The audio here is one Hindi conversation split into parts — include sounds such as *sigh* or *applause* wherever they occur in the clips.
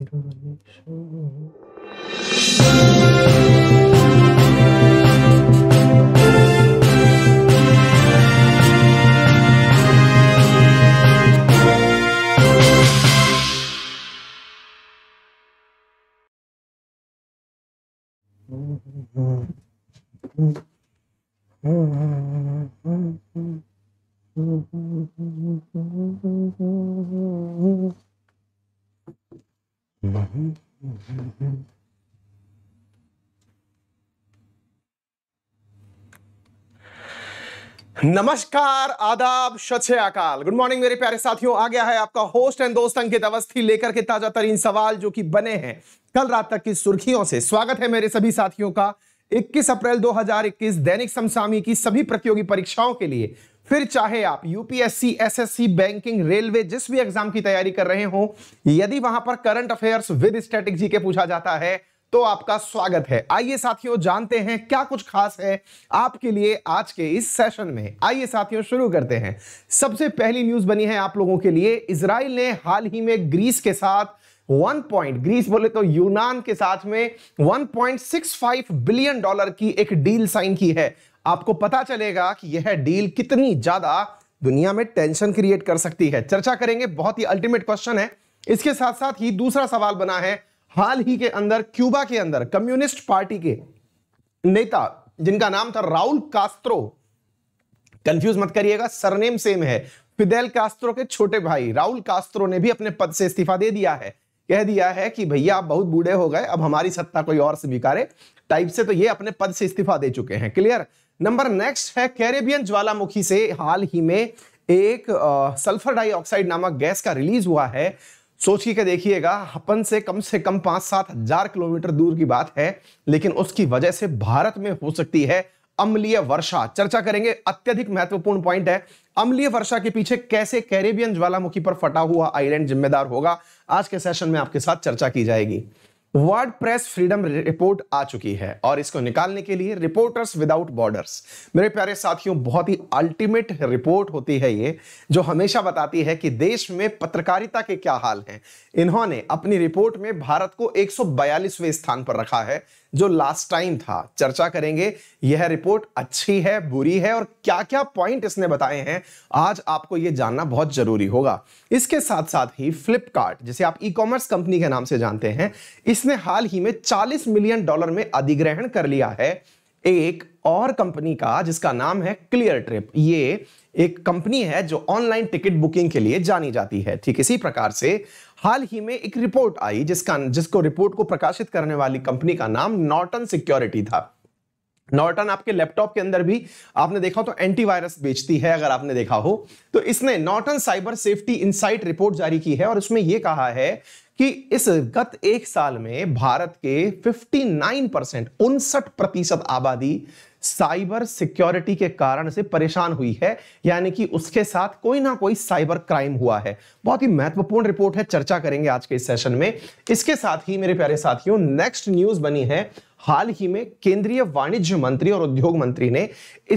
Mm-hmm. mm-hmm. mm-hmm. नमस्कार आदाब सत अकाल गुड मॉर्निंग मेरे प्यारे साथियों आ गया है आपका होस्ट एंड दोस्त अंकित अवस्थी लेकर के ताजा तरीन सवाल जो कि बने हैं कल रात तक की सुर्खियों से स्वागत है मेरे सभी साथियों का 21 अप्रैल 2021 दैनिक समसामी की सभी प्रतियोगी परीक्षाओं के लिए फिर चाहे आप यूपीएससी एसएससी बैंकिंग रेलवे जिस भी एग्जाम की तैयारी कर रहे हो यदि वहां पर करंट अफेयर्स विद स्ट्रेटेजी के पूछा जाता है तो आपका स्वागत है आइए साथियों जानते हैं क्या कुछ खास है आपके लिए आज के इस सेशन में आइए साथियों शुरू करते हैं सबसे पहली न्यूज बनी है आप लोगों के लिए इसराइल ने हाल ही में ग्रीस के साथ वन पॉइंट ग्रीस बोले तो यूनान के साथ में 1.65 बिलियन डॉलर की एक डील साइन की है आपको पता चलेगा कि यह डील कितनी ज्यादा दुनिया में टेंशन क्रिएट कर सकती है चर्चा करेंगे बहुत ही अल्टीमेट क्वेश्चन है इसके साथ साथ ही दूसरा सवाल बना है हाल ही के अंदर क्यूबा के अंदर कम्युनिस्ट पार्टी के नेता जिनका नाम था राउल कास्त्रो कंफ्यूज मत करिएगा सरनेम सेम है फिदेल कास्त्रो के छोटे भाई राउल कास्त्रो ने भी अपने पद से इस्तीफा दे दिया है कह दिया है कि भैया आप बहुत बूढ़े हो गए अब हमारी सत्ता कोई और स्वीकारे टाइप से तो ये अपने पद से इस्तीफा दे चुके हैं क्लियर नंबर नेक्स्ट है कैरेबियन ज्वालामुखी से हाल ही में एक सल्फर डाइऑक्साइड नामक गैस का रिलीज हुआ है सोच के देखिएगा हपन से कम से कम पांच सात हजार किलोमीटर दूर की बात है लेकिन उसकी वजह से भारत में हो सकती है अम्लीय वर्षा चर्चा करेंगे अत्यधिक महत्वपूर्ण पॉइंट है अम्लीय वर्षा के पीछे कैसे कैरेबियन ज्वालामुखी पर फटा हुआ आइलैंड जिम्मेदार होगा आज के सेशन में आपके साथ चर्चा की जाएगी वर्ड प्रेस फ्रीडम रिपोर्ट आ चुकी है और इसको निकालने के लिए रिपोर्टर्स विदाउट बॉर्डर्स मेरे प्यारे साथियों बहुत ही अल्टीमेट रिपोर्ट होती है ये जो हमेशा बताती है कि देश में पत्रकारिता के क्या हाल हैं इन्होंने अपनी रिपोर्ट में भारत को 142वें स्थान पर रखा है जो लास्ट टाइम था चर्चा करेंगे यह रिपोर्ट अच्छी है बुरी है और क्या क्या पॉइंट इसने बताए हैं आज आपको यह जानना बहुत जरूरी होगा इसके साथ साथ ही फ्लिपकार्ट जिसे आप ई कॉमर्स कंपनी के नाम से जानते हैं इसने हाल ही में 40 मिलियन डॉलर में अधिग्रहण कर लिया है एक और कंपनी का जिसका नाम है क्लियर ट्रिप ये एक कंपनी है जो ऑनलाइन टिकट बुकिंग के लिए जानी जाती है ठीक इसी प्रकार से हाल ही में एक रिपोर्ट आई जिसका जिसको रिपोर्ट को प्रकाशित करने वाली कंपनी का नाम नॉर्टन सिक्योरिटी था नॉर्टन आपके लैपटॉप के अंदर भी आपने देखा तो एंटीवायरस बेचती है अगर आपने देखा हो तो इसने Norton cyber safety insight report जारी की है और उसमें यह कहा है कि इस गत एक साल में भारत के 59 परसेंट उनसठ प्रतिशत आबादी साइबर सिक्योरिटी के कारण से परेशान हुई है यानी कि उसके साथ कोई ना कोई साइबर क्राइम हुआ है बहुत ही महत्वपूर्ण रिपोर्ट है चर्चा करेंगे आज के इस सेशन में इसके साथ ही मेरे प्यारे साथियों नेक्स्ट न्यूज बनी है हाल ही में केंद्रीय वाणिज्य मंत्री और उद्योग मंत्री ने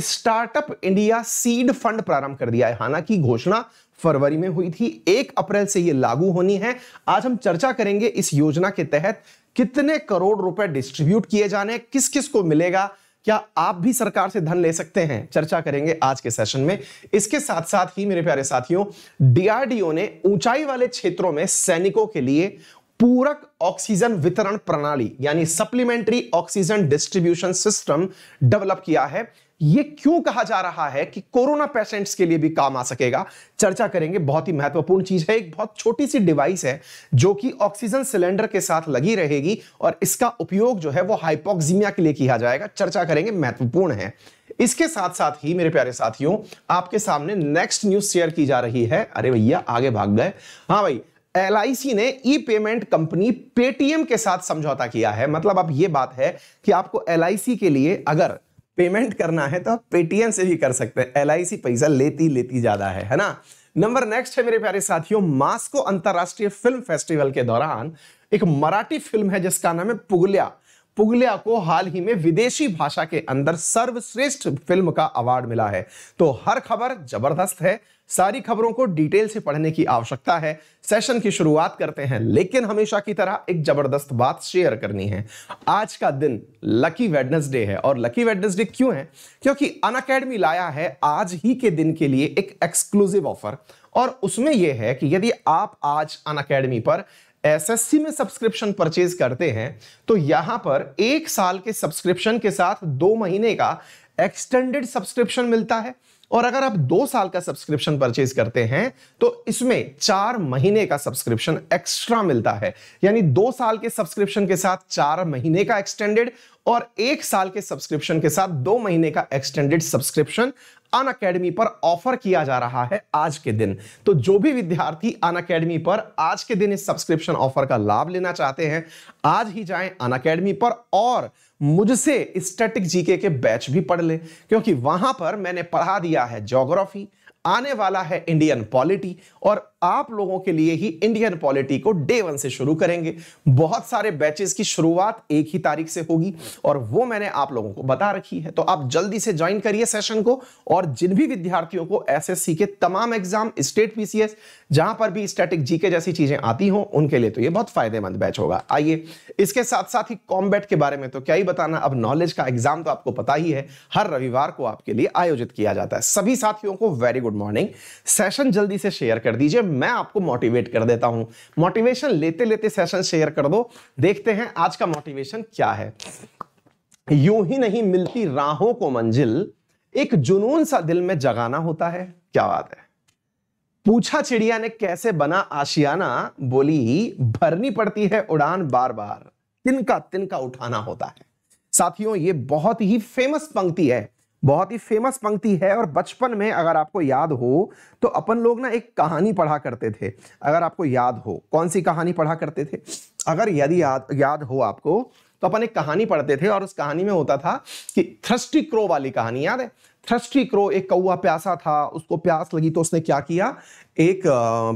स्टार्टअप इंडिया सीड फंड प्रारंभ कर दिया है हालांकि घोषणा फरवरी में हुई थी एक अप्रैल से यह लागू होनी है आज हम चर्चा करेंगे इस योजना के तहत कितने करोड़ रुपए डिस्ट्रीब्यूट किए जाने किस किस को मिलेगा क्या आप भी सरकार से धन ले सकते हैं चर्चा करेंगे आज के सेशन में इसके साथ साथ ही मेरे प्यारे साथियों डीआरडीओ ने ऊंचाई वाले क्षेत्रों में सैनिकों के लिए पूरक ऑक्सीजन वितरण प्रणाली यानी supplementary oxygen distribution system develop किया है ये क्यों कहा जा रहा है कि कोरोना पेशेंट्स के लिए भी काम आ सकेगा चर्चा करेंगे बहुत ही महत्वपूर्ण चीज है एक बहुत छोटी सी डिवाइस है जो कि ऑक्सीजन सिलेंडर के साथ लगी रहेगी और इसका उपयोग जो है वो हाइपोक्सिमिया के लिए किया जाएगा चर्चा करेंगे महत्वपूर्ण है इसके साथ साथ ही मेरे प्यारे साथियों आपके सामने नेक्स्ट न्यूज शेयर की जा रही है अरे भैया आगे भाग गए हाँ भाई एल ने ई पेमेंट कंपनी पेटीएम के साथ समझौता किया है मतलब अब यह बात है कि आपको एल के लिए अगर पेमेंट करना है तो आप पेटीएम से भी कर सकते हैं एल पैसा लेती लेती ज्यादा है है ना नंबर नेक्स्ट है मेरे प्यारे साथियों मास्को अंतरराष्ट्रीय फिल्म फेस्टिवल के दौरान एक मराठी फिल्म है जिसका नाम है पुगलिया पुगलिया को हाल ही में विदेशी भाषा के अंदर सर्वश्रेष्ठ फिल्म का अवार्ड मिला है तो हर खबर जबरदस्त है सारी खबरों को डिटेल से पढ़ने की आवश्यकता है सेशन की शुरुआत करते हैं लेकिन हमेशा की तरह एक जबरदस्त बात शेयर करनी है आज का दिन लकी वेडनेसडे है और लकी वेडनेसडे क्यों है क्योंकि अन अकेडमी लाया है आज ही के दिन के लिए एक एक्सक्लूसिव ऑफर और उसमें यह है कि यदि आप आज अन अकेडमी पर एसएससी में सब्सक्रिप्शन परचेज करते हैं तो यहां पर एक साल के सब्सक्रिप्शन के साथ दो महीने का एक्सटेंडेड सब्सक्रिप्शन मिलता है और अगर आप दो साल का सब्सक्रिप्शन परचेज करते हैं तो इसमें चार महीने का सब्सक्रिप्शन एक्स्ट्रा मिलता है यानी दो साल के सब्सक्रिप्शन के साथ चार महीने का एक्सटेंडेड और एक साल के सब्सक्रिप्शन के साथ दो महीने का एक्सटेंडेड सब्सक्रिप्शन अन अकेडमी पर ऑफर किया जा रहा है आज के दिन तो जो भी विद्यार्थी अन अकेडमी पर आज के दिन इस सब्सक्रिप्शन ऑफर का लाभ लेना चाहते हैं आज ही जाएं अन अकेडमी पर और मुझसे स्टैटिक जीके के बैच भी पढ़ ले क्योंकि वहां पर मैंने पढ़ा दिया है जोग्राफी आने वाला है इंडियन पॉलिटी और आप लोगों के लिए ही इंडियन पॉलिटी को डे वन से शुरू करेंगे बहुत सारे बैचेस की शुरुआत एक ही तारीख से होगी और वो मैंने आप लोगों को बता रखी है तो आप जल्दी से ज्वाइन करिए सेशन को और जिन भी विद्यार्थियों को एसएससी के तमाम एग्जाम स्टेट पीसीएस जहां पर भी स्टैटिक जीके जैसी चीजें आती हों उनके लिए तो ये बहुत फायदेमंद बैच होगा आइए इसके साथ साथ ही कॉम्बैट के बारे में तो क्या ही बताना अब नॉलेज का एग्जाम तो आपको पता ही है हर रविवार को आपके लिए आयोजित किया जाता है सभी साथियों को वेरी गुड मॉर्निंग सेशन जल्दी से शेयर कर दीजिए मैं आपको मोटिवेट कर देता हूं मोटिवेशन लेते लेते सेशन शेयर कर दो देखते हैं आज का मोटिवेशन क्या है यूं ही नहीं मिलती राहों को मंजिल एक जुनून सा दिल में जगाना होता है क्या बात है पूछा चिड़िया ने कैसे बना आशियाना बोली भरनी पड़ती है उड़ान बार बार तिनका तिनका उठाना होता है साथियों ये बहुत ही फेमस पंक्ति है बहुत ही फेमस पंक्ति है और बचपन में अगर आपको याद हो तो अपन लोग ना एक कहानी पढ़ा करते थे अगर आपको याद हो कौन सी कहानी पढ़ा करते थे अगर यदि याद याद हो आपको तो अपन एक कहानी पढ़ते थे और उस कहानी में होता था कि थ्रस्टी क्रो वाली कहानी याद है थर्स्टी क्रो एक कौआ प्यासा था उसको प्यास लगी तो उसने क्या किया एक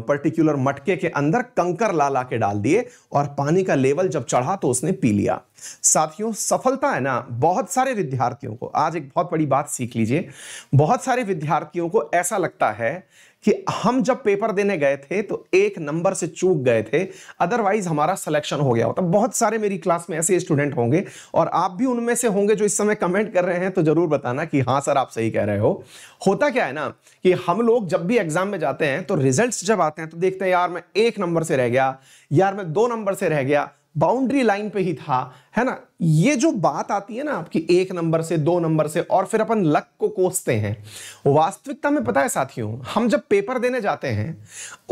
पर्टिकुलर मटके के अंदर कंकर ला ला के डाल दिए और पानी का लेवल जब चढ़ा तो उसने पी लिया साथियों सफलता है ना बहुत सारे विद्यार्थियों को आज एक बहुत बड़ी बात सीख लीजिए बहुत सारे विद्यार्थियों को ऐसा लगता है कि हम जब पेपर देने गए थे तो एक नंबर से चूक गए थे अदरवाइज हमारा सिलेक्शन हो गया होता बहुत सारे मेरी क्लास में ऐसे स्टूडेंट होंगे और आप भी उनमें से होंगे जो इस समय कमेंट कर रहे हैं तो जरूर बताना कि हाँ सर आप सही कह रहे हो होता क्या है ना कि हम लोग जब भी एग्जाम में जाते हैं तो रिजल्ट जब आते हैं तो देखते हैं यार मैं एक नंबर से रह गया यार मैं दो नंबर से रह गया बाउंड्री लाइन पे ही था है ना ये जो बात आती है ना आपकी एक नंबर से दो नंबर से और फिर अपन लक को कोसते हैं वास्तविकता में पता है साथियों हम जब पेपर देने जाते हैं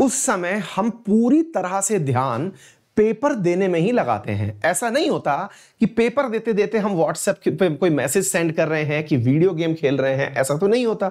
उस समय हम पूरी तरह से ध्यान पेपर देने में ही लगाते हैं ऐसा नहीं होता कि पेपर देते देते हम व्हाट्सएप पे कोई मैसेज सेंड कर रहे हैं कि वीडियो गेम खेल रहे हैं ऐसा तो नहीं होता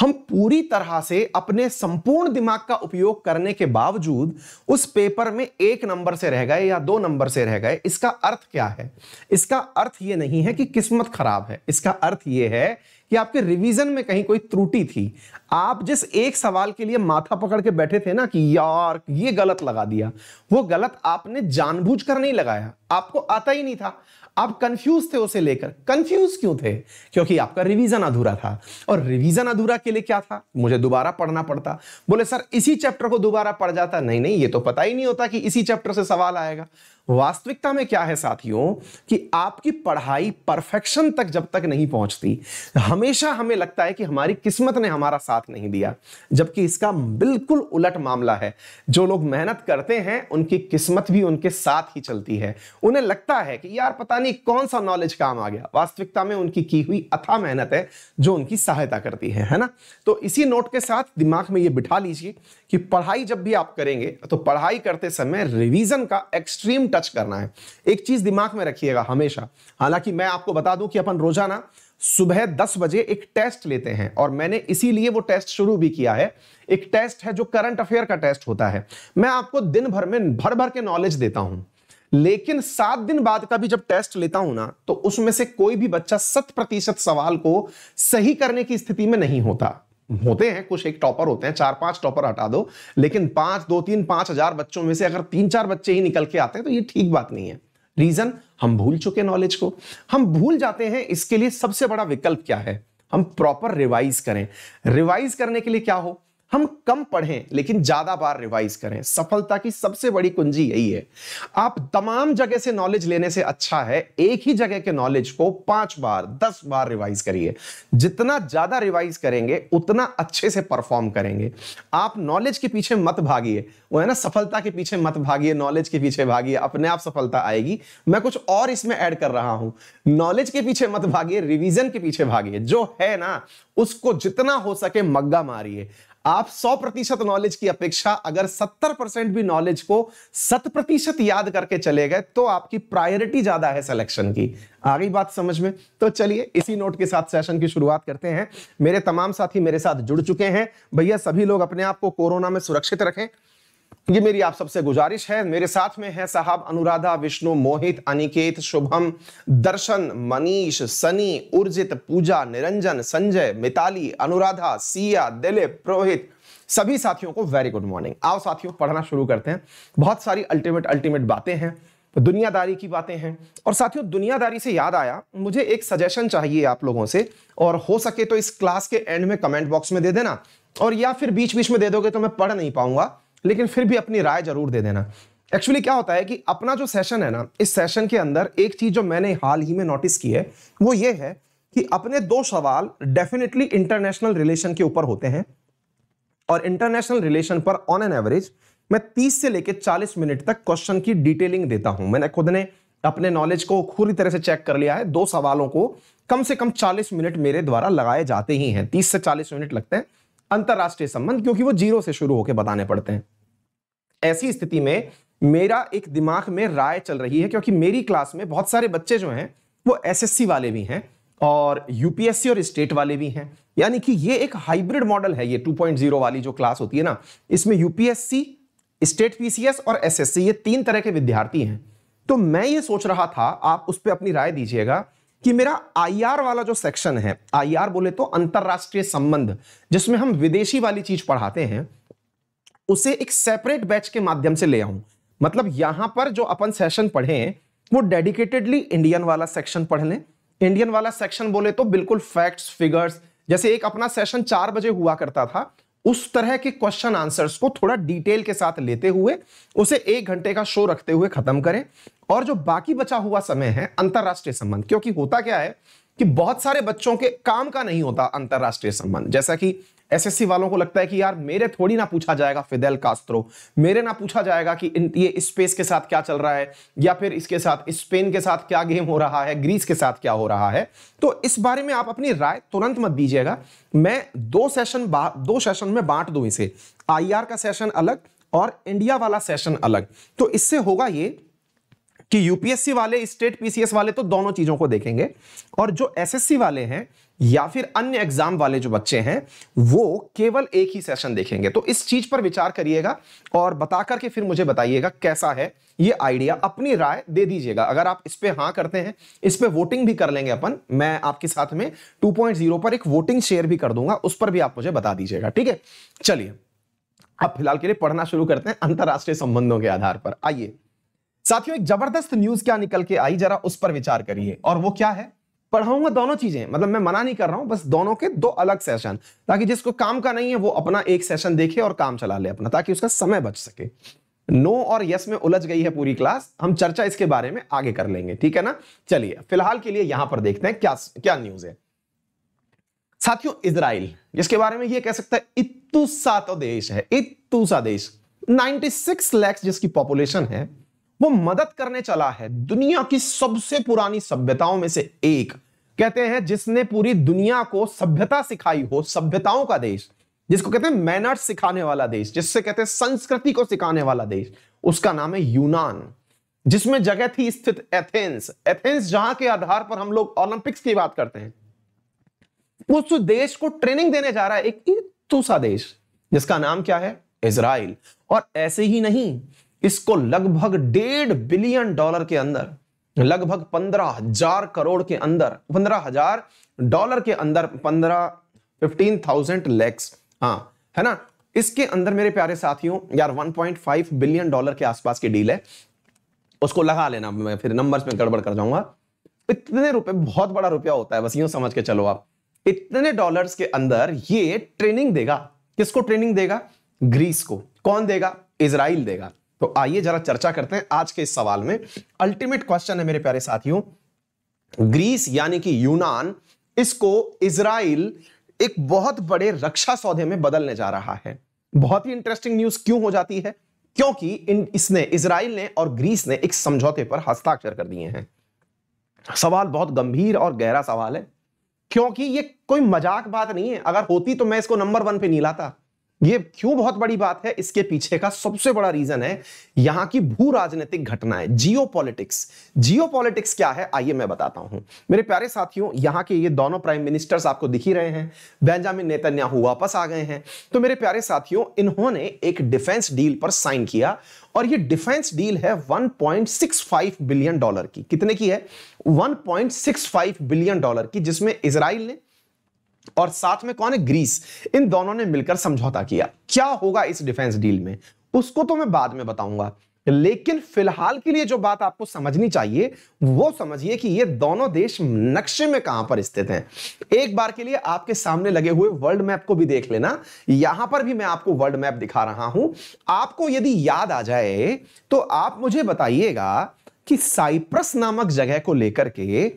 हम पूरी तरह से अपने संपूर्ण दिमाग का उपयोग करने के बावजूद उस पेपर में एक नंबर से रह गए या दो नंबर से रह गए इसका अर्थ क्या है इसका अर्थ ये नहीं है कि किस्मत खराब है इसका अर्थ ये है कि आपके रिवीजन में कहीं कोई त्रुटि थी आप जिस एक सवाल के लिए माथा पकड़ के बैठे थे ना कि यार ये गलत लगा दिया वो गलत आपने जानबूझकर नहीं लगाया आपको आता ही नहीं था आप कंफ्यूज थे उसे लेकर कंफ्यूज क्यों थे क्योंकि आपका रिवीजन अधूरा था और रिवीजन अधूरा के लिए क्या था मुझे दोबारा पढ़ना पड़ता बोले सर इसी चैप्टर को दोबारा पढ़ जाता नहीं नहीं ये तो पता ही नहीं होता कि इसी चैप्टर से सवाल आएगा वास्तविकता में क्या है साथियों कि आपकी पढ़ाई परफेक्शन तक जब तक नहीं पहुंचती हमेशा हमें लगता है कि हमारी किस्मत ने हमारा साथ नहीं दिया जबकि इसका बिल्कुल उलट मामला है जो लोग मेहनत करते हैं उनकी किस्मत भी उनके साथ ही चलती है उन्हें लगता है कि यार पता नहीं कौन सा नॉलेज काम आ गया वास्तविकता में उनकी की हुई अथा मेहनत है जो उनकी सहायता करती है है ना तो इसी नोट के साथ दिमाग में यह बिठा लीजिए कि पढ़ाई जब भी आप करेंगे तो पढ़ाई करते समय रिविजन का एक्सट्रीम टच करना है एक चीज दिमाग में रखिएगा हमेशा हालांकि मैं आपको बता दूं कि अपन रोजाना सुबह दस बजे एक टेस्ट लेते हैं और मैंने इसीलिए वो टेस्ट शुरू भी किया है एक टेस्ट है जो करंट अफेयर का टेस्ट होता है मैं आपको दिन भर में भर भर के नॉलेज देता हूं लेकिन सात दिन बाद का भी जब टेस्ट लेता हूं ना तो उसमें से कोई भी बच्चा शत प्रतिशत सवाल को सही करने की स्थिति में नहीं होता होते हैं कुछ एक टॉपर होते हैं चार पांच टॉपर हटा दो लेकिन पांच दो तीन पांच हजार बच्चों में से अगर तीन चार बच्चे ही निकल के आते हैं तो ये ठीक बात नहीं है रीजन हम भूल चुके नॉलेज को हम भूल जाते हैं इसके लिए सबसे बड़ा विकल्प क्या है हम प्रॉपर रिवाइज करें रिवाइज करने के लिए क्या हो हम कम पढ़ें लेकिन ज्यादा बार रिवाइज करें सफलता की सबसे बड़ी कुंजी यही है आप तमाम जगह से नॉलेज लेने से अच्छा है एक ही जगह के नॉलेज को पांच बार दस बार रिवाइज करिए जितना ज्यादा रिवाइज करेंगे उतना अच्छे से परफॉर्म करेंगे आप नॉलेज के पीछे मत भागिए वो है ना सफलता के पीछे मत भागिए नॉलेज के पीछे भागिए अपने आप सफलता आएगी मैं कुछ और इसमें ऐड कर रहा हूं नॉलेज के पीछे मत भागिए रिविजन के पीछे भागिए जो है ना उसको जितना हो सके मग्गा मारिए आप 100 प्रतिशत नॉलेज की अपेक्षा अगर 70 परसेंट भी नॉलेज को शत प्रतिशत याद करके चले गए तो आपकी प्रायोरिटी ज्यादा है सिलेक्शन की आ गई बात समझ में तो चलिए इसी नोट के साथ सेशन की शुरुआत करते हैं मेरे तमाम साथी मेरे साथ जुड़ चुके हैं भैया सभी लोग अपने आप को कोरोना में सुरक्षित रखें ये मेरी आप सबसे गुजारिश है मेरे साथ में है साहब अनुराधा विष्णु मोहित अनिकेत शुभम दर्शन मनीष सनी उर्जित पूजा निरंजन संजय मिताली अनुराधा सिया दिलीप प्रोहित सभी साथियों को वेरी गुड मॉर्निंग आओ साथियों पढ़ना शुरू करते हैं बहुत सारी अल्टीमेट अल्टीमेट बातें हैं दुनियादारी की बातें हैं और साथियों दुनियादारी से याद आया मुझे एक सजेशन चाहिए आप लोगों से और हो सके तो इस क्लास के एंड में कमेंट बॉक्स में दे देना और या फिर बीच बीच में दे दोगे तो मैं पढ़ नहीं पाऊंगा लेकिन फिर भी अपनी राय जरूर दे देना एक्चुअली क्या होता है कि अपना जो सेशन है ना इस सेशन के अंदर एक चीज जो मैंने हाल ही में नोटिस की है वो ये है कि अपने दो सवाल डेफिनेटली इंटरनेशनल रिलेशन के ऊपर होते हैं और इंटरनेशनल रिलेशन पर ऑन एन एवरेज मैं 30 से लेकर 40 मिनट तक क्वेश्चन की डिटेलिंग देता हूं मैंने खुद ने अपने नॉलेज को पूरी तरह से चेक कर लिया है दो सवालों को कम से कम 40 मिनट मेरे द्वारा लगाए जाते ही हैं 30 से 40 मिनट लगते हैं अंतरराष्ट्रीय संबंध क्योंकि वो जीरो से शुरू होकर बताने पड़ते हैं ऐसी स्थिति में मेरा एक दिमाग में राय चल रही है क्योंकि मेरी क्लास में बहुत सारे बच्चे जो हैं वो एसएससी वाले भी हैं और यूपीएससी और स्टेट वाले भी हैं यानी कि ये एक हाइब्रिड मॉडल है ये 2.0 वाली जो क्लास होती है ना इसमें यूपीएससी स्टेट पीसीएस और एसएससी ये तीन तरह के विद्यार्थी हैं तो मैं ये सोच रहा था आप उस पर अपनी राय दीजिएगा कि मेरा आईआर वाला जो सेक्शन है आईआर बोले तो अंतरराष्ट्रीय संबंध जिसमें हम विदेशी वाली चीज पढ़ाते हैं उसे एक सेपरेट बैच के माध्यम से ले आऊं मतलब यहां पर जो अपन सेशन पढ़े वो डेडिकेटेडली इंडियन वाला सेक्शन पढ़ लें इंडियन वाला सेक्शन बोले तो बिल्कुल फैक्ट्स फिगर्स जैसे एक अपना सेशन चार बजे हुआ करता था उस तरह के क्वेश्चन आंसर्स को थोड़ा डिटेल के साथ लेते हुए उसे एक घंटे का शो रखते हुए खत्म करें और जो बाकी बचा हुआ समय है अंतरराष्ट्रीय संबंध क्योंकि होता क्या है कि बहुत सारे बच्चों के काम का नहीं होता अंतरराष्ट्रीय संबंध जैसा कि एसएससी वालों को लगता है कि यार मेरे थोड़ी ना पूछा जाएगा फिदेल कास्त्रो मेरे ना पूछा जाएगा कि ये स्पेस के साथ क्या चल रहा है या फिर इसके साथ स्पेन के साथ क्या गेम हो रहा है ग्रीस के साथ क्या हो रहा है तो इस बारे में आप अपनी राय तुरंत मत दीजिएगा मैं दो सेशन दो सेशन में बांट दू इसे आई का सेशन अलग और इंडिया वाला सेशन अलग तो इससे होगा ये कि यूपीएससी वाले स्टेट पीसीएस वाले तो दोनों चीजों को देखेंगे और जो एसएससी वाले हैं या फिर अन्य एग्जाम वाले जो बच्चे हैं वो केवल एक ही सेशन देखेंगे तो इस चीज पर विचार करिएगा और बता करके फिर मुझे बताइएगा कैसा है ये आइडिया अपनी राय दे दीजिएगा अगर आप इस पर हाँ करते हैं इस पर वोटिंग भी कर लेंगे अपन मैं आपके साथ में 2.0 पर एक वोटिंग शेयर भी कर दूंगा उस पर भी आप मुझे बता दीजिएगा ठीक है चलिए अब फिलहाल के लिए पढ़ना शुरू करते हैं अंतर्राष्ट्रीय संबंधों के आधार पर आइए साथियों एक जबरदस्त न्यूज क्या निकल के आई जरा उस पर विचार करिए और वो क्या है पढ़ाऊंगा दोनों चीजें मतलब मैं मना नहीं कर रहा हूं बस दोनों के दो अलग सेशन ताकि जिसको काम का नहीं है वो अपना एक सेशन देखे और काम चला ले अपना ताकि उसका समय बच सके नो और यस में उलझ गई है पूरी क्लास हम चर्चा इसके बारे में आगे कर लेंगे ठीक है ना चलिए फिलहाल के लिए यहां पर देखते हैं क्या क्या न्यूज है साथियों इसराइल जिसके बारे में ये कह सकता है इतु तो देश है सा देश नाइनटी सिक्स जिसकी पॉपुलेशन है वो मदद करने चला है दुनिया की सबसे पुरानी सभ्यताओं में से एक कहते हैं जिसने पूरी दुनिया को सभ्यता सिखाई हो सभ्यताओं का देश जिसको कहते हैं मैनर्स सिखाने वाला देश जिससे कहते हैं संस्कृति को सिखाने वाला देश उसका नाम है यूनान जिसमें जगह थी स्थित एथेंस एथेंस जहां के आधार पर हम लोग ओलंपिक्स की बात करते हैं उस देश को ट्रेनिंग देने जा रहा है एक दूसरा देश जिसका नाम क्या है इसराइल और ऐसे ही नहीं इसको लगभग डेढ़ बिलियन डॉलर के अंदर लगभग पंद्रह हजार करोड़ के अंदर पंद्रह हजार डॉलर के अंदर पंद्रह फिफ्टीन थाउजेंड लैक्स हाँ है ना इसके अंदर मेरे प्यारे साथियों यार 1.5 बिलियन डॉलर के आसपास की डील है उसको लगा लेना मैं फिर नंबर्स में गड़बड़ कर जाऊंगा इतने रुपए बहुत बड़ा रुपया होता है बस यूं समझ के चलो आप इतने डॉलर्स के अंदर ये ट्रेनिंग देगा किसको ट्रेनिंग देगा ग्रीस को कौन देगा इसराइल देगा तो आइए जरा चर्चा करते हैं आज के इस सवाल में अल्टीमेट क्वेश्चन है मेरे प्यारे साथियों ग्रीस यानी कि यूनान इसको इसराइल एक बहुत बड़े रक्षा सौदे में बदलने जा रहा है बहुत ही इंटरेस्टिंग न्यूज क्यों हो जाती है क्योंकि इन इसने इसराइल ने और ग्रीस ने एक समझौते पर हस्ताक्षर कर दिए हैं सवाल बहुत गंभीर और गहरा सवाल है क्योंकि ये कोई मजाक बात नहीं है अगर होती तो मैं इसको नंबर वन पे नहीं लाता ये क्यों बहुत बड़ी बात है इसके पीछे का सबसे बड़ा रीजन है यहां की भू राजनीतिक घटनाएं जियो पॉलिटिक्स जियो पॉलिटिक्स क्या है आइए मैं बताता हूं मेरे प्यारे साथियों यहां के ये दोनों प्राइम मिनिस्टर्स आपको दिख ही रहे हैं बेंजामिन नेतन्याहू वापस आ गए हैं तो मेरे प्यारे साथियों इन्होंने एक डिफेंस डील पर साइन किया और ये डिफेंस डील है 1.65 बिलियन डॉलर की कितने की है 1.65 बिलियन डॉलर की जिसमें इसराइल ने और साथ में कौन है ग्रीस इन दोनों ने मिलकर समझौता किया क्या होगा इस डिफेंस डील में उसको तो मैं बाद में बताऊंगा लेकिन फिलहाल के लिए जो बात आपको समझनी चाहिए वो समझिए कि ये दोनों देश नक्शे में कहां पर स्थित हैं एक बार के लिए आपके सामने लगे हुए वर्ल्ड मैप को भी देख लेना यहां पर भी मैं आपको वर्ल्ड मैप दिखा रहा हूं आपको यदि याद आ जाए तो आप मुझे बताइएगा कि साइप्रस नामक जगह को लेकर के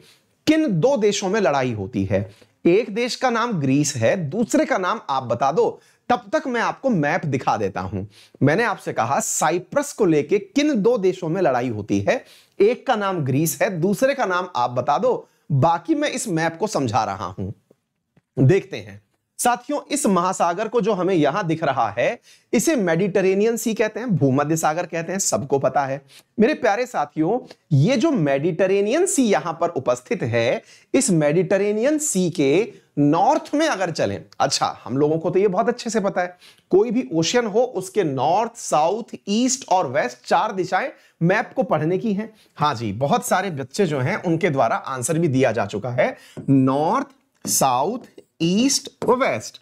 किन दो देशों में लड़ाई होती है एक देश का नाम ग्रीस है दूसरे का नाम आप बता दो तब तक मैं आपको मैप दिखा देता हूं मैंने आपसे कहा साइप्रस को लेके किन दो देशों में लड़ाई होती है एक का नाम ग्रीस है दूसरे का नाम आप बता दो बाकी मैं इस मैप को समझा रहा हूं देखते हैं साथियों इस महासागर को जो हमें यहां दिख रहा है इसे मेडिटेरेनियन सी कहते हैं भूमध्य सागर कहते हैं सबको पता है मेरे प्यारे साथियों ये जो मेडिटेरेनियन सी यहां पर उपस्थित है इस मेडिटेरेनियन सी के नॉर्थ में अगर चलें अच्छा हम लोगों को तो ये बहुत अच्छे से पता है कोई भी ओशियन हो उसके नॉर्थ साउथ ईस्ट और वेस्ट चार दिशाएं मैप को पढ़ने की हैं हाँ जी बहुत सारे बच्चे जो हैं उनके द्वारा आंसर भी दिया जा चुका है नॉर्थ साउथ ईस्ट वेस्ट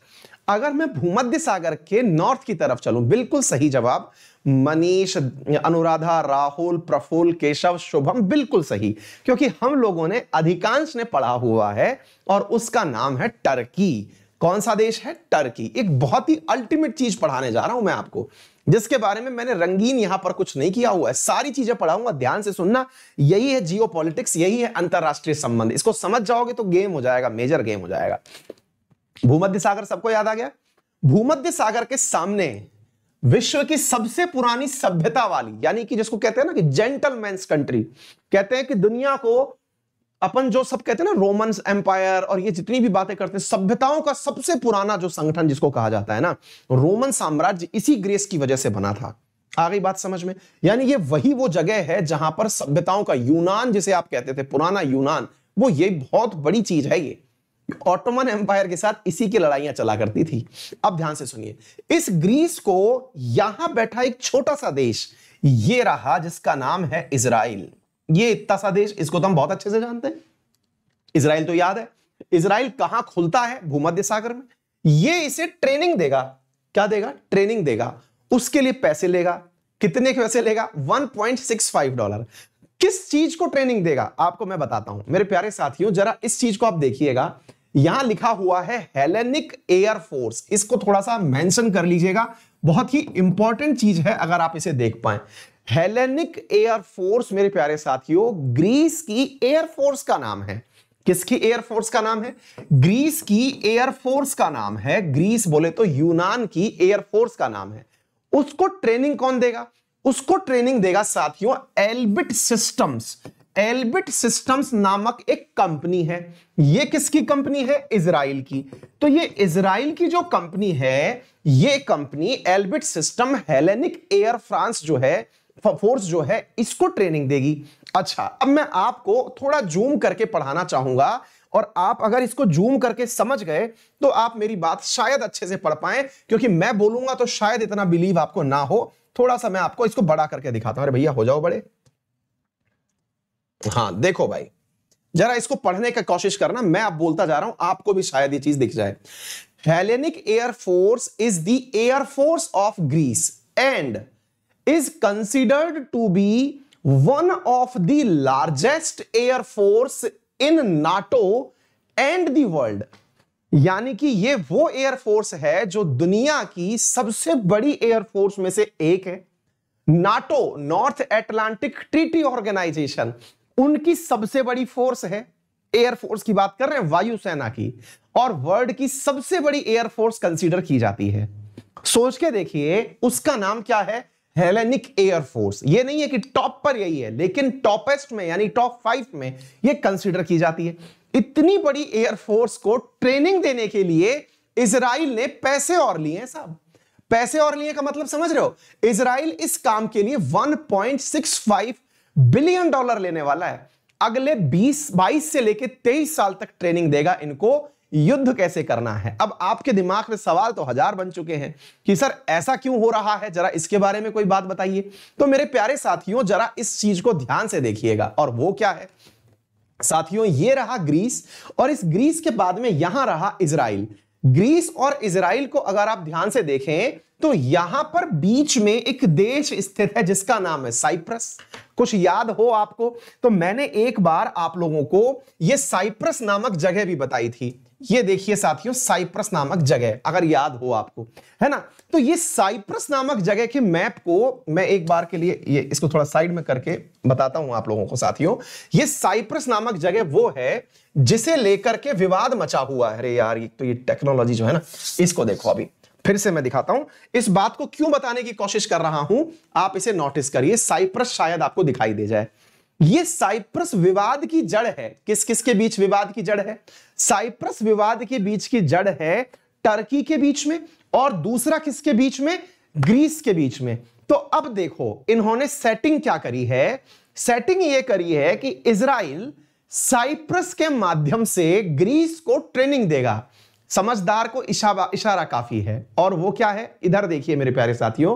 अगर मैं भूमध्य सागर के नॉर्थ की तरफ चलूं बिल्कुल सही जवाब मनीष अनुराधा राहुल प्रफुल केशव शुभम बिल्कुल सही क्योंकि हम लोगों ने अधिकांश ने पढ़ा हुआ है और उसका नाम है टर्की कौन सा देश है टर्की एक बहुत ही अल्टीमेट चीज पढ़ाने जा रहा हूं मैं आपको जिसके बारे में मैंने रंगीन यहां पर कुछ नहीं किया हुआ है सारी चीजें पढ़ाऊंगा ध्यान से सुनना यही है जियो यही है अंतर्राष्ट्रीय संबंध इसको समझ जाओगे तो गेम हो जाएगा मेजर गेम हो जाएगा भूमध्य सागर सबको याद आ गया भूमध्य सागर के सामने विश्व की सबसे पुरानी सभ्यता वाली यानी कि जिसको कहते हैं ना कि जेंटलमैन कंट्री कहते हैं कि दुनिया को अपन जो सब कहते हैं ना रोमन एम्पायर और ये जितनी भी बातें करते हैं सभ्यताओं का सबसे पुराना जो संगठन जिसको कहा जाता है ना रोमन साम्राज्य इसी ग्रेस की वजह से बना था आ गई बात समझ में यानी ये वही वो जगह है जहां पर सभ्यताओं का यूनान जिसे आप कहते थे पुराना यूनान वो ये बहुत बड़ी चीज है ये ऑटोमन एम्पायर के साथ इसी की लड़ाइयां चला करती थी अब ध्यान से सुनिए इस ग्रीस को यहां बैठा एक छोटा सा देश ये रहा जिसका नाम है इसराइल ये इतना सा देश इसको तो हम बहुत अच्छे से जानते हैं इसराइल तो याद है इसराइल कहां खुलता है भूमध्य सागर में ये इसे ट्रेनिंग देगा क्या देगा ट्रेनिंग देगा उसके लिए पैसे लेगा कितने के पैसे लेगा 1.65 डॉलर किस चीज को ट्रेनिंग देगा आपको मैं बताता हूं मेरे प्यारे साथियों जरा इस चीज को आप देखिएगा यहां लिखा हुआ है हेलेनिक एयरफोर्स इसको थोड़ा सा मेंशन कर लीजिएगा बहुत ही इंपॉर्टेंट चीज है अगर आप इसे देख पाए हेलेनिक एयरफोर्स मेरे प्यारे साथियों ग्रीस की एयरफोर्स का नाम है किसकी एयरफोर्स का नाम है ग्रीस की एयरफोर्स का नाम है ग्रीस बोले तो यूनान की एयरफोर्स का नाम है उसको ट्रेनिंग कौन देगा उसको ट्रेनिंग देगा साथियों एलबिट सिस्टम्स एलबिट सिस्टम्स नामक एक कंपनी है ये किसकी कंपनी है इसराइल की तो ये इसराइल की जो कंपनी है ये company Elbit system Hellenic air France जो है फोर्स जो है इसको ट्रेनिंग देगी अच्छा अब मैं आपको थोड़ा जूम करके पढ़ाना चाहूंगा और आप अगर इसको जूम करके समझ गए तो आप मेरी बात शायद अच्छे से पढ़ पाए क्योंकि मैं बोलूंगा तो शायद इतना बिलीव आपको ना हो थोड़ा सा मैं आपको इसको बड़ा करके दिखाता हूं अरे भैया हो जाओ बड़े हाँ देखो भाई जरा इसको पढ़ने की कोशिश करना मैं आप बोलता जा रहा हूं आपको भी शायद ये चीज दिख जाए Hellenic air force is the air force of Greece and is considered to be one of the largest air force in NATO and the world यानी कि ये वो एयरफोर्स है जो दुनिया की सबसे बड़ी एयरफोर्स में से एक है NATO North Atlantic Treaty Organization उनकी सबसे बड़ी फोर्स है एयरफोर्स की बात कर रहे हैं वायुसेना की और वर्ल्ड की सबसे बड़ी एयरफोर्स कंसीडर की जाती है सोच के देखिए उसका नाम क्या है हेलेनिक एयरफोर्स ये नहीं है कि टॉप पर यही है लेकिन टॉपेस्ट में यानी टॉप फाइव में ये कंसिडर की जाती है इतनी बड़ी एयरफोर्स को ट्रेनिंग देने के लिए इसराइल ने पैसे और लिए हैं साहब पैसे और लिए का मतलब समझ रहे हो इसराइल इस काम के लिए 1.65 बिलियन डॉलर लेने वाला है अगले 20 22 से लेकर 23 साल तक ट्रेनिंग देगा इनको युद्ध कैसे करना है अब आपके दिमाग में सवाल तो हजार बन चुके हैं कि सर ऐसा क्यों हो रहा है जरा इसके बारे में कोई बात बताइए तो मेरे प्यारे साथियों जरा इस चीज को ध्यान से देखिएगा और वो क्या है साथियों ये रहा ग्रीस और इस ग्रीस के बाद में यहां रहा इसराइल ग्रीस और इसराइल को अगर आप ध्यान से देखें तो यहां पर बीच में एक देश स्थित है जिसका नाम है साइप्रस कुछ याद हो आपको तो मैंने एक बार आप लोगों को यह साइप्रस नामक जगह भी बताई थी ये देखिए साथियों साइप्रस नामक जगह अगर याद हो आपको है ना तो ये साइप्रस नामक जगह के मैप को मैं एक बार के लिए ये इसको थोड़ा साइड में करके बताता हूं आप लोगों को साथियों ये साइप्रस नामक जगह वो है जिसे लेकर के विवाद मचा हुआ है अरे यार ये तो ये टेक्नोलॉजी जो है ना इसको देखो अभी फिर से मैं दिखाता हूं इस बात को क्यों बताने की कोशिश कर रहा हूं आप इसे नोटिस करिए साइप्रस शायद आपको दिखाई दे जाए ये साइप्रस विवाद की जड़ है किस किसके बीच विवाद की जड़ है साइप्रस विवाद के बीच की जड़ है टर्की के बीच में और दूसरा किसके बीच में ग्रीस के बीच में तो अब देखो इन्होंने सेटिंग क्या करी है सेटिंग ये करी है कि इसराइल साइप्रस के माध्यम से ग्रीस को ट्रेनिंग देगा समझदार को इशारा इशारा काफी है और वो क्या है इधर देखिए मेरे प्यारे साथियों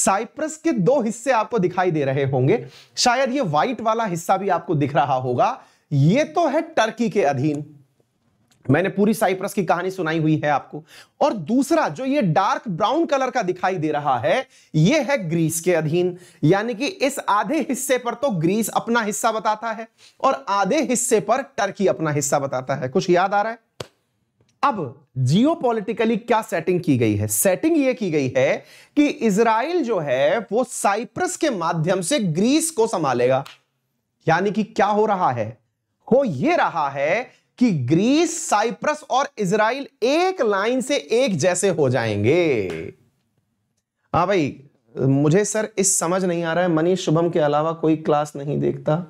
साइप्रस के दो हिस्से आपको दिखाई दे रहे होंगे शायद ये व्हाइट वाला हिस्सा भी आपको दिख रहा होगा ये तो है टर्की के अधीन मैंने पूरी साइप्रस की कहानी सुनाई हुई है आपको और दूसरा जो ये डार्क ब्राउन कलर का दिखाई दे रहा है ये है ग्रीस के अधीन यानी कि इस आधे हिस्से पर तो ग्रीस अपना हिस्सा बताता है और आधे हिस्से पर टर्की अपना हिस्सा बताता है कुछ याद आ रहा है अब जियोपॉलिटिकली क्या सेटिंग की गई है सेटिंग यह की गई है कि इसराइल जो है वो साइप्रस के माध्यम से ग्रीस को संभालेगा यानी कि क्या हो रहा है हो यह रहा है कि ग्रीस साइप्रस और इसराइल एक लाइन से एक जैसे हो जाएंगे हाँ भाई मुझे सर इस समझ नहीं आ रहा है मनीष शुभम के अलावा कोई क्लास नहीं देखता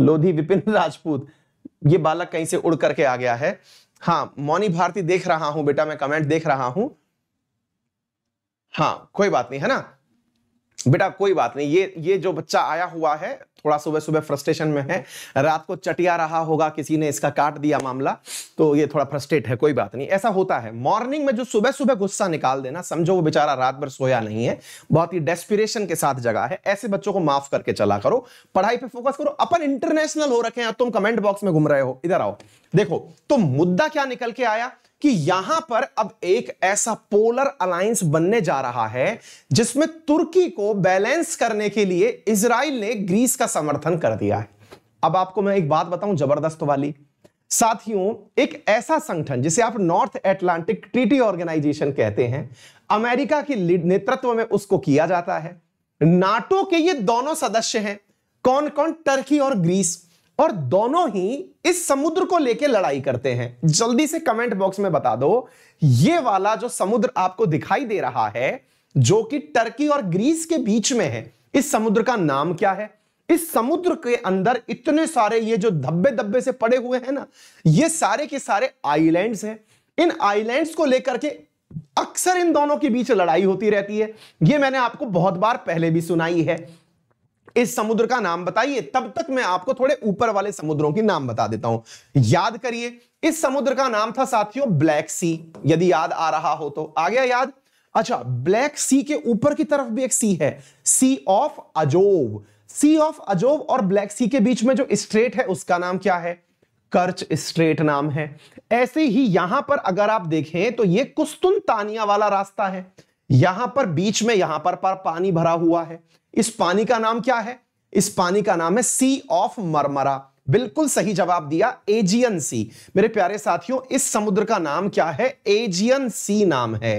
लोधी विपिन *laughs* राजपूत ये बालक कहीं से उड़ करके आ गया है हाँ मौनी भारती देख रहा हूं बेटा मैं कमेंट देख रहा हूं हाँ कोई बात नहीं है ना बेटा कोई बात नहीं ये ये जो बच्चा आया हुआ है थोड़ा सुबह सुबह फ्रस्ट्रेशन में है रात को चटिया रहा होगा किसी ने इसका काट दिया मामला तो ये थोड़ा फ्रस्ट्रेट है कोई बात नहीं ऐसा होता है मॉर्निंग में जो सुबह सुबह गुस्सा निकाल देना समझो वो बेचारा रात भर सोया नहीं है बहुत ही डेस्पिरेशन के साथ जगह है ऐसे बच्चों को माफ करके चला करो पढ़ाई पर फोकस करो अपन इंटरनेशनल हो रखे हैं तुम कमेंट बॉक्स में घूम रहे हो इधर आओ देखो तो मुद्दा क्या निकल के आया कि यहां पर अब एक ऐसा पोलर अलायंस बनने जा रहा है जिसमें तुर्की को बैलेंस करने के लिए इसराइल ने ग्रीस का समर्थन कर दिया है अब आपको मैं एक बात बताऊं जबरदस्त वाली साथियों एक ऐसा संगठन जिसे आप नॉर्थ एटलांटिक ट्रीटी ऑर्गेनाइजेशन कहते हैं अमेरिका के नेतृत्व में उसको किया जाता है नाटो के ये दोनों सदस्य हैं कौन कौन टर्की और ग्रीस और दोनों ही इस समुद्र को लेके लड़ाई करते हैं जल्दी से कमेंट बॉक्स में बता दो ये वाला जो समुद्र आपको दिखाई दे रहा है जो कि टर्की और ग्रीस के बीच में है इस समुद्र का नाम क्या है इस समुद्र के अंदर इतने सारे ये जो धब्बे धब्बे से पड़े हुए हैं ना ये सारे के सारे आइलैंड्स हैं इन आइलैंड्स को लेकर के अक्सर इन दोनों के बीच लड़ाई होती रहती है ये मैंने आपको बहुत बार पहले भी सुनाई है इस समुद्र का नाम बताइए तब तक मैं आपको थोड़े ऊपर वाले समुद्रों के नाम बता देता हूं याद करिए इस समुद्र का नाम था साथियों ब्लैक सी यदि याद आ रहा हो तो आ गया याद अच्छा ब्लैक सी के ऊपर की तरफ भी एक सी है Sea of Azov Sea of Azov और ब्लैक सी के बीच में जो स्ट्रेट है उसका नाम क्या है कर्च स्ट्रेट नाम है ऐसे ही यहां पर अगर आप देखें तो ये कुस्तुन तानिया वाला रास्ता है यहां पर बीच में यहां पर, पर पानी भरा हुआ है इस पानी का नाम क्या है इस पानी का नाम है सी ऑफ मरमरा बिल्कुल सही जवाब दिया एजियन सी मेरे प्यारे साथियों इस समुद्र का नाम क्या है एजियन सी नाम है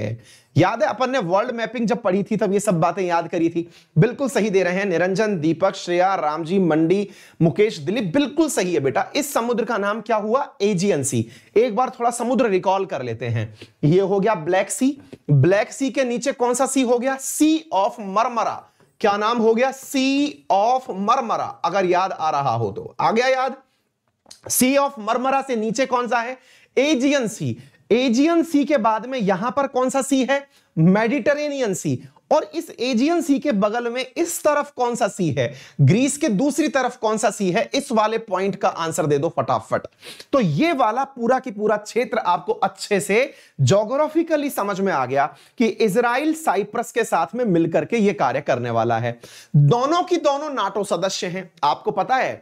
याद है अपन ने वर्ल्ड मैपिंग जब पढ़ी थी तब ये सब बातें याद करी थी बिल्कुल सही दे रहे हैं निरंजन दीपक श्रेया रामजी मंडी मुकेश दिलीप बिल्कुल सही है बेटा इस समुद्र का नाम क्या हुआ एजियन सी एक बार थोड़ा समुद्र रिकॉल कर लेते हैं ये हो गया ब्लैक सी ब्लैक सी के नीचे कौन सा सी हो गया सी ऑफ मरमरा क्या नाम हो गया सी ऑफ मरमरा अगर याद आ रहा हो तो आ गया याद सी ऑफ मरमरा से नीचे कौन सा है एजियन सी एजियन सी के बाद में यहां पर कौन सा सी है मेडिटरेनियन सी और इस एजियन सी के बगल में इस तरफ कौन सा सी है ग्रीस के दूसरी तरफ कौन सा सी है इस वाले पॉइंट का आंसर दे दो फटाफट तो ये वाला पूरा की पूरा क्षेत्र आपको अच्छे से जोग्राफिकली समझ में आ गया कि इसराइल साइप्रस के साथ में मिलकर के ये कार्य करने वाला है दोनों की दोनों नाटो सदस्य हैं आपको पता है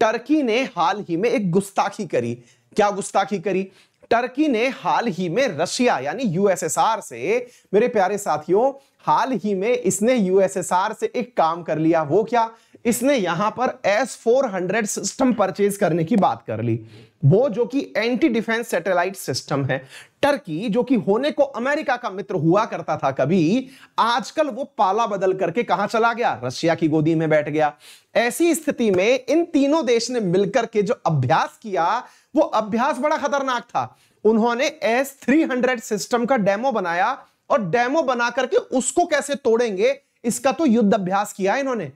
टर्की ने हाल ही में एक गुस्ताखी करी क्या गुस्ताखी करी टर्की ने हाल ही में रशिया यानी यूएसएसआर से मेरे प्यारे साथियों हाल ही में इसने यूएसएसआर से एक काम कर लिया वो क्या इसने यहां पर S four hundred system purchase करने की बात कर ली वो जो कि एंटी डिफेंस सैटेलाइट सिस्टम है टर्की जो कि होने को अमेरिका का मित्र हुआ करता था कभी आजकल वो पाला बदल करके कहा चला गया रशिया की गोदी में बैठ गया ऐसी स्थिति में इन तीनों देश ने मिलकर के जो अभ्यास किया वो अभ्यास बड़ा खतरनाक था उन्होंने एस थ्री हंड्रेड सिस्टम का डेमो बनाया और डेमो बना करके उसको कैसे तोड़ेंगे इसका तो युद्ध अभ्यास किया इन्होंने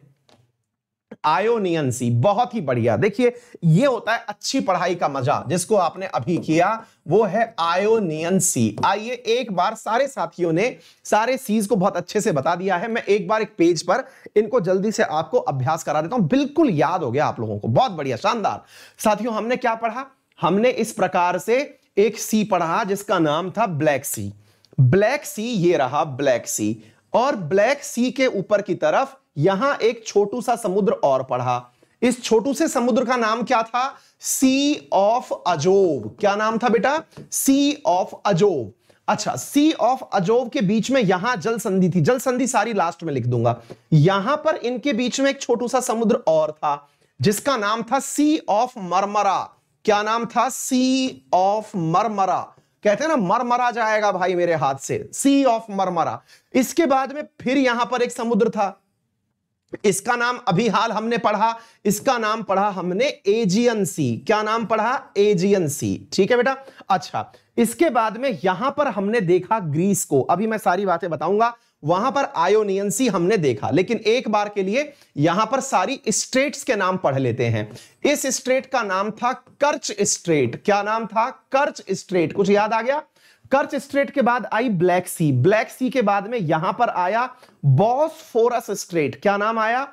आयोनियन सी बहुत ही बढ़िया देखिए ये होता है अच्छी पढ़ाई का मजा जिसको आपने अभी किया वो है आयोनियंसी आइए एक बार सारे साथियों ने सारे सीज को बहुत अच्छे से बता दिया है मैं एक बार एक पेज पर इनको जल्दी से आपको अभ्यास करा देता हूं बिल्कुल याद हो गया आप लोगों को बहुत बढ़िया शानदार साथियों हमने क्या पढ़ा हमने इस प्रकार से एक सी पढ़ा जिसका नाम था ब्लैक सी ब्लैक सी ये रहा ब्लैक सी और ब्लैक सी के ऊपर की तरफ यहां एक छोटू सा समुद्र और पढ़ा इस छोटू से समुद्र का नाम क्या था सी ऑफ अजोब क्या नाम था बेटा सी ऑफ अजोब अच्छा सी ऑफ अजोव के बीच में यहां जल संधि थी जल संधि सारी लास्ट में लिख दूंगा यहां पर इनके बीच में एक छोटू सा समुद्र और था जिसका नाम था सी ऑफ मरमरा क्या नाम था सी ऑफ मरमरा कहते हैं ना मरमरा जाएगा भाई मेरे हाथ से सी ऑफ मरमरा इसके बाद में फिर यहां पर एक समुद्र था इसका नाम अभी हाल हमने पढ़ा इसका नाम पढ़ा हमने एजियन सी क्या नाम पढ़ा एजियन सी ठीक है बेटा अच्छा इसके बाद में यहां पर हमने देखा ग्रीस को अभी मैं सारी बातें बताऊंगा वहां पर आयोनियन सी हमने देखा लेकिन एक बार के लिए यहां पर सारी स्ट्रेट के नाम पढ़ लेते हैं इस स्ट्रेट का नाम था कर्च स्ट्रेट क्या नाम था कर्च स्ट्रेट कुछ याद आ गया कर्च स्ट्रेट के बाद आई ब्लैक सी ब्लैक सी के बाद में यहां पर आया फोरस स्ट्रेट क्या नाम आया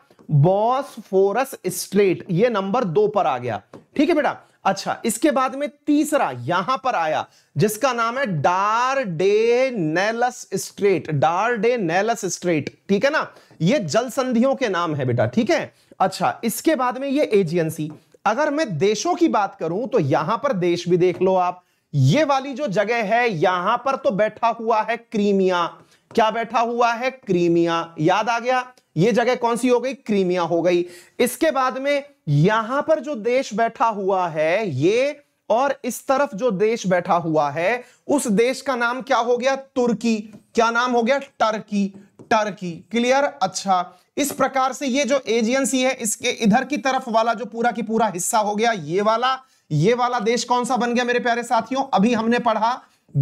फोरस स्ट्रेट ये नंबर दो पर आ गया ठीक है बेटा अच्छा इसके बाद में तीसरा यहां पर आया जिसका नाम है Dardanelles Strait Dardanelles Strait ठीक है ना ये जल संधियों के नाम है बेटा ठीक है अच्छा इसके बाद में ये एजेंसी अगर मैं देशों की बात करूं तो यहां पर देश भी देख लो आप ये वाली जो जगह है यहां पर तो बैठा हुआ है क्रीमिया क्या बैठा हुआ है क्रीमिया याद आ गया ये जगह कौन सी हो गई क्रीमिया हो गई इसके बाद में यहां पर जो देश बैठा हुआ है ये और इस तरफ जो देश बैठा हुआ है उस देश का नाम क्या हो गया तुर्की क्या नाम हो गया टर्की टर्की क्लियर अच्छा इस प्रकार से ये जो एजियन सी है इसके इधर की तरफ वाला जो पूरा की पूरा हिस्सा हो गया ये वाला ये वाला देश कौन सा बन गया मेरे प्यारे साथियों अभी हमने पढ़ा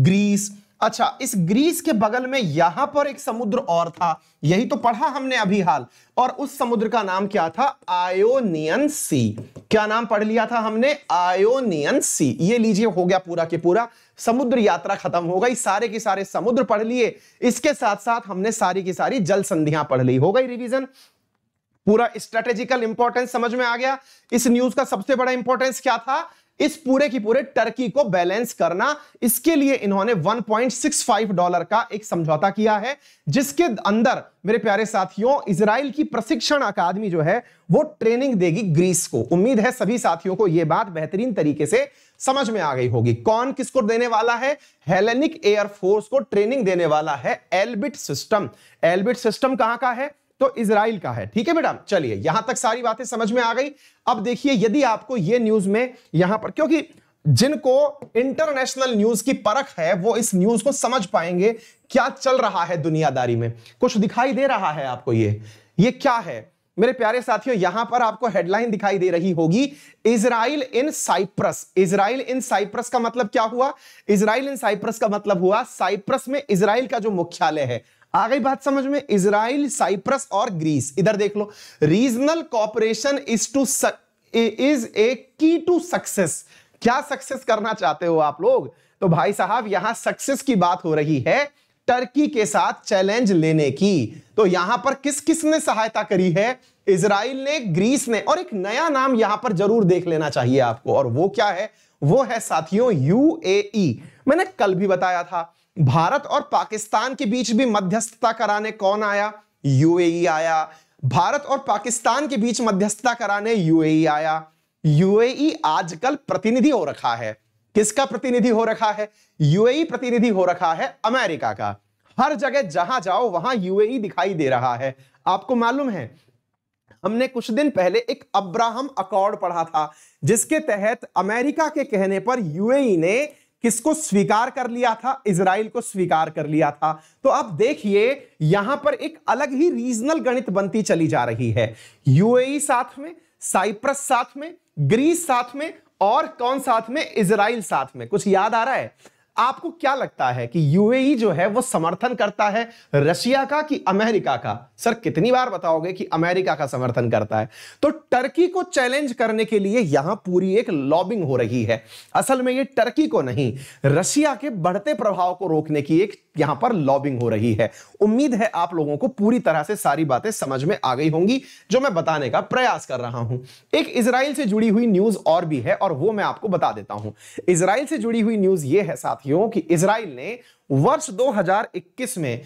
ग्रीस अच्छा इस ग्रीस के बगल में यहां पर एक समुद्र और था यही तो पढ़ा हमने अभी हाल और उस समुद्र का नाम क्या था आयोनियन सी क्या नाम पढ़ लिया था हमने आयोनियन सी ये लीजिए हो गया पूरा के पूरा समुद्र यात्रा खत्म हो गई सारे के सारे समुद्र पढ़ लिए इसके साथ साथ हमने सारी की सारी जल संधियां पढ़ ली हो गई रिविजन पूरा स्ट्रेटेजिकल इंपॉर्टेंस समझ में आ गया इस न्यूज का सबसे बड़ा इंपॉर्टेंस क्या था इस पूरे की पूरे टर्की को बैलेंस करना इसके लिए इन्होंने 1.65 डॉलर का एक समझौता किया है जिसके अंदर मेरे प्यारे साथियों इसराइल की प्रशिक्षण अकादमी जो है वो ट्रेनिंग देगी ग्रीस को उम्मीद है सभी साथियों को यह बात बेहतरीन तरीके से समझ में आ गई होगी कौन किसको देने वाला है हेलेनिक एयरफोर्स को ट्रेनिंग देने वाला है एलबिट सिस्टम एलबिट सिस्टम कहां का है तो इसराइल का है ठीक है बेटा चलिए यहां तक सारी बातें समझ में आ गई अब देखिए यदि आपको ये न्यूज में यहां पर क्योंकि जिनको इंटरनेशनल न्यूज की परख है वो इस न्यूज को समझ पाएंगे क्या चल रहा है दुनियादारी में कुछ दिखाई दे रहा है आपको ये ये क्या है मेरे प्यारे साथियों यहां पर आपको हेडलाइन दिखाई दे रही होगी Israel in Cyprus Israel in Cyprus का मतलब क्या हुआ इसराइल इन साइप्रस का मतलब हुआ साइप्रस में इसराइल का जो मुख्यालय है आ गई बात समझ में इसराइल साइप्रस और ग्रीस इधर देख लो regional cooperation is to is a key to success क्या सक्सेस करना चाहते हो आप लोग तो भाई साहब यहां सक्सेस की बात हो रही है टर्की के साथ चैलेंज लेने की तो यहां पर किस किस ने सहायता करी है इसराइल ने ग्रीस ने और एक नया नाम यहां पर जरूर देख लेना चाहिए आपको और वो क्या है वो है साथियों यूएई मैंने कल भी बताया था भारत और पाकिस्तान के बीच भी मध्यस्थता कराने कौन आया यूएई आया भारत और पाकिस्तान के बीच मध्यस्थता कराने यूएई आया यूएई आजकल प्रतिनिधि हो रखा है किसका प्रतिनिधि हो रखा है यूएई प्रतिनिधि हो रखा है अमेरिका का हर जगह जहां जाओ वहां यूएई दिखाई दे रहा है आपको मालूम है हमने कुछ दिन पहले एक अब्राहम अकॉर्ड पढ़ा था जिसके तहत अमेरिका के कहने पर यूएई ने किसको स्वीकार कर लिया था इसराइल को स्वीकार कर लिया था तो अब देखिए यहां पर एक अलग ही रीजनल गणित बनती चली जा रही है यूएई साथ में साइप्रस साथ में ग्रीस साथ में और कौन साथ में इसराइल साथ में कुछ याद आ रहा है आपको क्या लगता है कि यूएई जो है वो समर्थन करता है रशिया का कि अमेरिका का सर कितनी बार बताओगे कि अमेरिका का समर्थन करता है तो टर्की को चैलेंज करने के लिए यहां पूरी एक लॉबिंग हो रही है असल में ये टर्की को नहीं रशिया के बढ़ते प्रभाव को रोकने की एक यहां पर लॉबिंग हो रही है उम्मीद है आप लोगों को पूरी तरह से सारी बातें समझ में आ गई होंगी जो मैं बताने का प्रयास कर रहा हूं एक इसराइल से जुड़ी हुई न्यूज और भी है और वो मैं आपको बता देता हूं इसराइल से जुड़ी हुई न्यूज ये है साथ क्यों कि इसराइल ने वर्ष 2021 में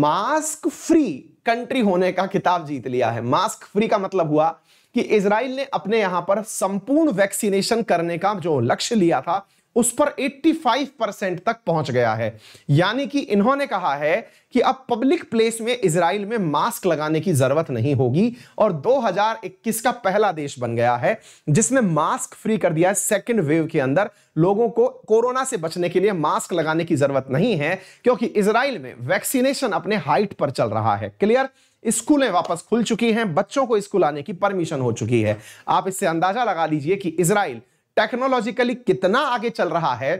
मास्क फ्री कंट्री होने का खिताब जीत लिया है मास्क फ्री का मतलब हुआ कि इसराइल ने अपने यहां पर संपूर्ण वैक्सीनेशन करने का जो लक्ष्य लिया था उस पर 85 परसेंट तक पहुंच गया है यानी कि इन्होंने कहा है कि अब पब्लिक प्लेस में इसराइल में मास्क लगाने की जरूरत नहीं होगी और 2021 का पहला देश बन गया है जिसने मास्क फ्री कर दिया है सेकेंड वेव के अंदर लोगों को कोरोना से बचने के लिए मास्क लगाने की जरूरत नहीं है क्योंकि इसराइल में वैक्सीनेशन अपने हाइट पर चल रहा है क्लियर स्कूलें वापस खुल चुकी हैं बच्चों को स्कूल आने की परमिशन हो चुकी है आप इससे अंदाजा लगा लीजिए कि इसराइल टेक्नोलॉजिकली कितना आगे चल रहा है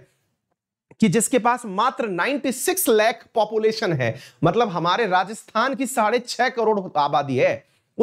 कि जिसके पास मात्र 96 लाख पॉपुलेशन है मतलब हमारे राजस्थान की साढ़े छह करोड़ आबादी है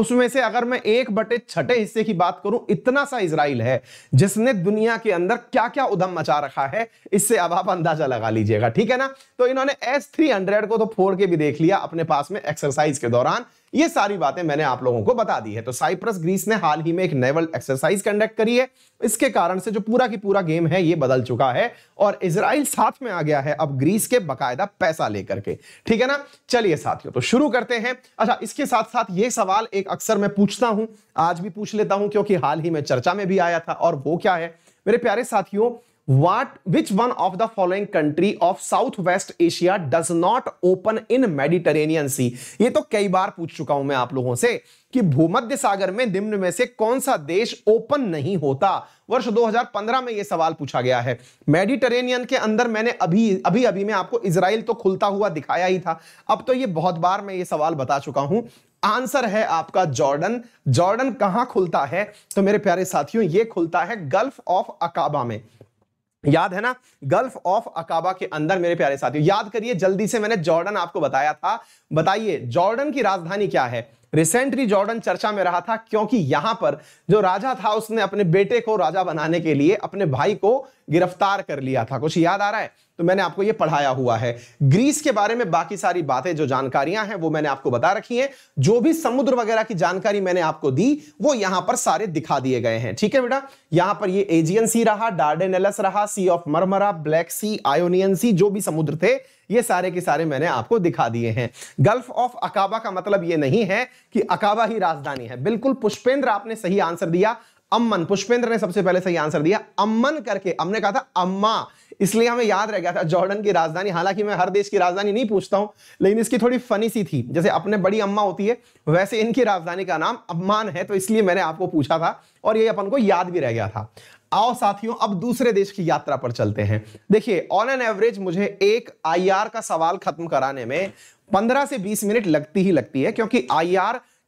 उसमें से अगर मैं एक बटे छठे हिस्से की बात करूं इतना सा इसराइल है जिसने दुनिया के अंदर क्या क्या उधम मचा रखा है इससे अब आप अंदाजा लगा लीजिएगा ठीक है ना तो इन्होंने एस थ्री हंड्रेड को तो फोड़ के भी देख लिया अपने पास में एक्सरसाइज के दौरान ये सारी बातें मैंने आप लोगों को बता दी है तो साइप्रस ग्रीस ने हाल ही में एक नेवल एक्सरसाइज कंडक्ट करी है इसके कारण से जो पूरा की पूरा गेम है ये बदल चुका है और इसराइल साथ में आ गया है अब ग्रीस के बकायदा पैसा लेकर के ठीक है ना चलिए साथियों तो शुरू करते हैं अच्छा इसके साथ साथ ये सवाल एक अक्सर मैं पूछता हूं आज भी पूछ लेता हूं क्योंकि हाल ही में चर्चा में भी आया था और वो क्या है मेरे प्यारे साथियों what which one of the following country of southwest asia does not open in mediterranean sea ये तो कई बार पूछ चुका हूं मैं आप लोगों से कि भूमध्य सागर में निम्न में से कौन सा देश ओपन नहीं होता वर्ष 2015 में यह सवाल पूछा गया है मेडिटेरेनियन के अंदर मैंने अभी अभी अभी मैं आपको इसराइल तो खुलता हुआ दिखाया ही था अब तो ये बहुत बार मैं ये सवाल बता चुका हूं आंसर है आपका जॉर्डन जॉर्डन कहां खुलता है तो मेरे प्यारे साथियों ये खुलता है गल्फ ऑफ अकाबा में याद है ना गल्फ ऑफ अकाबा के अंदर मेरे प्यारे साथियों याद करिए जल्दी से मैंने जॉर्डन आपको बताया था बताइए जॉर्डन की राजधानी क्या है रिसेंटली जॉर्डन चर्चा में रहा था क्योंकि यहां पर जो राजा था उसने अपने बेटे को राजा बनाने के लिए अपने भाई को गिरफ्तार कर लिया था कुछ याद आ रहा है तो मैंने आपको यह पढ़ाया हुआ है ग्रीस के बारे में बाकी सारी बातें जो जानकारियां हैं वो मैंने आपको बता रखी हैं जो भी समुद्र वगैरह की जानकारी मैंने आपको दी वो यहां पर सारे दिखा दिए गए हैं ठीक है बेटा यहां पर ये एजियन सी रहा डार्डेनेलस रहा Sea of Marmara Black Sea Ionian Sea जो भी समुद्र थे ये सारे के सारे मैंने आपको दिखा दिए हैं गल्फ ऑफ अकाबा का मतलब ये नहीं है कि अकाबा ही राजधानी है बिल्कुल पुष्पेंद्र आपने सही आंसर दिया अम्मन पुष्पेंद्र ने सबसे पहले सही आंसर दिया अम्मन करके हमने कहा था अम्मा इसलिए हमें याद रह गया था जॉर्डन की राजधानी हालांकि मैं हर देश की राजधानी नहीं पूछता हूं लेकिन इसकी थोड़ी फनी सी थी जैसे अपने बड़ी अम्मा होती है वैसे इनकी राजधानी का नाम अम्मान है तो इसलिए मैंने आपको पूछा था और ये अपन को याद भी रह गया था आओ साथियों अब दूसरे देश की यात्रा पर चलते हैं देखिए ऑन एन एवरेज मुझे एक आई का सवाल खत्म कराने में पंद्रह से बीस मिनट लगती ही लगती है क्योंकि आई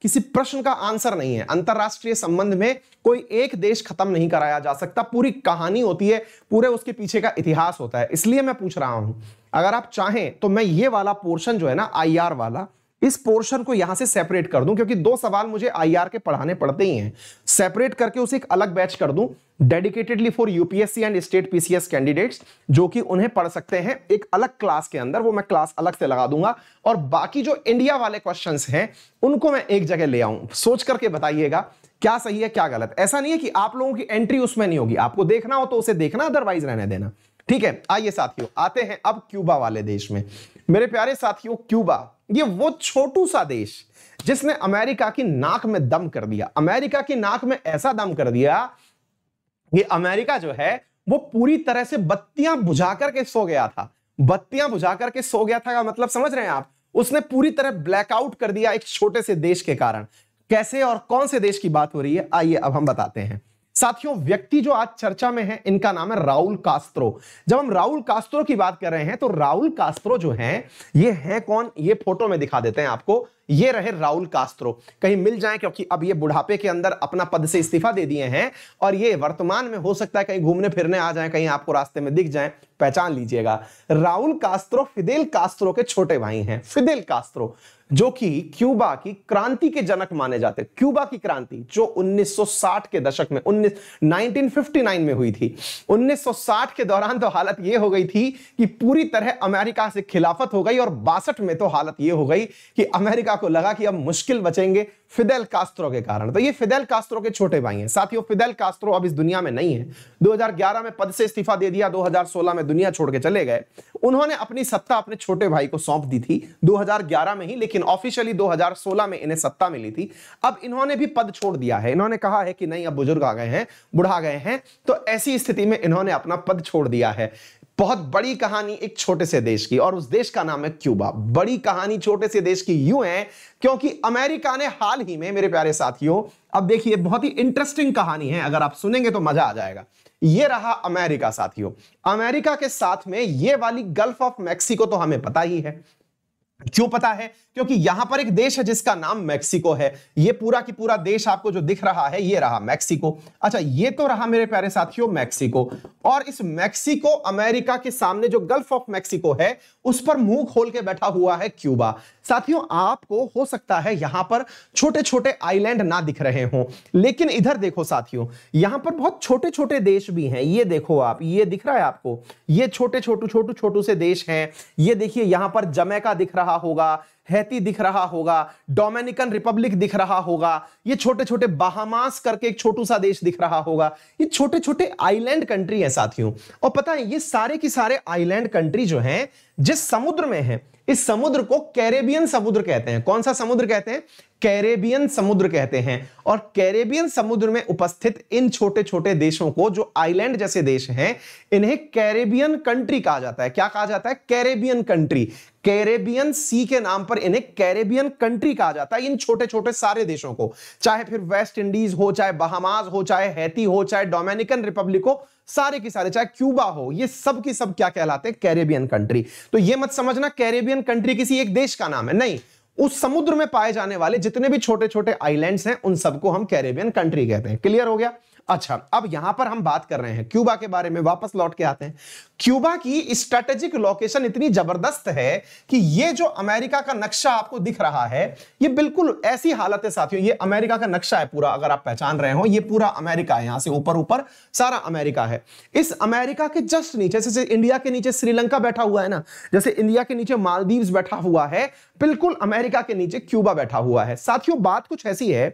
किसी प्रश्न का आंसर नहीं है अंतरराष्ट्रीय संबंध में कोई एक देश खत्म नहीं कराया जा सकता पूरी कहानी होती है पूरे उसके पीछे का इतिहास होता है इसलिए मैं पूछ रहा हूं अगर आप चाहें तो मैं ये वाला पोर्शन जो है ना आई वाला इस पोर्शन को यहां से सेपरेट कर दूं क्योंकि दो सवाल मुझे आईआर के पढ़ाने पड़ते ही हैं सेपरेट करके उसे एक अलग बैच कर दूं dedicatedly for UPSC and state PCS candidates जो कि उन्हें पढ़ सकते हैं एक अलग क्लास के अंदर वो मैं क्लास अलग से लगा दूंगा और बाकी जो इंडिया वाले क्वेश्चन हैं उनको मैं एक जगह ले आऊं सोच करके बताइएगा क्या सही है क्या गलत ऐसा नहीं है कि आप लोगों की एंट्री उसमें नहीं होगी आपको देखना हो तो उसे देखना अदरवाइज रहने देना ठीक है आइए साथियों आते हैं अब क्यूबा वाले देश में मेरे प्यारे साथियों क्यूबा ये वो छोटू सा देश जिसने अमेरिका की नाक में दम कर दिया अमेरिका की नाक में ऐसा दम कर दिया कि अमेरिका जो है वो पूरी तरह से बत्तियां बुझा करके सो गया था बत्तियां बुझा करके सो गया था का मतलब समझ रहे हैं आप उसने पूरी तरह ब्लैकआउट कर दिया एक छोटे से देश के कारण कैसे और कौन से देश की बात हो रही है आइए अब हम बताते हैं साथियों व्यक्ति जो आज चर्चा में है इनका नाम है राहुल कास्त्रो जब हम राहुल कास्त्रो की बात कर रहे हैं तो राहुल कास्त्रो जो है ये है कौन ये फोटो में दिखा देते हैं आपको ये रहे राहुल कास्त्रो कहीं मिल जाए क्योंकि अब ये बुढ़ापे के अंदर अपना पद से इस्तीफा दे दिए हैं और ये वर्तमान में हो सकता है कहीं घूमने फिरने आ जाए कहीं आपको रास्ते में दिख जाए पहचान लीजिएगा राहुल कास्त्रो फिदेल कास्त्रो के छोटे भाई हैं फिदेल कास्त्रो जो कि क्यूबा की क्रांति के जनक माने जाते क्यूबा की क्रांति जो 1960 के दशक में 19 1959 में हुई थी 1960 के दौरान तो हालत यह हो गई थी कि पूरी तरह अमेरिका से खिलाफत हो गई और बासठ में तो हालत यह हो गई कि अमेरिका अमेरिका को लगा कि अब मुश्किल बचेंगे फिदेल कास्त्रो के कारण तो ये फिदेल कास्त्रो के छोटे भाई हैं साथियों फिदेल कास्त्रो अब इस दुनिया में नहीं है 2011 में पद से इस्तीफा दे दिया 2016 में दुनिया छोड़ के चले गए उन्होंने अपनी सत्ता अपने छोटे भाई को सौंप दी थी 2011 में ही लेकिन ऑफिशियली 2016 में इन्हें सत्ता मिली थी अब इन्होंने भी पद छोड़ दिया है इन्होंने कहा है कि नहीं अब बुजुर्ग आ गए हैं बुढ़ा गए हैं तो ऐसी स्थिति में इन्होंने अपना पद छोड़ दिया है बहुत बड़ी कहानी एक छोटे से देश की और उस देश का नाम है क्यूबा बड़ी कहानी छोटे से देश की यूं है क्योंकि अमेरिका ने हाल ही में मेरे प्यारे साथियों अब देखिए बहुत ही इंटरेस्टिंग कहानी है अगर आप सुनेंगे तो मजा आ जाएगा ये रहा अमेरिका साथियों अमेरिका के साथ में ये वाली गल्फ ऑफ मैक्सिको तो हमें पता ही है क्यों पता है क्योंकि यहां पर एक देश है जिसका नाम मैक्सिको है ये पूरा की पूरा देश आपको जो दिख रहा है ये रहा मैक्सिको अच्छा ये तो रहा मेरे प्यारे साथियों मैक्सिको और इस मैक्सिको अमेरिका के सामने जो गल्फ ऑफ मैक्सिको है उस पर मुंह खोल के बैठा हुआ है क्यूबा साथियों आपको हो सकता है यहां पर छोटे छोटे आइलैंड ना दिख रहे हो लेकिन इधर देखो साथियों यहां पर बहुत छोटे छोटे देश भी हैं ये देखो आप ये दिख रहा है आपको ये छोटे छोटू छोटू छोटू से देश हैं ये देखिए यहां पर जमैका दिख रहा होगा हैती दिख रहा होगा डोमिनिकन रिपब्लिक दिख रहा होगा ये छोटे छोटे बहामास करके एक छोटू सा देश दिख रहा होगा ये छोटे छोटे आइलैंड कंट्री है साथियों और पता है ये सारे की सारे आइलैंड कंट्री जो हैं जिस समुद्र में है इस समुद्र को कैरेबियन समुद्र कहते हैं कौन सा समुद्र कहते हैं कैरेबियन समुद्र कहते हैं और कैरेबियन समुद्र में उपस्थित इन छोटे छोटे देशों को जो आइलैंड जैसे देश हैं इन्हें कैरेबियन कंट्री कहा जाता है क्या कहा जाता है कैरेबियन कंट्री कैरेबियन सी के नाम पर इन्हें कैरेबियन कंट्री कहा जाता है इन छोटे छोटे सारे देशों को चाहे फिर वेस्ट इंडीज हो चाहे बहामाज हो चाहे हैती हो चाहे डोमेनिकन रिपब्लिक हो सारे के सारे चाहे क्यूबा हो ये सब की सब क्या कहलाते हैं कैरेबियन कंट्री तो ये मत समझना कैरेबियन कंट्री किसी एक देश का नाम है नहीं उस समुद्र में पाए जाने वाले जितने भी छोटे छोटे आइलैंड्स हैं उन सबको हम कैरेबियन कंट्री कहते हैं क्लियर हो गया अच्छा अब यहां पर हम बात कर रहे हैं क्यूबा के बारे में वापस लौट के आते हैं क्यूबा की स्ट्रेटेजिक लोकेशन इतनी जबरदस्त है कि ये जो अमेरिका का नक्शा आपको दिख रहा है ये बिल्कुल ऐसी हालत है साथियों ये अमेरिका का नक्शा है पूरा अगर आप पहचान रहे हो ये पूरा अमेरिका है यहां से ऊपर ऊपर सारा अमेरिका है इस अमेरिका के जस्ट नीचे जैसे इंडिया के नीचे श्रीलंका बैठा हुआ है ना जैसे इंडिया के नीचे मालदीव बैठा हुआ है बिल्कुल अमेरिका के नीचे क्यूबा बैठा हुआ है साथियों बात कुछ ऐसी है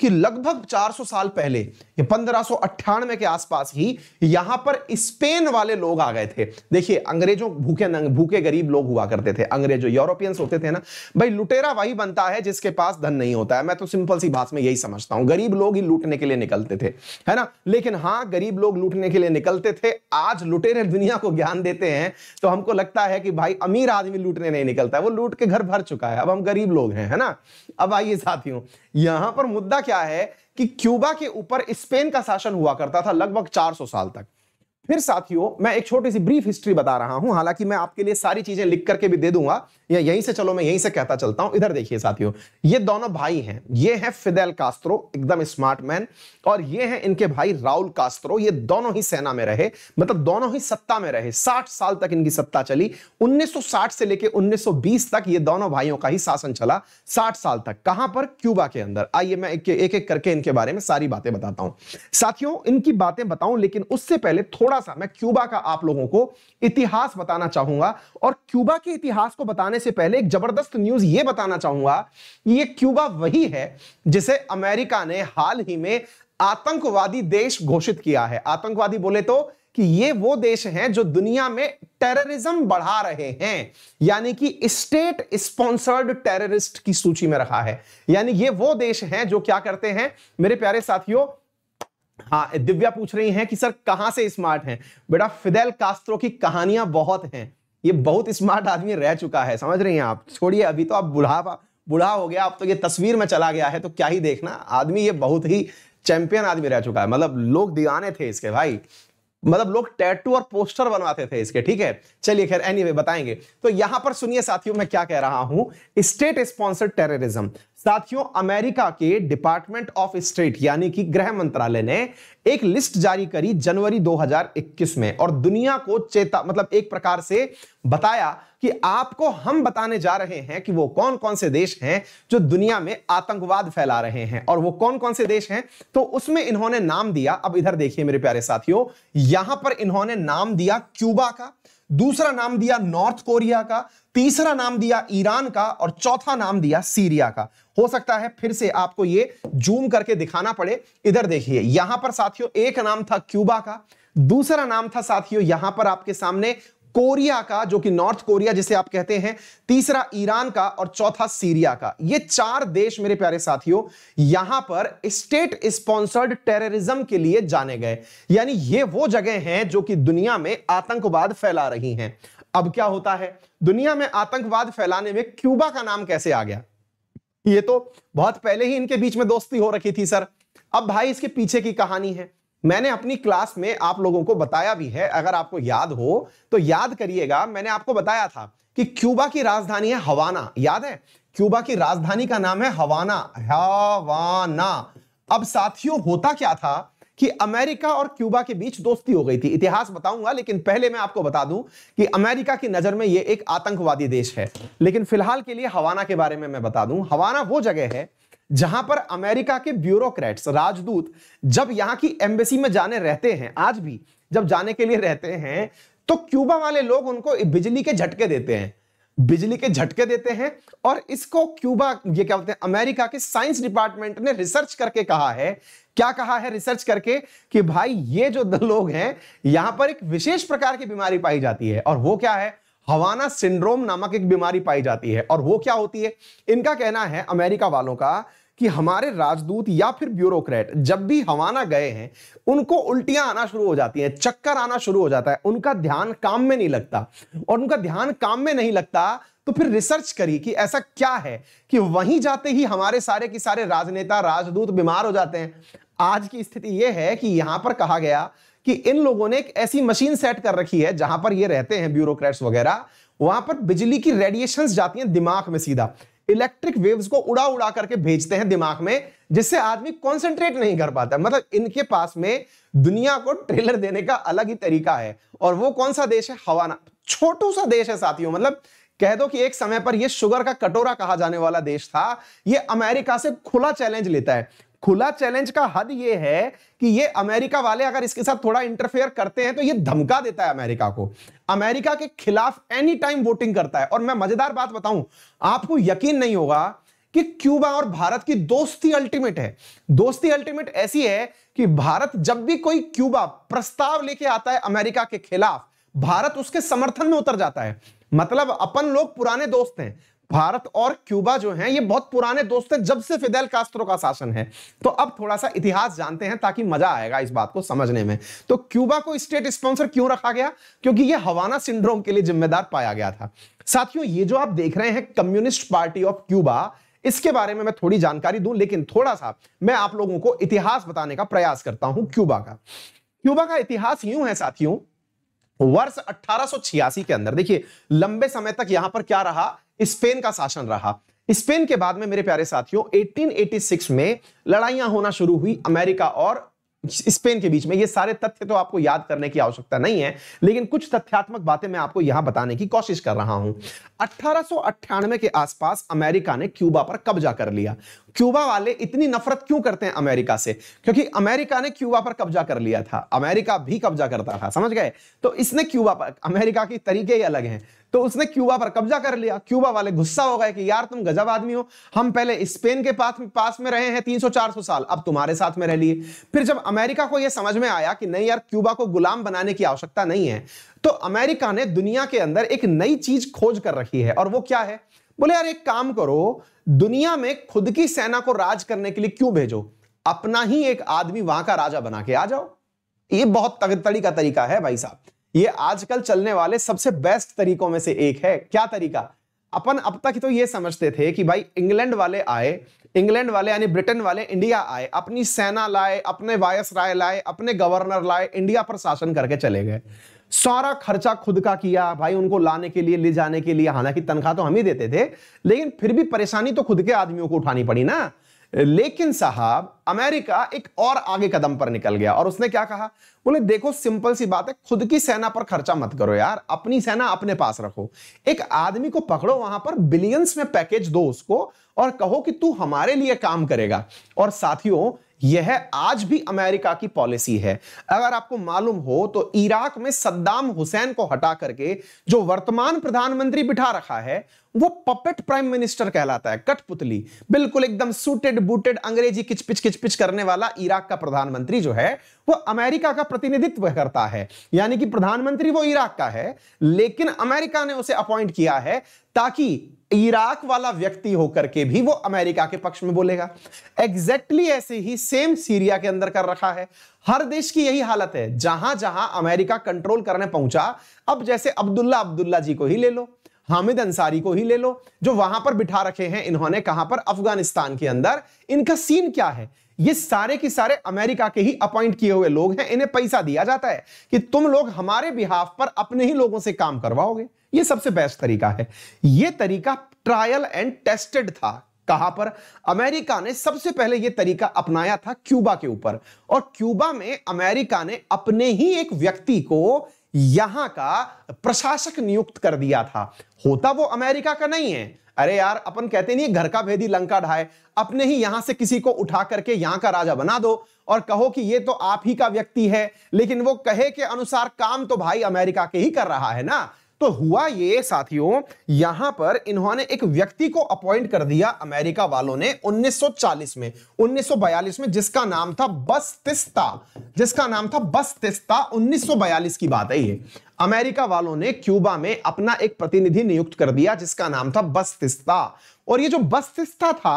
कि लगभग 400 साल पहले ये पंद्रह के आसपास ही यहां पर स्पेन वाले लोग आ गए थे देखिए अंग्रेजों भूखे भूखे गरीब लोग हुआ करते थे अंग्रेज यूरोपियंस होते थे ना भाई लुटेरा वही बनता है जिसके पास धन नहीं होता है मैं तो सिंपल सी भाषा में यही समझता हूं गरीब लोग ही लूटने के लिए निकलते थे है ना लेकिन हाँ गरीब लोग लूटने के लिए निकलते थे आज लुटेरे दुनिया को ज्ञान देते हैं तो हमको लगता है कि भाई अमीर आदमी लूटने नहीं निकलता वो लूट के घर भर चुका है अब हम गरीब लोग हैं है ना अब आइए साथियों यहां पर मुद्दा क्या है कि क्यूबा के ऊपर स्पेन का शासन हुआ करता था लगभग 400 साल तक फिर साथियों मैं एक छोटी सी ब्रीफ हिस्ट्री बता रहा हूं हालांकि मैं आपके लिए सारी चीजें लिख करके भी दे दूंगा या यहीं से चलो मैं यहीं से कहता चलता हूं इधर देखिए साथियों ये दोनों भाई हैं ये हैं फिदेल कास्त्रो एकदम स्मार्ट मैन और ये हैं इनके भाई राहुल कास्त्रो ये दोनों ही सेना में रहे मतलब दोनों ही सत्ता में रहे साठ साल तक इनकी सत्ता चली साठ से लेकर बीस तक ये दोनों भाइयों का ही शासन चला साठ साल तक कहां पर क्यूबा के अंदर आइए मैं एक एक करके इनके बारे में सारी बातें बताता हूं साथियों इनकी बातें बताऊं लेकिन उससे पहले थोड़ा थोड़ा सा मैं क्यूबा का आप लोगों को इतिहास बताना चाहूंगा और क्यूबा के इतिहास को बताने से पहले एक जबरदस्त न्यूज ये बताना चाहूंगा कि ये क्यूबा वही है जिसे अमेरिका ने हाल ही में आतंकवादी देश घोषित किया है आतंकवादी बोले तो कि ये वो देश हैं जो दुनिया में टेररिज्म बढ़ा रहे हैं यानी कि स्टेट स्पॉन्सर्ड टेररिस्ट की सूची में रखा है यानी ये वो देश हैं जो क्या करते हैं मेरे प्यारे साथियों हाँ दिव्या पूछ रही हैं कि सर कहां से स्मार्ट हैं बेटा फिदेल कास्त्रो की कहानियां बहुत हैं ये बहुत स्मार्ट आदमी रह चुका है समझ रही हैं आप छोड़िए अभी तो आप बुढ़ापा बुढ़ा हो गया आप तो ये तस्वीर में चला गया है तो क्या ही देखना आदमी ये बहुत ही चैंपियन आदमी रह चुका है मतलब लोग दीवाने थे इसके भाई मतलब लोग टैटू और पोस्टर बनवाते थे इसके ठीक है चलिए खैर एनीवे anyway, बताएंगे तो यहां पर सुनिए साथियों मैं क्या कह रहा हूं स्टेट स्पॉन्सर्ड टेररिज्म साथियों अमेरिका के डिपार्टमेंट ऑफ स्टेट यानी कि गृह मंत्रालय ने एक लिस्ट जारी करी जनवरी 2021 में और दुनिया को चेता मतलब एक प्रकार से बताया कि आपको हम बताने जा रहे हैं कि वो कौन कौन से देश हैं जो दुनिया में आतंकवाद फैला रहे हैं और वो कौन कौन से देश हैं तो उसमें इन्होंने नाम दिया अब इधर देखिए मेरे प्यारे साथियों यहां पर इन्होंने नाम दिया क्यूबा का दूसरा नाम दिया नॉर्थ कोरिया का तीसरा नाम दिया ईरान का और चौथा नाम दिया सीरिया का हो सकता है फिर से आपको ये जूम करके दिखाना पड़े इधर देखिए यहां पर साथियों एक नाम था क्यूबा का दूसरा नाम था साथियों यहां पर आपके सामने कोरिया का जो कि नॉर्थ कोरिया जिसे आप कहते हैं तीसरा ईरान का और चौथा सीरिया का ये चार देश मेरे प्यारे साथियों यहां पर स्टेट स्पॉन्सर्ड टेररिज्म के लिए जाने गए यानी ये वो जगह हैं जो कि दुनिया में आतंकवाद फैला रही हैं अब क्या होता है दुनिया में आतंकवाद फैलाने में क्यूबा का नाम कैसे आ गया ये तो बहुत पहले ही इनके बीच में दोस्ती हो रखी थी सर अब भाई इसके पीछे की कहानी है मैंने अपनी क्लास में आप लोगों को बताया भी है अगर आपको याद हो तो याद करिएगा मैंने आपको बताया था कि क्यूबा की राजधानी है हवाना याद है क्यूबा की राजधानी का नाम है हवाना हवाना अब साथियों होता क्या था कि अमेरिका और क्यूबा के बीच दोस्ती हो गई थी इतिहास बताऊंगा लेकिन पहले मैं आपको बता दूं कि अमेरिका की नजर में यह एक आतंकवादी देश है लेकिन फिलहाल के लिए हवाना के बारे में मैं बता दूं हवाना वो जगह है जहां पर अमेरिका के ब्यूरोक्रेट्स राजदूत जब यहां की एम्बेसी में जाने रहते हैं आज भी जब जाने के लिए रहते हैं तो क्यूबा वाले लोग उनको बिजली के झटके देते हैं बिजली के झटके देते हैं और इसको क्यूबा ये क्या बोलते हैं अमेरिका के साइंस डिपार्टमेंट ने रिसर्च करके कहा है क्या कहा है रिसर्च करके कि भाई ये जो लोग हैं यहां पर एक विशेष प्रकार की बीमारी पाई जाती है और वो क्या है हवाना सिंड्रोम नामक एक बीमारी पाई जाती है और वो क्या होती है इनका कहना है अमेरिका वालों का कि हमारे राजदूत या फिर ब्यूरोक्रेट जब भी हवाना गए हैं उनको उल्टियां आना शुरू हो जाती हैं चक्कर आना शुरू हो जाता है उनका ध्यान काम में नहीं लगता और उनका ध्यान काम में नहीं लगता तो फिर रिसर्च करिए कि ऐसा क्या है कि वहीं जाते ही हमारे सारे के सारे राजनेता राजदूत बीमार हो जाते हैं आज की स्थिति यह है कि यहां पर कहा गया कि इन लोगों ने एक ऐसी मशीन सेट कर रखी है जहां पर ये रहते हैं ब्यूरोक्रेट्स वगैरह वहां पर बिजली की रेडिएशंस जाती हैं दिमाग में सीधा इलेक्ट्रिक वेव्स को उड़ा उड़ा करके भेजते हैं दिमाग में जिससे आदमी कॉन्सेंट्रेट नहीं कर पाता मतलब इनके पास में दुनिया को ट्रेलर देने का अलग ही तरीका है और वो कौन सा देश है हवाना छोटू सा देश है साथियों मतलब कह दो कि एक समय पर यह शुगर का कटोरा कहा जाने वाला देश था यह अमेरिका से खुला चैलेंज लेता है खुला चैलेंज का हद यह है कि ये अमेरिका वाले अगर इसके साथ थोड़ा इंटरफेयर करते हैं तो ये धमका देता है अमेरिका को अमेरिका के खिलाफ एनी टाइम वोटिंग करता है और मैं मजेदार बात बताऊं आपको यकीन नहीं होगा कि क्यूबा और भारत की दोस्ती अल्टीमेट है दोस्ती अल्टीमेट ऐसी है कि भारत जब भी कोई क्यूबा प्रस्ताव लेके आता है अमेरिका के खिलाफ भारत उसके समर्थन में उतर जाता है मतलब अपन लोग पुराने दोस्त हैं भारत और क्यूबा जो हैं ये बहुत पुराने दोस्त हैं जब से फिदेल कास्त्रो का शासन है तो अब थोड़ा सा इतिहास जानते हैं ताकि मजा आएगा इस बात को समझने में तो क्यूबा को स्टेट स्पॉन्सर क्यों रखा गया क्योंकि ये हवाना सिंड्रोम के लिए जिम्मेदार पाया गया था साथियों ये जो आप देख रहे हैं कम्युनिस्ट पार्टी ऑफ क्यूबा इसके बारे में मैं थोड़ी जानकारी दूं लेकिन थोड़ा सा मैं आप लोगों को इतिहास बताने का प्रयास करता हूं क्यूबा का क्यूबा का इतिहास यूं है साथियों वर्ष अठारह के अंदर देखिए लंबे समय तक यहां पर क्या रहा स्पेन का शासन रहा स्पेन के बाद में मेरे प्यारे साथियों 1886 में लड़ाइयां होना शुरू हुई अमेरिका और स्पेन के बीच में ये सारे तथ्य तो आपको याद करने की आवश्यकता नहीं है लेकिन कुछ तथ्यात्मक बातें मैं आपको यहां बताने की कोशिश कर रहा हूं अठारह के आसपास अमेरिका ने क्यूबा पर कब्जा कर लिया क्यूबा वाले इतनी नफरत क्यों करते हैं अमेरिका से क्योंकि अमेरिका ने क्यूबा पर कब्जा कर लिया था अमेरिका भी कब्जा करता था समझ गए तो इसने क्यूबा पर अमेरिका के तरीके ही अलग हैं तो उसने क्यूबा पर कब्जा कर लिया क्यूबा वाले गुस्सा हो गए कि यार तुम गजब आदमी हो हम पहले स्पेन के पास पास में रहे हैं 300 सौ साल अब तुम्हारे साथ में रह लिए फिर जब अमेरिका को यह समझ में आया कि नहीं यार क्यूबा को गुलाम बनाने की आवश्यकता नहीं है तो अमेरिका ने दुनिया के अंदर एक नई चीज खोज कर रखी है और वो क्या है बोले यार एक काम करो दुनिया में खुद की सेना को राज करने के लिए क्यों भेजो अपना ही एक आदमी वहां का राजा बना के आ जाओ ये बहुत तगतड़ी का तरीका है भाई साहब ये आजकल चलने वाले सबसे बेस्ट तरीकों में से एक है क्या तरीका अपन अब तक तो ये समझते थे कि भाई इंग्लैंड वाले आए इंग्लैंड वाले यानी ब्रिटेन वाले इंडिया आए अपनी सेना लाए अपने वायस राय लाए अपने गवर्नर लाए इंडिया पर शासन करके चले गए सारा खर्चा खुद का किया भाई उनको लाने के लिए ले जाने के लिए हालांकि तनख्वाह तो हम ही देते थे लेकिन फिर भी परेशानी तो खुद के आदमियों को उठानी पड़ी ना लेकिन साहब अमेरिका एक और आगे कदम पर निकल गया और उसने क्या कहा बोले देखो सिंपल सी बात है खुद की सेना पर खर्चा मत करो यार अपनी सेना अपने पास रखो एक आदमी को पकड़ो वहां पर बिलियंस में पैकेज दो उसको और कहो कि तू हमारे लिए काम करेगा और साथियों यह आज भी अमेरिका की पॉलिसी है अगर आपको मालूम हो तो इराक में सद्दाम हुसैन को हटा करके जो वर्तमान प्रधानमंत्री बिठा रखा है वो पपेट प्राइम मिनिस्टर कहलाता है कठपुतली बिल्कुल एकदम सूटेड बूटेड अंग्रेजी किचपिच किचपिच करने वाला इराक का प्रधानमंत्री जो है वो अमेरिका का प्रतिनिधित्व करता है यानी कि प्रधानमंत्री वो इराक का है लेकिन अमेरिका ने उसे अपॉइंट किया है ताकि इराक वाला व्यक्ति होकर के भी वो अमेरिका के पक्ष में बोलेगा एग्जैक्टली exactly ऐसे ही सेम सीरिया के अंदर कर रखा है हर देश की यही हालत है जहां जहां अमेरिका कंट्रोल करने पहुंचा अब जैसे अब्दुल्ला अब्दुल्ला जी को ही ले लो हामिद अंसारी को ही ले लो जो वहां पर बिठा रखे हैं इन्होंने कहां पर अफगानिस्तान के अंदर इनका सीन क्या है ये सारे के सारे अमेरिका के ही अपॉइंट किए हुए लोग हैं इन्हें पैसा दिया जाता है कि तुम लोग हमारे बिहाफ पर अपने ही लोगों से काम करवाओगे ये सबसे बेस्ट तरीका है ये तरीका ट्रायल एंड टेस्टेड था कहां पर अमेरिका ने सबसे पहले यह तरीका अपनाया था क्यूबा के ऊपर और क्यूबा में अमेरिका ने अपने ही एक व्यक्ति को यहां का प्रशासक नियुक्त कर दिया था होता वो अमेरिका का नहीं है अरे यार अपन कहते नहीं घर का भेदी लंका ढाए अपने ही यहां से किसी को उठा करके यहां का राजा बना दो और कहो कि ये तो आप ही का व्यक्ति है लेकिन वो कहे के अनुसार काम तो भाई अमेरिका के ही कर रहा है ना तो हुआ ये साथियों यहां पर इन्होंने एक व्यक्ति को अपॉइंट कर दिया अमेरिका वालों ने 1940 में 1942 में जिसका नाम था तिस्ता जिसका नाम था तिस्ता 1942 की बात है ये अमेरिका वालों ने क्यूबा में अपना एक प्रतिनिधि नियुक्त कर दिया जिसका नाम था तिस्ता और ये जो बस्तिस्ता था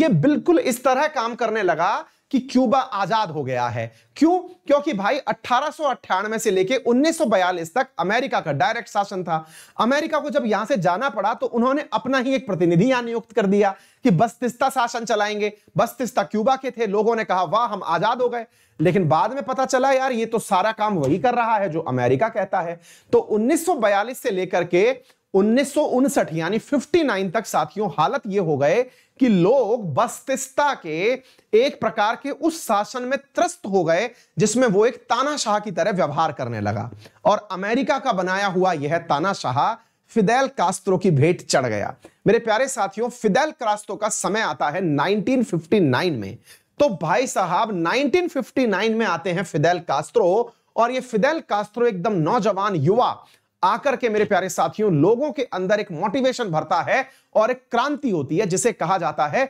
ये बिल्कुल इस तरह काम करने लगा कि क्यूबा आजाद हो गया है क्यों क्योंकि भाई अट्ठारह से लेके 1942 तक अमेरिका का डायरेक्ट शासन था अमेरिका को जब यहां से जाना पड़ा तो उन्होंने अपना ही एक प्रतिनिधि यहां नियुक्त कर दिया कि बस्तिस्ता शासन चलाएंगे बस्तिस्ता क्यूबा के थे लोगों ने कहा वाह हम आजाद हो गए लेकिन बाद में पता चला यार ये तो सारा काम वही कर रहा है जो अमेरिका कहता है तो उन्नीस से लेकर के उन्नीस यानी 59 तक साथियों हालत ये हो गए कि लोग बस्तिस्ता के एक प्रकार के उस शासन में त्रस्त हो गए जिसमें वो एक तानाशाह की तरह व्यवहार करने लगा और अमेरिका का बनाया हुआ यह तानाशाह फिदेल कास्त्रो की भेंट चढ़ गया मेरे प्यारे साथियों फिदेल कास्त्रो का समय आता है 1959 में तो भाई साहब 1959 में आते हैं फिदेल कास्त्रो और ये फिदेल कास्त्रो एकदम नौजवान युवा आकर के मेरे प्यारे साथियों लोगों के अंदर एक मोटिवेशन भरता है और एक क्रांति होती है जिसे कहा जाता है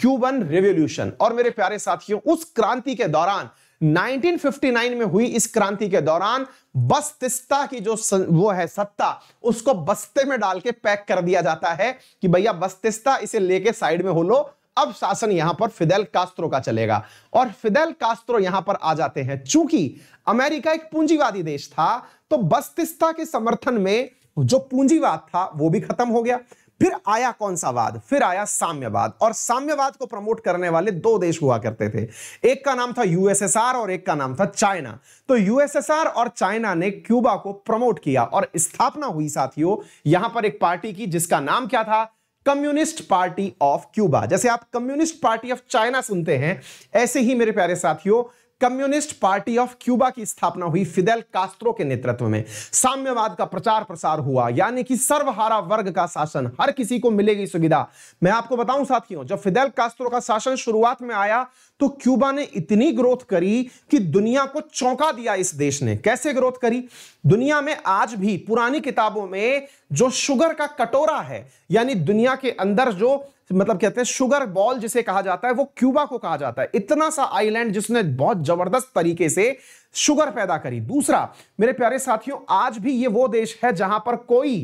क्यूबन रेवोल्यूशन और मेरे प्यारे साथियों उस क्रांति के दौरान 1959 में हुई इस क्रांति के दौरान बस्तिस्ता की जो वो है सत्ता उसको बस्ते में डाल के पैक कर दिया जाता है कि भैया बस्तिस्ता इसे लेके साइड में हो लो अब शासन यहां पर फिदेल कास्त्रो का चलेगा और फिदेल कास्त्रो यहां पर आ जाते हैं चूंकि अमेरिका एक पूंजीवादी देश था तो बस्तिस्ता के समर्थन में जो पूंजीवाद था वो भी खत्म हो गया फिर आया कौन सा वाद फिर आया साम्यवाद और साम्यवाद को प्रमोट करने वाले दो देश हुआ करते थे एक का नाम था यूएसएसआर और एक का नाम था चाइना तो यूएसएसआर और चाइना ने क्यूबा को प्रमोट किया और स्थापना हुई साथियों यहां पर एक पार्टी की जिसका नाम क्या था कम्युनिस्ट पार्टी ऑफ क्यूबा जैसे आप कम्युनिस्ट पार्टी ऑफ चाइना सुनते हैं ऐसे ही मेरे प्यारे साथियों कम्युनिस्ट पार्टी ऑफ क्यूबा की स्थापना हुई फिदेल कास्त्रो के नेतृत्व में साम्यवाद का प्रचार प्रसार हुआ यानी कि सर्वहारा वर्ग का शासन हर किसी को मिलेगी सुविधा मैं आपको बताऊं साथियों जब फिदेल कास्त्रो का शासन शुरुआत में आया तो क्यूबा ने इतनी ग्रोथ करी कि दुनिया को चौंका दिया इस देश ने कैसे ग्रोथ करी दुनिया में आज भी पुरानी किताबों में जो शुगर का कटोरा है यानी दुनिया के अंदर जो मतलब कहते हैं शुगर बॉल जिसे कहा जाता है वो क्यूबा को कहा जाता है इतना सा आइलैंड जिसने बहुत जबरदस्त तरीके से शुगर पैदा करी दूसरा मेरे प्यारे साथियों आज भी ये वो देश है जहां पर कोई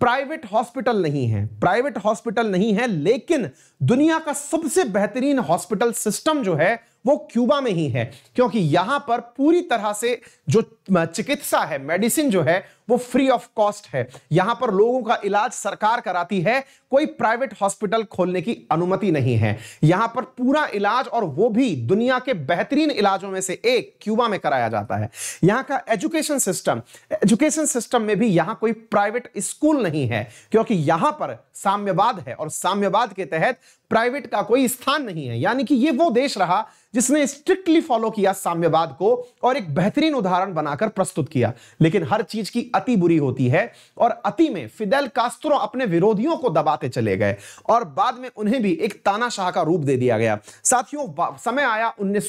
प्राइवेट हॉस्पिटल नहीं है प्राइवेट हॉस्पिटल नहीं है लेकिन दुनिया का सबसे बेहतरीन हॉस्पिटल सिस्टम जो है वो क्यूबा में ही है क्योंकि यहां पर पूरी तरह से जो चिकित्सा है मेडिसिन जो है वो फ्री ऑफ कॉस्ट है यहां पर लोगों का इलाज सरकार कराती है कोई प्राइवेट हॉस्पिटल खोलने की अनुमति नहीं है यहां पर पूरा इलाज और वो भी दुनिया के बेहतरीन इलाजों में से एक क्यूबा में कराया जाता है यहां का एजुकेशन सिस्टम एजुकेशन सिस्टम में भी यहां कोई प्राइवेट स्कूल नहीं है क्योंकि यहां पर साम्यवाद है और साम्यवाद के तहत प्राइवेट का कोई स्थान नहीं है यानी कि ये वो देश रहा जिसने स्ट्रिक्टली फॉलो किया साम्यवाद को और एक बेहतरीन उदाहरण बनाकर प्रस्तुत किया लेकिन हर चीज की अति बुरी होती है और अति में फिदेल कास्त्रो अपने विरोधियों को दबाते चले गए और बाद में उन्हें भी एक तानाशाह का रूप दे दिया गया साथियों समय आया उन्नीस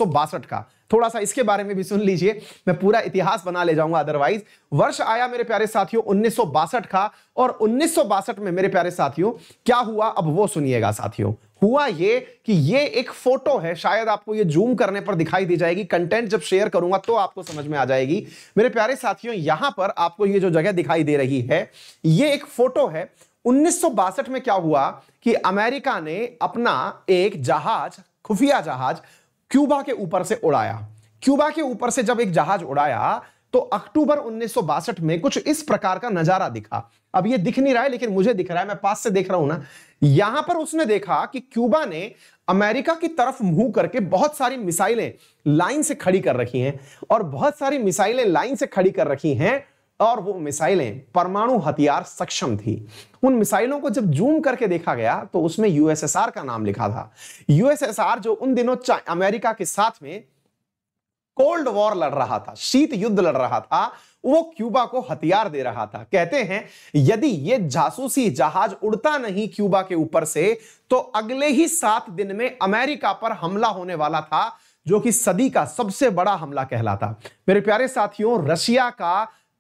का थोड़ा सा इसके बारे में भी सुन लीजिए मैं पूरा इतिहास बना ले जाऊंगा अदरवाइज वर्ष आया मेरे प्यारे साथियों उन्नीस का और उन्नीस में मेरे प्यारे साथियों क्या हुआ अब वो सुनिएगा साथियों हुआ ये कि ये एक फोटो है शायद आपको ये जूम करने पर दिखाई दी जाएगी कंटेंट जब शेयर करूंगा तो आपको समझ में आ जाएगी मेरे प्यारे साथियों यहां पर आपको ये जो जगह दिखाई दे रही है ये एक फोटो है उन्नीस में क्या हुआ कि अमेरिका ने अपना एक जहाज खुफिया जहाज क्यूबा के ऊपर से उड़ाया क्यूबा के ऊपर से जब एक जहाज उड़ाया तो अक्टूबर उन्नीस में कुछ इस प्रकार का नजारा दिखा अब ये दिख नहीं रहा है लेकिन मुझे दिख रहा है मैं पास से देख रहा हूं ना यहां पर उसने देखा कि क्यूबा ने अमेरिका की तरफ मुंह करके बहुत सारी मिसाइलें लाइन से खड़ी कर रखी हैं और बहुत सारी मिसाइलें लाइन से खड़ी कर रखी हैं और वो मिसाइलें परमाणु हथियार सक्षम थी उन मिसाइलों को जब जूम करके देखा गया तो उसमें यूएसएसआर का नाम लिखा था यूएसएसआर जो उन दिनों अमेरिका के साथ में कोल्ड वॉर लड़ रहा था शीत युद्ध लड़ रहा था वो क्यूबा को हथियार दे रहा था कहते हैं यदि ये जासूसी जहाज उड़ता नहीं क्यूबा के ऊपर से तो अगले ही सात दिन में अमेरिका पर हमला होने वाला था जो कि सदी का सबसे बड़ा हमला कहलाता मेरे प्यारे साथियों रशिया का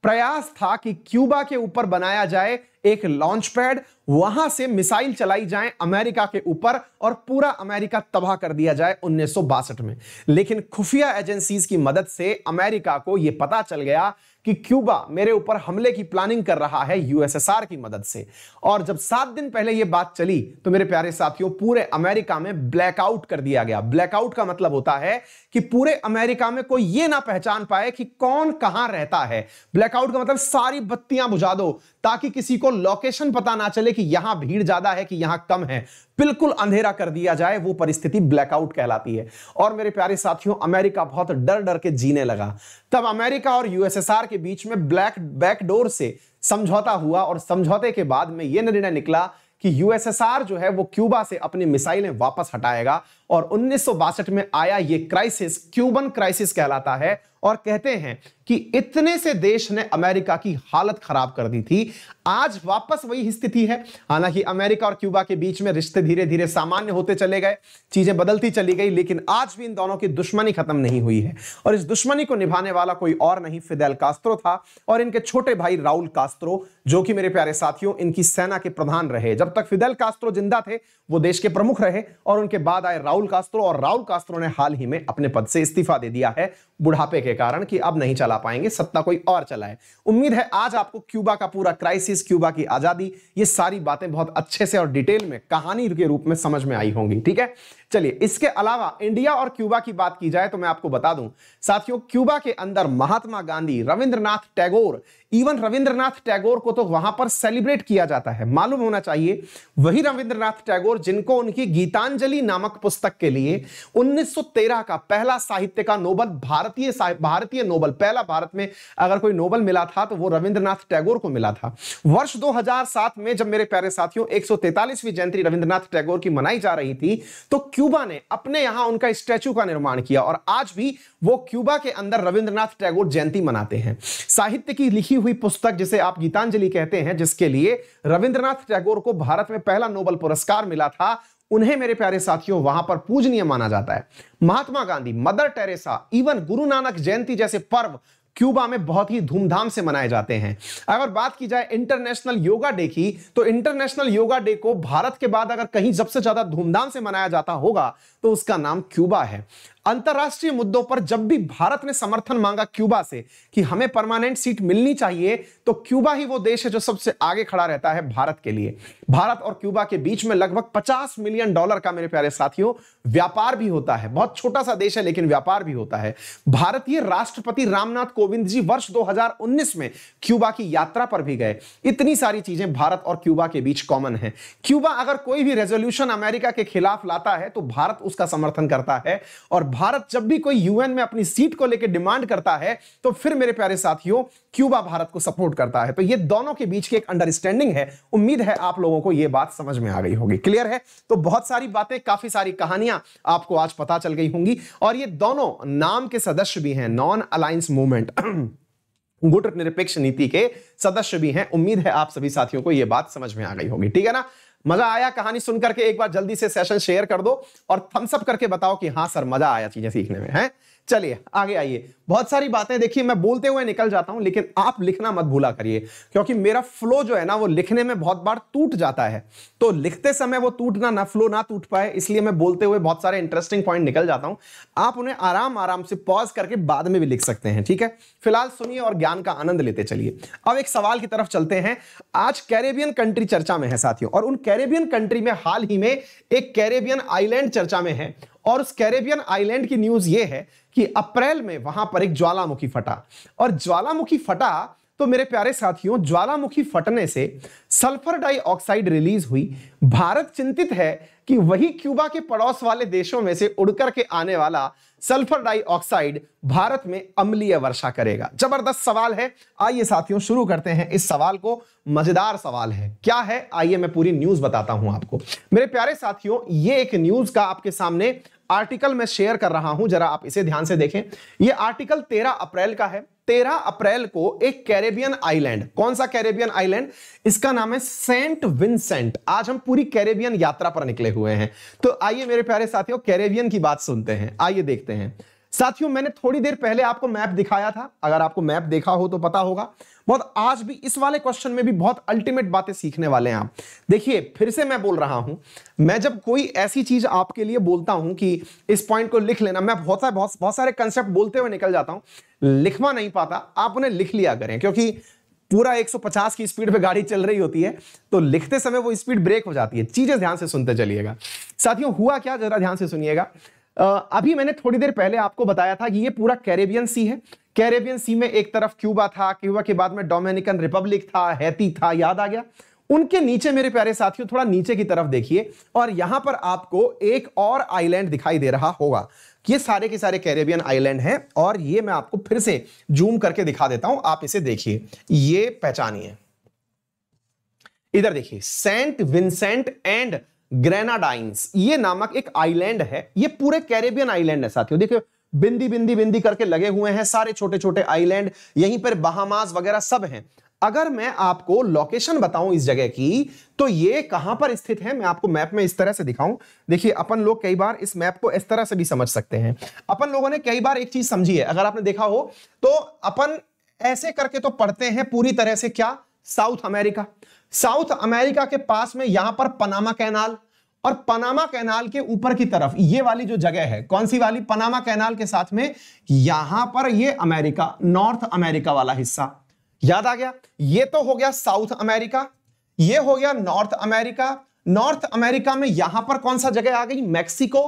प्रयास था कि क्यूबा के ऊपर बनाया जाए एक लॉन्च पैड वहां से मिसाइल चलाई जाए अमेरिका के ऊपर और पूरा अमेरिका तबाह कर दिया जाए उन्नीस में लेकिन खुफिया एजेंसीज की मदद से अमेरिका को यह पता चल गया कि क्यूबा मेरे ऊपर हमले की प्लानिंग कर रहा है यूएसएसआर की मदद से और जब सात दिन पहले यह बात चली तो मेरे प्यारे साथियों पूरे अमेरिका में ब्लैकआउट कर दिया गया ब्लैकआउट का मतलब होता है कि पूरे अमेरिका में कोई यह ना पहचान पाए कि कौन कहां रहता है ब्लैकआउट का मतलब सारी बत्तियां बुझा दो ताकि किसी को लोकेशन पता ना चले कि यहां भीड़ ज्यादा है कि यहां कम है बिल्कुल अंधेरा कर दिया जाए वो परिस्थिति ब्लैकआउट कहलाती है और मेरे प्यारे साथियों अमेरिका बहुत डर डर के जीने लगा तब अमेरिका और यूएसएसआर के बीच में ब्लैक बैकडोर से समझौता हुआ और समझौते के बाद में यह निर्णय निकला कि यूएसएसआर जो है वो क्यूबा से अपनी मिसाइलें वापस हटाएगा और उन्नीस में आया ये क्राइसिस क्यूबन क्राइसिस कहलाता है और कहते हैं कि इतने से देश ने अमेरिका की हालत खराब कर दी थी आज वापस वही स्थिति है हालांकि अमेरिका और क्यूबा के बीच में रिश्ते धीरे धीरे सामान्य होते चले गए चीजें बदलती चली गई लेकिन आज भी इन दोनों की दुश्मनी खत्म नहीं हुई है और इस दुश्मनी को निभाने वाला कोई और नहीं फिदेल कास्त्रो था और इनके छोटे भाई राहुल कास्त्रो जो कि मेरे प्यारे साथियों इनकी सेना के प्रधान रहे जब तक फिदेल कास्त्रो जिंदा थे वो देश के प्रमुख रहे और उनके बाद आए राहुल राहुल कास्त्रो और राहुल कास्त्रो ने हाल ही में अपने पद से इस्तीफा दे दिया है बुढ़ापे के कारण कि अब नहीं चला पाएंगे सत्ता कोई और चला है उम्मीद है आज आपको क्यूबा का पूरा क्राइसिस क्यूबा की आजादी ये सारी बातें बहुत अच्छे से और डिटेल में कहानी के रूप में समझ में आई होंगी ठीक है चलिए इसके अलावा इंडिया और क्यूबा की बात की जाए तो मैं आपको बता दूं साथियों क्यूबा के अंदर महात्मा गांधी रविंद्रनाथ टैगोर इवन रविंद्रनाथ टैगोर को तो वहां पर सेलिब्रेट किया जाता है मालूम होना चाहिए वही रविंद्रनाथ टैगोर जिनको उनकी गीतांजलि नामक पुस्तक के लिए 1913 का पहला साहित्य का नोबल भारतीय भारतीय नोबल पहला भारत में अगर कोई नोबल मिला था तो वो रविंद्रनाथ टैगोर को मिला था वर्ष दो में जब मेरे प्यारे साथियों एक जयंती रविंद्रनाथ टैगोर की मनाई जा रही थी तो क्यूबा ने अपने यहां उनका स्टैचू का निर्माण किया और आज भी वो क्यूबा के अंदर रविंद्रनाथ टैगोर जयंती मनाते हैं साहित्य की लिखी हुई पुस्तक जिसे आप गीतांजलि कहते हैं जिसके लिए रविंद्रनाथ टैगोर को भारत में पहला नोबल पुरस्कार मिला था उन्हें मेरे प्यारे साथियों वहां पर पूजनीय माना जाता है Mahatma Gandhi Mother Teresa even Guru Nanak जयंती जैसे पर्व क्यूबा में बहुत ही धूमधाम से मनाए जाते हैं अगर बात की जाए इंटरनेशनल योगा डे की तो इंटरनेशनल योगा डे को भारत के बाद अगर कहीं सबसे ज्यादा धूमधाम से मनाया जाता होगा तो उसका नाम क्यूबा है अंतरराष्ट्रीय मुद्दों पर जब भी भारत ने समर्थन मांगा क्यूबा से कि हमें परमानेंट सीट मिलनी चाहिए तो क्यूबा ही वो देश है जो सबसे आगे खड़ा रहता है भारत के लिए भारत और क्यूबा के बीच में लगभग 50 मिलियन डॉलर का मेरे प्यारे साथियों व्यापार भी होता है बहुत छोटा सा देश है लेकिन व्यापार भी होता है भारतीय राष्ट्रपति रामनाथ कोविंद जी वर्ष दो में क्यूबा की यात्रा पर भी गए इतनी सारी चीजें भारत और क्यूबा के बीच कॉमन है क्यूबा अगर कोई भी रेजोल्यूशन अमेरिका के खिलाफ लाता है तो भारत उसका समर्थन करता है और भारत जब भी कोई यूएन में अपनी सीट को लेकर डिमांड करता है तो फिर मेरे प्यारे साथियों क्यूबा भारत को सपोर्ट करता है तो ये दोनों के बीच की एक अंडरस्टैंडिंग है उम्मीद है आप लोगों को यह बात समझ में आ गई होगी क्लियर है तो बहुत सारी बातें काफी सारी कहानियां आपको आज पता चल गई होंगी और ये दोनों नाम के सदस्य भी हैं नॉन अलायंस मूवमेंट गुट निरपेक्ष नीति के सदस्य भी हैं उम्मीद है आप सभी साथियों को यह बात समझ में आ गई होगी ठीक है ना मजा आया कहानी सुन करके एक बार जल्दी से सेशन शेयर कर दो और थम्सअप करके बताओ कि हाँ सर मजा आया चीजें सीखने में है चलिए आगे आइए बहुत सारी बातें देखिए मैं बोलते हुए निकल जाता हूं लेकिन आप लिखना मत भूला करिए क्योंकि मेरा फ्लो जो है ना वो लिखने में बहुत बार टूट जाता है तो लिखते समय वो टूटना ना फ्लो ना टूट पाए इसलिए मैं बोलते हुए बहुत सारे इंटरेस्टिंग पॉइंट निकल जाता हूं आप उन्हें आराम आराम से पॉज करके बाद में भी लिख सकते हैं ठीक है फिलहाल सुनिए और ज्ञान का आनंद लेते चलिए अब एक सवाल की तरफ चलते हैं आज कैरेबियन कंट्री चर्चा में है साथियों और उन कैरेबियन कंट्री में हाल ही में एक कैरेबियन आईलैंड चर्चा में है और उस कैरेबियन आइलैंड की न्यूज ये है कि अप्रैल में वहां पर एक ज्वालामुखी फटा और ज्वालामुखी फटा तो मेरे प्यारे साथियों ज्वालामुखी फटने से सल्फर डाइऑक्साइड रिलीज हुई भारत चिंतित है कि वही क्यूबा के पड़ोस वाले देशों में से उड़कर के आने वाला सल्फर डाइऑक्साइड भारत में अम्लीय वर्षा करेगा जबरदस्त सवाल है आइए साथियों शुरू करते हैं इस सवाल को मजेदार सवाल है क्या है आइए मैं पूरी न्यूज बताता हूं आपको मेरे प्यारे साथियों ये एक न्यूज का आपके सामने आर्टिकल मैं शेयर कर रहा हूं जरा आप इसे ध्यान से देखें ये आर्टिकल 13 अप्रैल का है 13 अप्रैल को एक कैरेबियन आइलैंड कौन सा कैरेबियन आइलैंड इसका नाम है सेंट विंसेंट आज हम पूरी कैरेबियन यात्रा पर निकले हुए हैं तो आइए मेरे प्यारे साथियों कैरेबियन की बात सुनते हैं आइए देखते हैं साथियों मैंने थोड़ी देर पहले आपको मैप दिखाया था अगर आपको मैप देखा हो तो पता होगा बहुत आज भी इस वाले क्वेश्चन में भी बहुत अल्टीमेट बातें सीखने वाले हैं आप देखिए फिर से मैं बोल रहा हूं मैं जब कोई ऐसी चीज आपके लिए बोलता हूं कि इस पॉइंट को लिख लेना मैं बहुत सारे बहुत सारे कंसेप्ट बोलते हुए निकल जाता हूं लिखवा नहीं पाता आप उन्हें लिख लिया करें क्योंकि पूरा 150 की स्पीड पे गाड़ी चल रही होती है तो लिखते समय वो स्पीड ब्रेक हो जाती है चीजें ध्यान से सुनते चलिएगा साथियों हुआ क्या जरा ध्यान से सुनिएगा अभी मैंने थोड़ी देर पहले आपको बताया था कि ये पूरा कैरेबियन सी है कैरेबियन सी में एक तरफ क्यूबा था क्यूबा के बाद में डोमिनिकन रिपब्लिक था हैती था याद आ गया उनके नीचे मेरे प्यारे साथियों थोड़ा नीचे की तरफ देखिए और यहां पर आपको एक और आइलैंड दिखाई दे रहा होगा ये सारे के सारे कैरेबियन आइलैंड हैं और ये मैं आपको फिर से जूम करके दिखा देता हूं आप इसे देखिए ये पहचानिए इधर देखिए सेंट विंसेंट एंड ग्रेनाडाइंस ये नामक एक आइलैंड है ये पूरे कैरेबियन आइलैंड है साथियों देखिए बिंदी बिंदी बिंदी करके लगे हुए हैं सारे छोटे छोटे आइलैंड यहीं पर बहामास वगैरह सब हैं अगर मैं आपको लोकेशन बताऊं इस जगह की तो ये कहां पर स्थित है मैं आपको मैप में इस तरह से दिखाऊं देखिए अपन लोग कई बार इस मैप को इस तरह से भी समझ सकते हैं अपन लोगों ने कई बार एक चीज समझी है अगर आपने देखा हो तो अपन ऐसे करके तो पढ़ते हैं पूरी तरह से क्या साउथ अमेरिका साउथ अमेरिका के पास में यहां पर पनामा कैनाल और पनामा कैनाल के ऊपर की तरफ ये वाली जो जगह है कौन सी वाली पनामा कैनाल के साथ में यहां पर ये अमेरिका नॉर्थ अमेरिका वाला हिस्सा याद आ गया ये तो हो गया साउथ अमेरिका ये हो गया नॉर्थ अमेरिका नॉर्थ अमेरिका में यहां पर कौन सा जगह आ गई मैक्सिको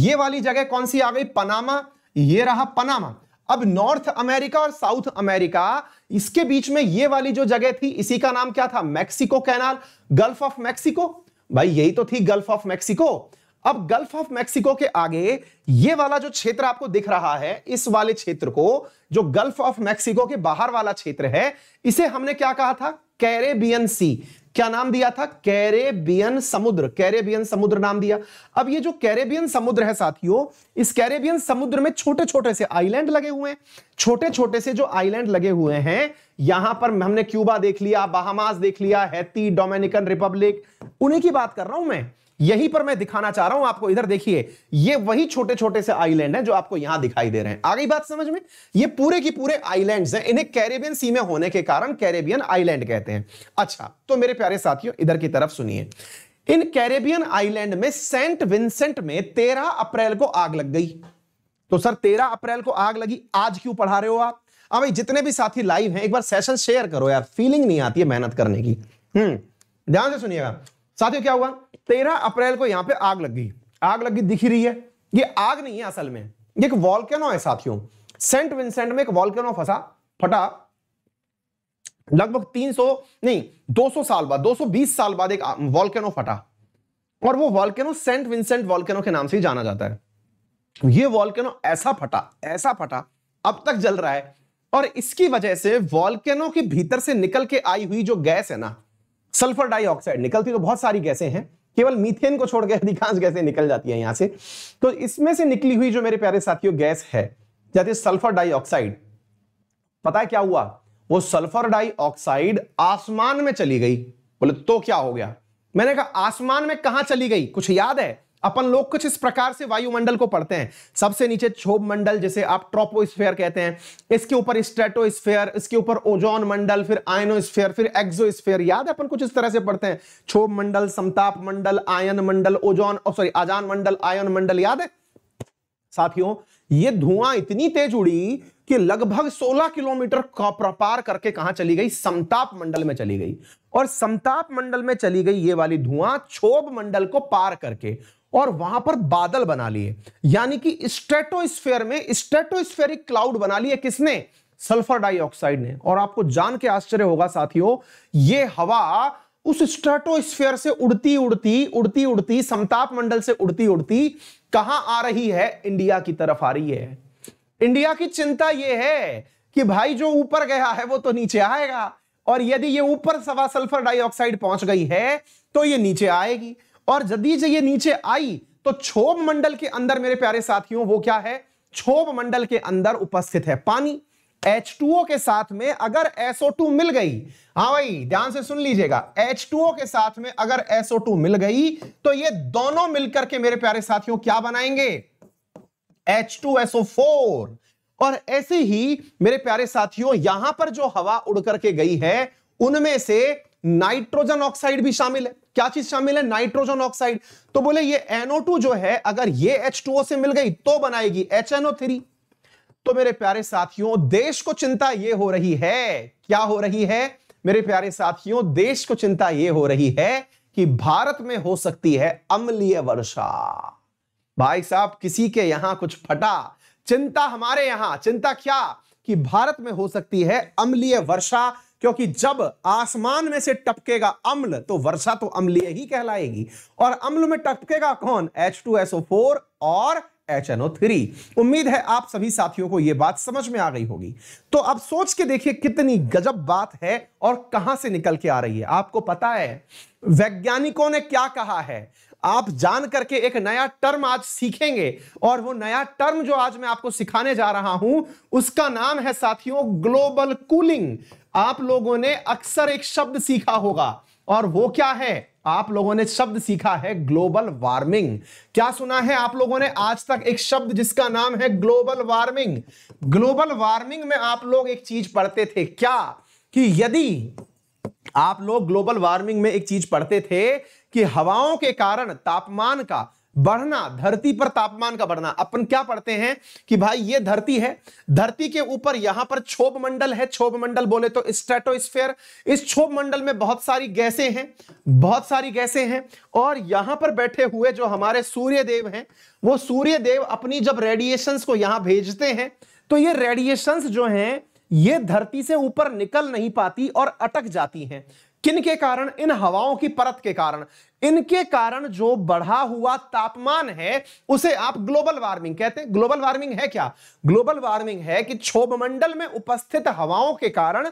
ये वाली जगह कौन सी आ गई पनामा ये रहा पनामा अब नॉर्थ अमेरिका और साउथ अमेरिका इसके बीच में ये वाली जो जगह थी इसी का नाम क्या था Mexico canal Gulf of Mexico भाई यही तो थी गल्फ ऑफ मैक्सिको अब गल्फ ऑफ मैक्सिको के आगे ये वाला जो क्षेत्र आपको दिख रहा है इस वाले क्षेत्र को जो गल्फ ऑफ मैक्सिको के बाहर वाला क्षेत्र है इसे हमने क्या कहा था कैरेबियन सी क्या नाम दिया था कैरेबियन समुद्र कैरेबियन समुद्र नाम दिया अब ये जो कैरेबियन समुद्र है साथियों इस कैरेबियन समुद्र में छोटे छोटे से आइलैंड लगे हुए हैं छोटे छोटे से जो आइलैंड लगे हुए हैं यहां पर हमने क्यूबा देख लिया बहामास देख लिया हैती डोमिनिकन रिपब्लिक उन्हीं की बात कर रहा हूं मैं यहीं पर मैं दिखाना चाह रहा हूं आपको इधर देखिए ये वही छोटे छोटे से आइलैंड हैं जो आपको यहां दिखाई दे रहे हैं आगे बात समझ में ये पूरे की पूरे आइलैंड्स हैं इन्हें कैरेबियन सी में होने के कारण कैरेबियन आइलैंड कहते हैं अच्छा तो मेरे प्यारे साथियों इधर की तरफ सुनिए इन कैरेबियन आईलैंड में सेंट विंसेंट में तेरह अप्रैल को आग लग गई तो सर तेरह अप्रैल को आग लगी आज क्यों पढ़ा रहे हो आप अब हाँ भाई जितने भी साथी लाइव हैं एक बार सेशन शेयर करो यार फीलिंग नहीं आती है मेहनत करने की हम्म ध्यान से सुनिएगा साथियों क्या हुआ तेरह अप्रैल को यहां पे आग लग गई आग लगी दिख रही है ये आग नहीं है असल में ये एक वॉल्केनो है साथियों सेंट विंसेंट में एक वॉल्केनो फंसा फटा लगभग 300 नहीं 200 साल बाद 220 साल बाद एक वॉल्केनो फटा और वो वॉल्केनो सेंट विंसेंट वॉल्केनो के नाम से ही जाना जाता है ये वॉल्केनो ऐसा फटा ऐसा फटा अब तक जल रहा है और इसकी वजह से वॉल्केनो के भीतर से निकल के आई हुई जो गैस है ना सल्फर डाइऑक्साइड निकलती तो बहुत सारी गैसें हैं केवल मीथेन को छोड़कर अधिकांश गैसें निकल जाती हैं यहां से तो इसमें से निकली हुई जो मेरे प्यारे साथियों गैस है जाती है सल्फर डाइऑक्साइड पता है क्या हुआ वो सल्फर डाइऑक्साइड आसमान में चली गई बोले तो क्या हो गया मैंने कहा आसमान में कहा चली गई कुछ याद है अपन लोग कुछ इस प्रकार से वायुमंडल को पढ़ते हैं सबसे नीचे क्षोभ मंडल जिसे आप ट्रोपोस्फेयर कहते हैं इसके ऊपर स्ट्रेटोस्फेयर इसके ऊपर ओजोन मंडल फिर आयनोस्फेयर फिर एक्सोस्फेयर याद है अपन कुछ इस तरह से पढ़ते हैं क्षोभ मंडल समताप मंडल आयन मंडल ओजोन सॉरी आजान मंडल आयन मंडल याद है साथियों ये धुआं इतनी तेज उड़ी कि लगभग 16 किलोमीटर पार करके कहा चली गई समताप मंडल में चली गई और समताप मंडल में चली गई ये वाली धुआं क्षोभ मंडल को पार करके और वहां पर बादल बना लिए यानी कि स्ट्रेटोस्फेयर में स्ट्रेटोस्फेरिक क्लाउड बना लिए किसने सल्फर डाइऑक्साइड ने और आपको जान के आश्चर्य होगा साथियों ये हवा उस स्ट्रेटोस्फेयर से उड़ती उड़ती उड़ती उड़ती समताप मंडल से उड़ती उड़ती कहां आ रही है इंडिया की तरफ आ रही है इंडिया की चिंता यह है कि भाई जो ऊपर गया है वो तो नीचे आएगा और यदि ये ऊपर सवा सल्फर डाइऑक्साइड पहुंच गई है तो ये नीचे आएगी और यदि ये नीचे आई तो क्षोभ मंडल के अंदर मेरे प्यारे साथियों वो क्या है क्षोभ मंडल के अंदर उपस्थित है पानी H2O के साथ में अगर SO2 मिल गई हाँ भाई ध्यान से सुन लीजिएगा H2O के साथ में अगर SO2 मिल गई तो ये दोनों मिलकर के मेरे प्यारे साथियों क्या बनाएंगे H2SO4 और ऐसे ही मेरे प्यारे साथियों यहां पर जो हवा उड़ करके गई है उनमें से नाइट्रोजन ऑक्साइड भी शामिल है क्या चीज शामिल है नाइट्रोजन ऑक्साइड तो बोले ये NO2 जो है अगर ये H2O से मिल गई तो बनाएगी HNO3 तो मेरे प्यारे साथियों देश को चिंता ये हो रही है क्या हो रही है मेरे प्यारे साथियों देश को चिंता ये हो रही है कि भारत में हो सकती है अम्लीय वर्षा भाई साहब किसी के यहां कुछ फटा चिंता हमारे यहां चिंता क्या कि भारत में हो सकती है अम्लीय वर्षा क्योंकि जब आसमान में से टपकेगा अम्ल तो वर्षा तो अम्लीय ही कहलाएगी और अम्ल में टपकेगा कौन H2SO4 और HNO3 उम्मीद है आप सभी साथियों को यह बात समझ में आ गई होगी तो अब सोच के देखिए कितनी गजब बात है और कहां से निकल के आ रही है आपको पता है वैज्ञानिकों ने क्या कहा है आप जान करके एक नया टर्म आज सीखेंगे और वो नया टर्म जो आज मैं आपको सिखाने जा रहा हूं उसका नाम है साथियों ग्लोबल कूलिंग आप लोगों ने अक्सर एक शब्द सीखा होगा और वो क्या है आप लोगों ने शब्द सीखा है ग्लोबल वार्मिंग क्या सुना है आप लोगों ने आज तक एक शब्द जिसका नाम है ग्लोबल वार्मिंग ग्लोबल वार्मिंग में आप लोग एक चीज पढ़ते थे क्या कि यदि आप लोग ग्लोबल वार्मिंग में एक चीज पढ़ते थे कि हवाओं के कारण तापमान का बढ़ना धरती पर तापमान का बढ़ना अपन क्या पढ़ते हैं कि भाई ये धरती है धरती के ऊपर यहां पर क्षोभ मंडल है क्षोभ मंडल बोले तो स्ट्रेटोस्फेयर इस क्षोभ मंडल में बहुत सारी गैसें हैं बहुत सारी गैसें हैं और यहां पर बैठे हुए जो हमारे सूर्य देव हैं वो सूर्य देव अपनी जब रेडिएशंस को यहां भेजते हैं तो ये रेडिएशंस जो हैं ये धरती से ऊपर निकल नहीं पाती और अटक जाती हैं किन के कारण इन हवाओं की परत के कारण इनके कारण जो बढ़ा हुआ तापमान है उसे आप ग्लोबल वार्मिंग कहते हैं ग्लोबल वार्मिंग है क्या ग्लोबल वार्मिंग है कि मंडल में उपस्थित हवाओं के कारण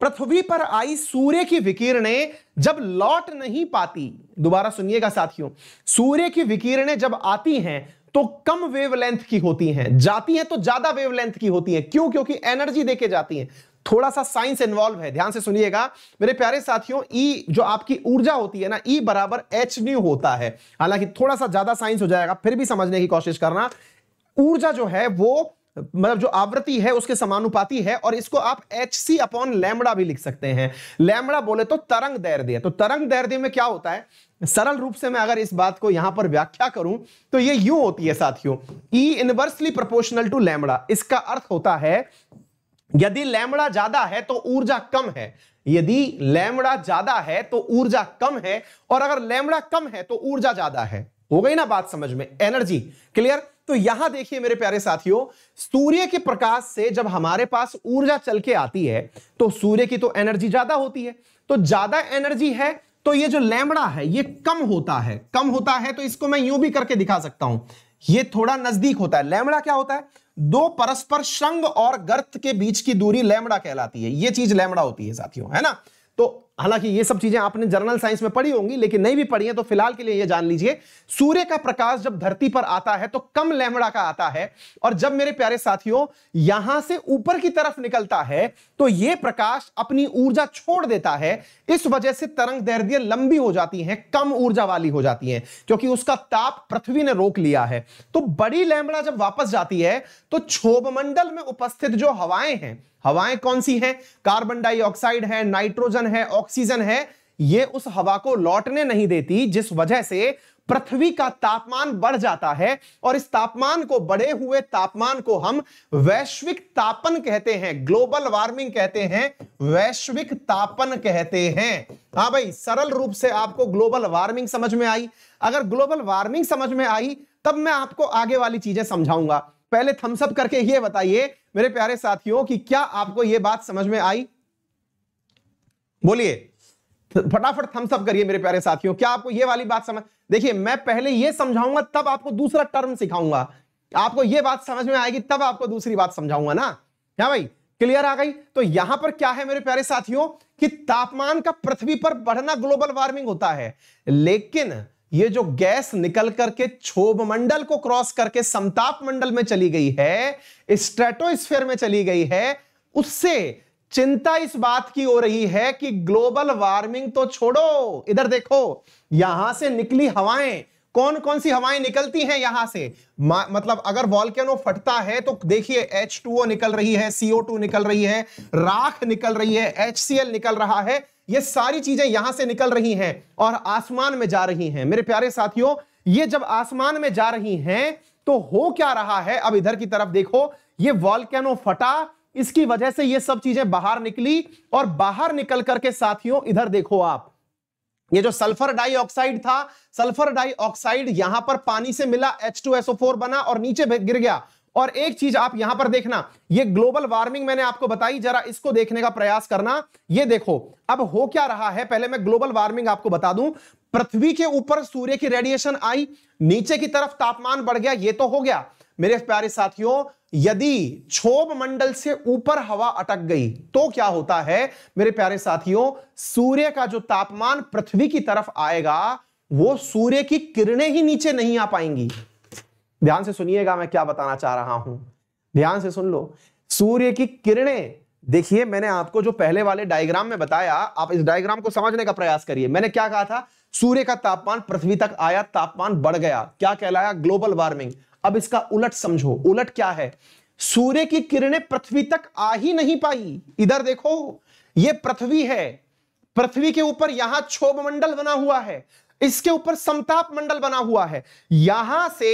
पृथ्वी पर आई सूर्य की विकिरणें जब लौट नहीं पाती दोबारा सुनिएगा साथियों सूर्य की विकिरणें जब आती हैं तो कम वेवलेंथ की होती हैं जाती हैं तो ज्यादा वेवलेंथ की होती हैं क्यों क्योंकि एनर्जी देके जाती हैं थोड़ा सा साइंस इन्वॉल्व है ध्यान से सुनिएगा मेरे प्यारे साथियों ई e जो आपकी ऊर्जा होती है ना ई e बराबर एच न्यू होता है हालांकि थोड़ा सा ज्यादा साइंस हो जाएगा फिर भी समझने की कोशिश करना ऊर्जा जो है वो मतलब जो आवृत्ति है उसके समानुपाती है और इसको आप एच सी अपॉन लैमड़ा भी लिख सकते हैं लैमड़ा बोले तो तरंग दैर्ध्य तो तरंग दैर्ध्य में क्या होता है सरल रूप से मैं अगर इस बात को यहां पर व्याख्या करूं तो ये यूं होती है साथियों E inversely proportional to lambda इसका अर्थ होता है यदि लैमड़ा ज्यादा है तो ऊर्जा कम है यदि लैमड़ा ज्यादा है तो ऊर्जा कम है और अगर लैमड़ा कम है तो ऊर्जा ज्यादा है हो गई ना बात समझ में एनर्जी क्लियर तो यहां देखिए मेरे प्यारे साथियों सूर्य के प्रकाश से जब हमारे पास ऊर्जा चल के आती है तो सूर्य की तो एनर्जी ज्यादा होती है तो ज्यादा एनर्जी है तो ये जो लैमड़ा है ये कम होता है कम होता है तो इसको मैं यूं भी करके दिखा सकता हूं ये थोड़ा नजदीक होता है लैमड़ा क्या होता है दो परस्पर शंग और गर्त के बीच की दूरी लैमड़ा कहलाती है यह चीज लैमड़ा होती है साथियों है ना तो हालांकि ये सब चीजें आपने जर्नल साइंस में पढ़ी होंगी लेकिन नहीं भी पढ़ी है तो फिलहाल के लिए ये जान लीजिए सूर्य का प्रकाश जब धरती पर आता है तो कम लेमड़ा का आता है और जब मेरे प्यारे साथियों यहां से ऊपर की तरफ निकलता है तो ये प्रकाश अपनी ऊर्जा छोड़ देता है इस वजह से तरंग दैर्ध्य लंबी हो जाती है कम ऊर्जा वाली हो जाती है क्योंकि उसका ताप पृथ्वी ने रोक लिया है तो बड़ी लेमड़ा जब वापस जाती है तो क्षोभमंडल में उपस्थित जो हवाएं हैं हवाएं कौन सी हैं कार्बन डाइऑक्साइड है नाइट्रोजन है ऑक्सीजन है ये उस हवा को लौटने नहीं देती जिस वजह से पृथ्वी का तापमान बढ़ जाता है और इस तापमान को बढ़े हुए तापमान को हम वैश्विक तापन कहते हैं ग्लोबल वार्मिंग कहते हैं वैश्विक तापन कहते हैं हाँ भाई सरल रूप से आपको ग्लोबल वार्मिंग समझ में आई अगर ग्लोबल वार्मिंग समझ में आई तब मैं आपको आगे वाली चीजें समझाऊंगा पहले थम्सअप करके ये बताइए मेरे प्यारे साथियों कि क्या आपको ये बात समझ में आई बोलिए फटाफट थम्स अप करिए मेरे प्यारे साथियों क्या आपको ये वाली बात समझ देखिए मैं पहले ये समझाऊंगा तब आपको दूसरा टर्म सिखाऊंगा आपको ये बात समझ में आएगी तब आपको दूसरी बात समझाऊंगा ना क्या भाई क्लियर आ गई तो यहां पर क्या है मेरे प्यारे साथियों कि तापमान का पृथ्वी पर बढ़ना ग्लोबल वार्मिंग होता है लेकिन ये जो गैस निकल करके क्षोभ मंडल को क्रॉस करके समताप मंडल में चली गई है स्ट्रेटोस्फेयर में चली गई है उससे चिंता इस बात की हो रही है कि ग्लोबल वार्मिंग तो छोड़ो इधर देखो यहां से निकली हवाएं कौन कौन सी हवाएं निकलती हैं यहां से मतलब अगर वॉल्केनो फटता है तो देखिए एच निकल रही है CO2 निकल रही है राख निकल रही है HCl निकल रहा है ये सारी चीजें यहां से निकल रही हैं और आसमान में जा रही हैं मेरे प्यारे साथियों ये जब आसमान में जा रही हैं तो हो क्या रहा है अब इधर की तरफ देखो ये वॉल्केनो फटा इसकी वजह से ये सब चीजें बाहर निकली और बाहर निकल करके साथियों इधर देखो आप ये जो सल्फर डाइऑक्साइड था सल्फर डाइऑक्साइड यहां पर पानी से मिला H2SO4 बना और नीचे गिर गया और एक चीज आप यहां पर देखना ये ग्लोबल वार्मिंग मैंने आपको बताई जरा इसको देखने का प्रयास करना ये देखो अब हो क्या रहा है पहले मैं ग्लोबल वार्मिंग आपको बता दूं पृथ्वी के ऊपर सूर्य की रेडिएशन आई नीचे की तरफ तापमान बढ़ गया ये तो हो गया मेरे प्यारे साथियों यदि क्षोभ मंडल से ऊपर हवा अटक गई तो क्या होता है मेरे प्यारे साथियों सूर्य का जो तापमान पृथ्वी की तरफ आएगा वो सूर्य की किरणें ही नीचे नहीं आ पाएंगी ध्यान से सुनिएगा मैं क्या बताना चाह रहा हूं ध्यान से सुन लो सूर्य की किरणें देखिए मैंने आपको जो पहले वाले डायग्राम में बताया आप इस डायग्राम को समझने का प्रयास करिए मैंने क्या कहा था सूर्य का तापमान पृथ्वी तक आया तापमान बढ़ गया क्या कहलाया ग्लोबल वार्मिंग अब इसका उलट समझो उलट क्या है सूर्य की किरणें पृथ्वी तक आ ही नहीं पाई इधर देखो ये पृथ्वी है पृथ्वी के ऊपर यहां क्षोभ मंडल बना हुआ है इसके ऊपर समताप मंडल बना हुआ है यहां से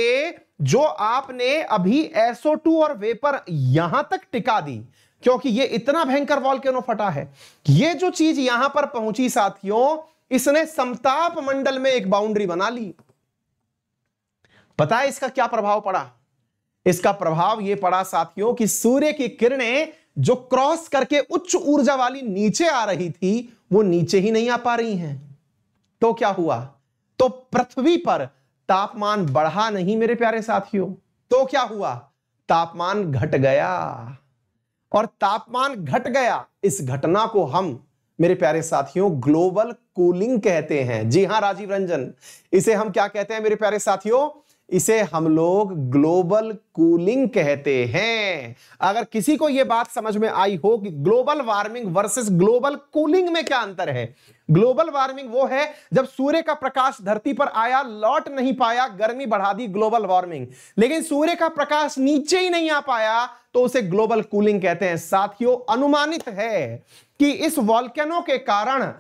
जो आपने अभी टू और वेपर यहां तक टिका दी क्योंकि ये इतना भयंकर वॉल वॉल्केनो फटा है ये जो चीज यहां पर पहुंची साथियों इसने समताप मंडल में एक बाउंड्री बना ली पता है इसका क्या प्रभाव पड़ा इसका प्रभाव यह पड़ा साथियों कि सूर्य की किरणें जो क्रॉस करके उच्च ऊर्जा वाली नीचे आ रही थी वो नीचे ही नहीं आ पा रही हैं तो क्या हुआ तो पृथ्वी पर तापमान बढ़ा नहीं मेरे प्यारे साथियों तो क्या हुआ तापमान घट गया और तापमान घट गया इस घटना को हम मेरे प्यारे साथियों ग्लोबल कूलिंग कहते हैं जी हां राजीव रंजन इसे हम क्या कहते हैं मेरे प्यारे साथियों इसे हम लोग ग्लोबल कूलिंग कहते हैं अगर किसी को यह बात समझ में आई हो कि global warming versus global cooling में क्या अंतर है ग्लोबल वार्मिंग वो है जब सूर्य का प्रकाश धरती पर आया लौट नहीं पाया गर्मी बढ़ा दी ग्लोबल वार्मिंग लेकिन सूर्य का प्रकाश नीचे ही नहीं आ पाया तो उसे ग्लोबल कूलिंग कहते हैं साथियों अनुमानित है कि इस वॉल्केनो के कारण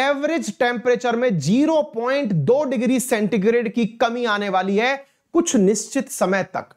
एवरेज टेम्परेचर में 0.2 डिग्री सेंटीग्रेड की कमी आने वाली है कुछ निश्चित समय तक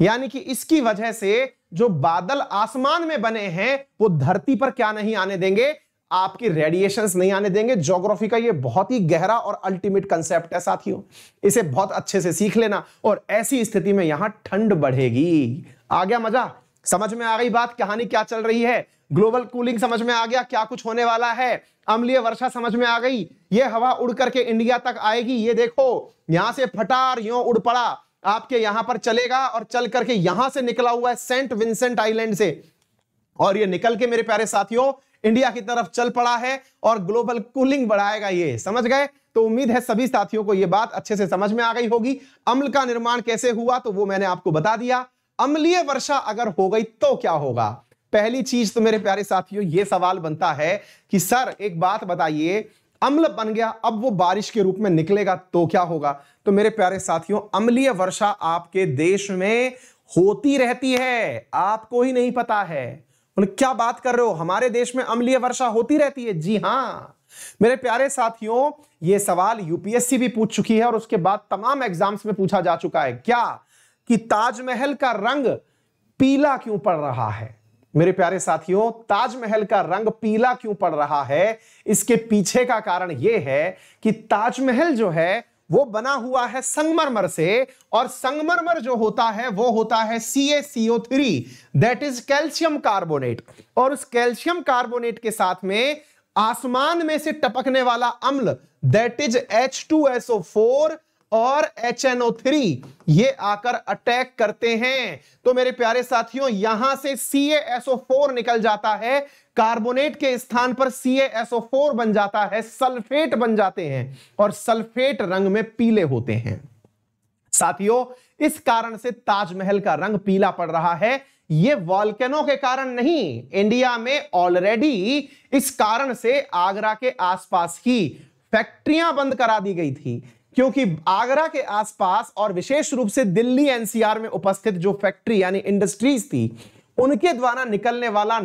यानी कि इसकी वजह से जो बादल आसमान में बने हैं वो धरती पर क्या नहीं आने देंगे आपकी रेडिएशंस नहीं आने देंगे ज्योग्राफी का ये बहुत ही गहरा और अल्टीमेट कंसेप्ट है साथियों इसे बहुत अच्छे से सीख लेना और ऐसी स्थिति में यहां ठंड बढ़ेगी आ गया मजा समझ में आ गई बात कहानी क्या चल रही है ग्लोबल कूलिंग समझ में आ गया क्या कुछ होने वाला है अम्लीय वर्षा समझ में आ गई ये हवा उड़ करके इंडिया तक आएगी ये देखो यहां से फटार यो उड़ पड़ा आपके यहां पर चलेगा और चल करके यहां से निकला हुआ है सेंट विंसेंट आइलैंड से और ये निकल के मेरे प्यारे साथियों इंडिया की तरफ चल पड़ा है और ग्लोबल कूलिंग बढ़ाएगा ये समझ गए तो उम्मीद है सभी साथियों को यह बात अच्छे से समझ में आ गई होगी अम्ल का निर्माण कैसे हुआ तो वो मैंने आपको बता दिया अम्लीय वर्षा अगर हो गई तो क्या होगा पहली चीज तो मेरे प्यारे साथियों ये सवाल बनता है कि सर एक बात बताइए अम्ल बन गया अब वो बारिश के रूप में निकलेगा तो क्या होगा तो मेरे प्यारे साथियों अम्लीय वर्षा आपके देश में होती रहती है आपको ही नहीं पता है क्या बात कर रहे हो हमारे देश में अम्लीय वर्षा होती रहती है जी हां मेरे प्यारे साथियों ये सवाल यूपीएससी भी पूछ चुकी है और उसके बाद तमाम एग्जाम्स में पूछा जा चुका है क्या कि ताजमहल का रंग पीला क्यों पड़ रहा है मेरे प्यारे साथियों ताजमहल का रंग पीला क्यों पड़ रहा है इसके पीछे का कारण यह है कि ताजमहल जो है वो बना हुआ है संगमरमर से और संगमरमर जो होता है वो होता है C A C O three that is calcium carbonate और उस कैल्शियम कार्बोनेट के साथ में आसमान में से टपकने वाला अम्ल that is H two S O four और HNO3 ये आकर अटैक करते हैं तो मेरे प्यारे साथियों यहां से CaSO4 निकल जाता है कार्बोनेट के स्थान पर CaSO4 बन जाता है सल्फेट बन जाते हैं और सल्फेट रंग में पीले होते हैं साथियों इस कारण से ताजमहल का रंग पीला पड़ रहा है ये वॉल्केनो के कारण नहीं इंडिया में ऑलरेडी इस कारण से आगरा के आसपास ही फैक्ट्रियां बंद करा दी गई थी क्योंकि आगरा के आसपास और विशेष रूप से दिल्ली एनसीआर में उपस्थित जो फैक्ट्री यानी इंडस्ट्रीज थी उनके द्वारा निकलने वाला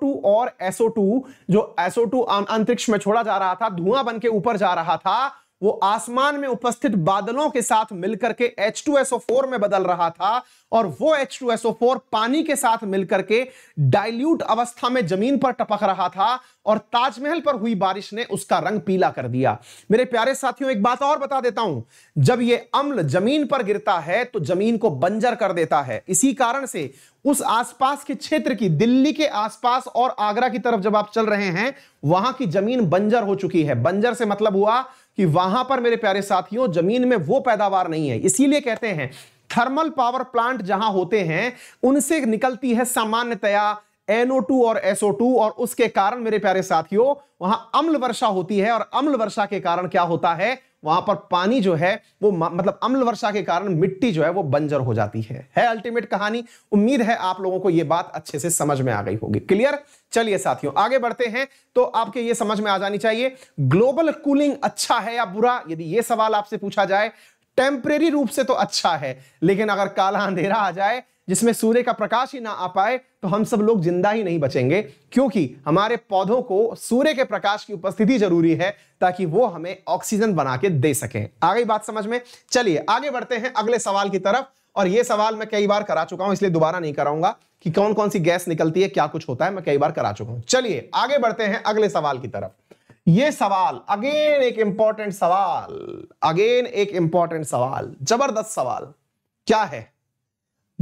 टू और टू जो टू अंतरिक्ष में छोड़ा जा रहा था धुआं बन के ऊपर जा रहा था वो आसमान में उपस्थित बादलों के साथ मिलकर के H2SO4 में बदल रहा था और वो H2SO4 पानी के साथ मिलकर के डाइल्यूट अवस्था में जमीन पर टपक रहा था और ताजमहल पर हुई बारिश ने उसका रंग पीला कर दिया मेरे प्यारे साथियों एक बात और बता देता हूं जब ये अम्ल जमीन पर गिरता है तो जमीन को बंजर कर देता है इसी कारण से उस आसपास के क्षेत्र की दिल्ली के आसपास और आगरा की तरफ जब आप चल रहे हैं वहां की जमीन बंजर हो चुकी है बंजर से मतलब हुआ कि वहां पर मेरे प्यारे साथियों जमीन में वो पैदावार नहीं है इसीलिए कहते हैं थर्मल पावर प्लांट जहां होते हैं उनसे निकलती है सामान्यतया NO2 और SO2 और उसके कारण मेरे प्यारे साथियों वहां अम्ल वर्षा होती है और अम्ल वर्षा के कारण क्या होता है वहां पर पानी जो है वो मतलब अम्ल वर्षा के कारण मिट्टी जो है वो बंजर हो जाती है है अल्टीमेट कहानी उम्मीद है आप लोगों को ये बात अच्छे से समझ में आ गई होगी क्लियर चलिए साथियों आगे बढ़ते हैं तो आपके ये समझ में आ जानी चाहिए ग्लोबल कूलिंग अच्छा है या बुरा यदि ये सवाल आपसे पूछा जाए टेम्परेरी रूप से तो अच्छा है लेकिन अगर काला अंधेरा आ जाए जिसमें सूर्य का प्रकाश ही ना आ पाए तो हम सब लोग जिंदा ही नहीं बचेंगे क्योंकि हमारे पौधों को सूर्य के प्रकाश की उपस्थिति जरूरी है ताकि वो हमें ऑक्सीजन बना के दे सके आ गई बात समझ में चलिए आगे बढ़ते हैं अगले सवाल की तरफ और ये सवाल मैं कई बार करा चुका हूं इसलिए दोबारा नहीं कराऊंगा कि कौन कौन सी गैस निकलती है क्या कुछ होता है मैं कई बार करा चुका हूं चलिए आगे बढ़ते हैं अगले सवाल की तरफ ये सवाल अगेन एक इंपॉर्टेंट सवाल अगेन एक इंपॉर्टेंट सवाल जबरदस्त सवाल क्या है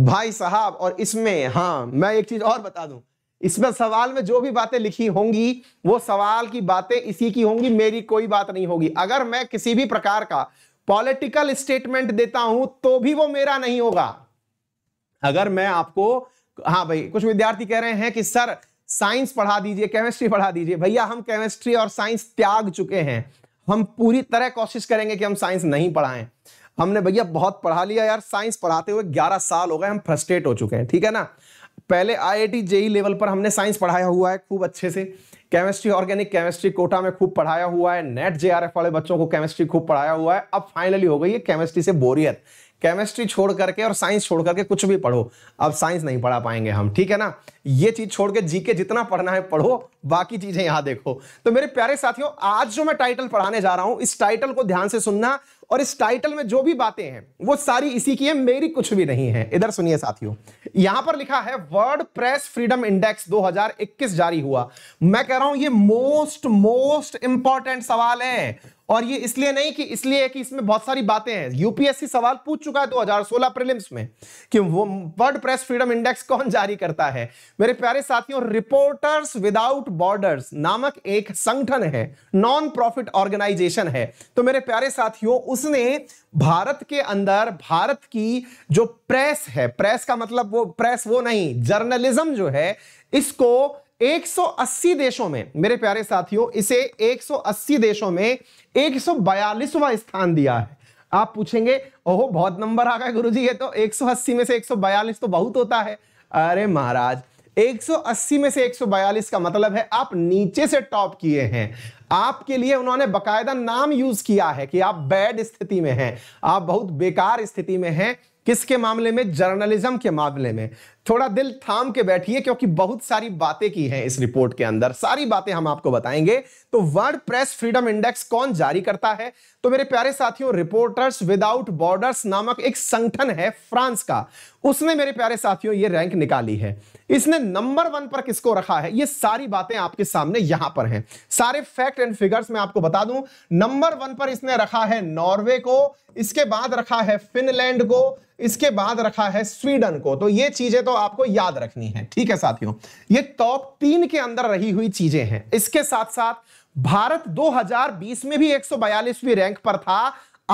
भाई साहब और इसमें हाँ मैं एक चीज और बता दूं इसमें सवाल में जो भी बातें लिखी होंगी वो सवाल की बातें इसी की होंगी मेरी कोई बात नहीं होगी अगर मैं किसी भी प्रकार का पॉलिटिकल स्टेटमेंट देता हूं तो भी वो मेरा नहीं होगा अगर मैं आपको हाँ भाई कुछ विद्यार्थी कह रहे हैं कि सर साइंस पढ़ा दीजिए केमिस्ट्री पढ़ा दीजिए भैया हम केमिस्ट्री और साइंस त्याग चुके हैं हम पूरी तरह कोशिश करेंगे कि हम साइंस नहीं पढ़ाएं हमने भैया बहुत पढ़ा लिया यार साइंस पढ़ाते हुए ग्यारह साल हो गए हम फ्रस्ट्रेट हो चुके हैं ठीक है ना पहले आई जेई लेवल पर हमने साइंस पढ़ाया हुआ है खूब अच्छे से केमिस्ट्री ऑर्गेनिक केमिस्ट्री कोटा में खूब पढ़ाया हुआ है नेट जे वाले बच्चों को केमिस्ट्री खूब पढ़ाया हुआ है अब फाइनली हो गई है केमिस्ट्री से बोरियत केमिस्ट्री छोड़ करके और साइंस छोड़ करके कुछ भी पढ़ो अब साइंस नहीं पढ़ा पाएंगे हम ठीक है ना ये चीज छोड़ के जीके जितना पढ़ना है पढ़ो बाकी चीजें यहां देखो तो मेरे प्यारे साथियों आज जो मैं टाइटल पढ़ाने जा रहा हूं इस टाइटल को ध्यान से सुनना और इस टाइटल में जो भी बातें हैं वो सारी इसी की है मेरी कुछ भी नहीं है इधर सुनिए साथियों यहां पर लिखा है वर्ड प्रेस फ्रीडम इंडेक्स 2021 जारी हुआ मैं कह रहा हूं ये मोस्ट मोस्ट इंपॉर्टेंट सवाल है और ये इसलिए नहीं कि इसलिए कि इसमें बहुत सारी बातें हैं यूपीएससी सवाल पूछ चुका है 2016 प्रीलिम्स में कि वो वर्ड प्रेस फ्रीडम इंडेक्स कौन जारी करता है मेरे प्यारे साथियों रिपोर्टर्स विदाउट बॉर्डर्स नामक एक संगठन है नॉन प्रॉफिट ऑर्गेनाइजेशन है तो मेरे प्यारे साथियों उसने भारत के अंदर भारत की जो प्रेस है प्रेस का मतलब वो प्रेस वो नहीं जर्नलिज्म जो है इसको 180 देशों में मेरे प्यारे साथियों इसे 180 देशों में 142वां स्थान दिया है आप पूछेंगे ओहो बहुत नंबर आ गए गुरुजी ये तो 180 में से 142 तो बहुत होता है अरे महाराज 180 में से 142 का मतलब है आप नीचे से टॉप किए हैं आपके लिए उन्होंने बकायदा नाम यूज किया है कि आप बैड स्थिति में हैं आप बहुत बेकार स्थिति में हैं किसके मामले में जर्नलिज्म के मामले में थोड़ा दिल थाम के बैठिए क्योंकि बहुत सारी बातें की हैं इस रिपोर्ट के अंदर सारी बातें हम आपको बताएंगे तो वर्ल्ड प्रेस फ्रीडम इंडेक्स कौन जारी करता है तो मेरे प्यारे साथियों रिपोर्टर्स विदाउट बॉर्डर्स नामक एक संगठन है फ्रांस का उसने मेरे प्यारे साथियों ये रैंक निकाली है इसने नंबर वन पर किसको रखा है ये सारी बातें आपके सामने यहां पर हैं सारे फैक्ट एंड फिगर्स मैं आपको बता दूं नंबर वन पर इसने रखा है नॉर्वे को इसके बाद रखा है फिनलैंड को इसके बाद रखा है स्वीडन को तो ये चीजें तो तो आपको याद रखनी है ठीक है साथियों ये टॉप तीन के अंदर रही हुई चीजें हैं इसके साथ साथ भारत 2020 में भी 142वीं रैंक पर था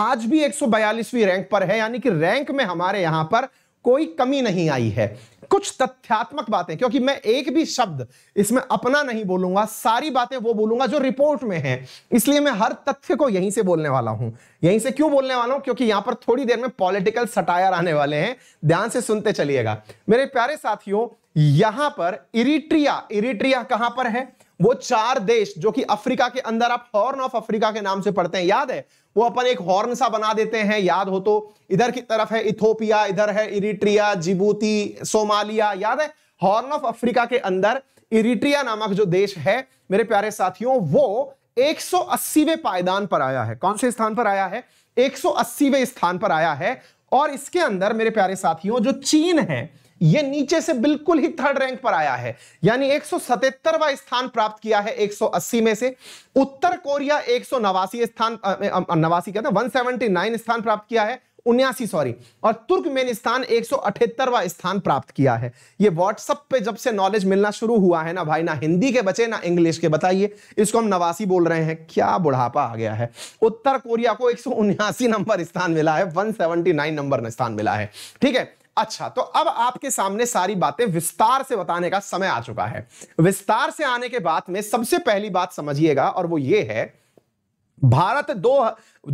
आज भी 142वीं रैंक पर है यानी कि रैंक में हमारे यहां पर कोई कमी नहीं आई है कुछ तथ्यात्मक बातें क्योंकि मैं एक भी शब्द इसमें अपना नहीं बोलूंगा सारी बातें वो बोलूंगा जो रिपोर्ट में है इसलिए मैं हर तथ्य को यहीं से बोलने वाला हूं यहीं से क्यों बोलने वाला हूं क्योंकि यहां पर थोड़ी देर में पॉलिटिकल सटायर आने वाले हैं ध्यान से सुनते चलिएगा मेरे प्यारे साथियों यहां पर इरिट्रिया इरिट्रिया कहां पर है वो चार देश जो कि अफ्रीका के अंदर आप हॉर्न ऑफ अफ्रीका के नाम से पढ़ते हैं याद है वो अपन एक हॉर्न सा बना देते हैं याद हो तो इधर की तरफ है इथोपिया इधर है इरिट्रिया जिबूती सोमालिया याद है हॉर्न ऑफ अफ्रीका के अंदर इरिट्रिया नामक जो देश है मेरे प्यारे साथियों वो 180वें पायदान पर आया है कौन से स्थान पर आया है 180वें स्थान पर आया है और इसके अंदर मेरे प्यारे साथियों जो चीन है ये नीचे से बिल्कुल ही थर्ड रैंक पर आया है यानी 177वां स्थान प्राप्त किया है 180 में से उत्तर कोरिया एक स्थान नवासी कहते हैं 179 स्थान प्राप्त किया है उन्यासी सॉरी और तुर्कमेनिस्तान एक स्थान प्राप्त किया है ये व्हाट्सअप पे जब से नॉलेज मिलना शुरू हुआ है ना भाई ना हिंदी के बचे ना इंग्लिश के बताइए इसको हम नवासी बोल रहे हैं क्या बुढ़ापा आ गया है उत्तर कोरिया को एक नंबर स्थान मिला है वन नंबर स्थान मिला है ठीक है अच्छा तो अब आपके सामने सारी बातें विस्तार से बताने का समय आ चुका है विस्तार से आने के बाद में सबसे पहली बात समझिएगा और वो ये है भारत दो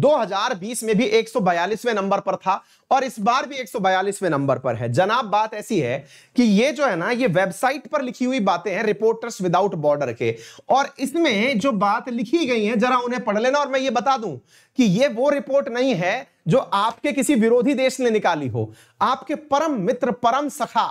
2020 में भी 142वें नंबर पर था और इस बार भी 142वें नंबर पर है जनाब बात ऐसी है कि ये जो है ना ये वेबसाइट पर लिखी हुई बातें हैं रिपोर्टर्स विदाउट बॉर्डर के और इसमें जो बात लिखी गई है जरा उन्हें पढ़ लेना और मैं ये बता दूं कि ये वो रिपोर्ट नहीं है जो आपके किसी विरोधी देश ने निकाली हो आपके परम मित्र परम सखा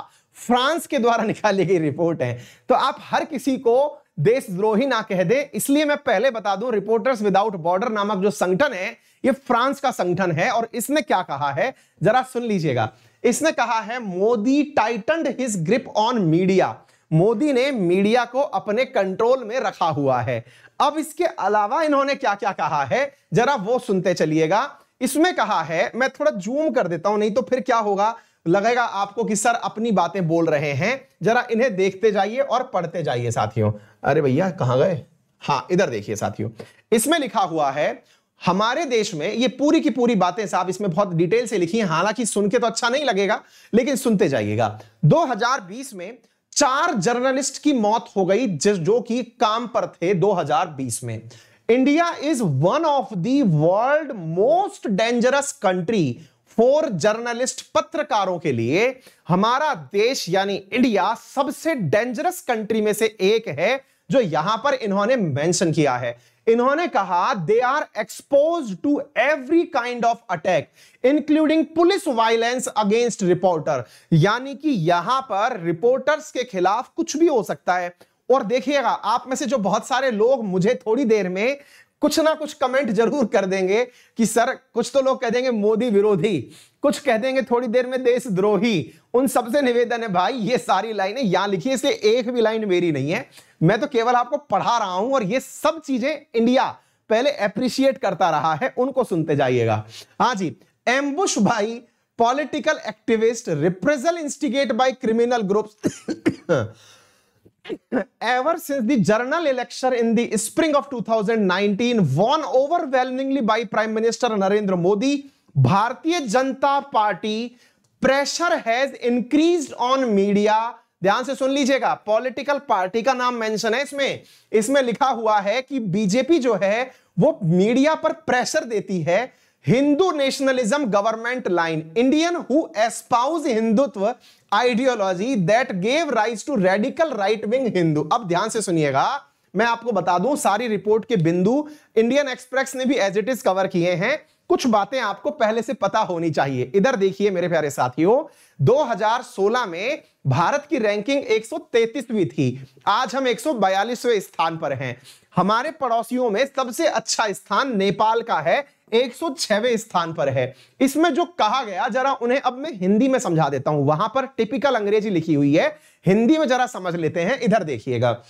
फ्रांस के द्वारा *laughs* निकाली गई रिपोर्ट है तो आप हर किसी को देशद्रोही ना कह दे इसलिए मैं पहले बता दूं रिपोर्टर्स विदाउट बॉर्डर नामक जो संगठन है ये फ्रांस का संगठन है और इसने क्या कहा है जरा सुन लीजिएगा इसने कहा है Modi tightened his grip on media Modi ने मीडिया को अपने कंट्रोल में रखा हुआ है अब इसके अलावा इन्होंने क्या क्या कहा है जरा वो सुनते चलिएगा इसमें कहा है मैं थोड़ा जूम कर देता हूं नहीं तो फिर क्या होगा लगेगा आपको कि सर अपनी बातें बोल रहे हैं जरा इन्हें देखते जाइए और पढ़ते जाइए साथियों अरे भैया कहां गए हाँ इधर देखिए साथियों इसमें लिखा हुआ है हमारे देश में ये पूरी की पूरी बातें साहब इसमें बहुत डिटेल से लिखी हैं हालांकि सुन के तो अच्छा नहीं लगेगा लेकिन सुनते जाइएगा 2020 में चार जर्नलिस्ट की मौत हो गई जिस जो कि काम पर थे 2020 में India is one of the world most dangerous country for journalist पत्रकारों के लिए हमारा देश यानी इंडिया सबसे डेंजरस कंट्री में से एक है जो यहां पर इन्होंने मेंशन किया है इन्होंने कहा they are exposed to every kind of attack including police violence against reporter यानी कि यहां पर रिपोर्टर्स के खिलाफ कुछ भी हो सकता है और देखिएगा आप में से जो बहुत सारे लोग मुझे थोड़ी देर में कुछ ना कुछ कमेंट जरूर कर देंगे कि सर कुछ तो लोग कह देंगे मोदी विरोधी कुछ कह देंगे थोड़ी देर में देशद्रोही उन सबसे निवेदन है भाई ये सारी लाइनें यहां लिखी इसलिए एक भी लाइन मेरी नहीं है मैं तो केवल आपको पढ़ा रहा हूं और ये सब चीजें इंडिया पहले अप्रिशिएट करता रहा है उनको सुनते जाइएगा हाँ जी एम्बुश भाई political activist reprisal instigate by criminal group ever since the general election in the spring of 2019 won overwhelmingly by prime minister narendra modi bharatiya janata party pressure has increased on media ध्यान से सुन लीजिएगा पॉलिटिकल पार्टी का नाम मेंशन है इसमें इसमें लिखा हुआ है कि बीजेपी जो है वो मीडिया पर प्रेशर देती है Hindu nationalism government line Indian who espouse Hindutva ideology that gave rise to radical right wing Hindu अब ध्यान से सुनिएगा मैं आपको बता दूं सारी रिपोर्ट के बिंदु इंडियन एक्सप्रेस ने भी एज इट इज कवर किए हैं कुछ बातें आपको पहले से पता होनी चाहिए इधर देखिए मेरे प्यारे साथियों 2016 में भारत की रैंकिंग 133वीं थी आज हम 142वें स्थान पर हैं हमारे पड़ोसियों में सबसे अच्छा स्थान नेपाल का है 106वें स्थान पर है इसमें जो कहा गया जरा उन्हें अब मैं हिंदी में समझा देता हूं वहां पर टिपिकल अंग्रेजी लिखी हुई है हिंदी में जरा समझ लेते हैं इधर देखिएगा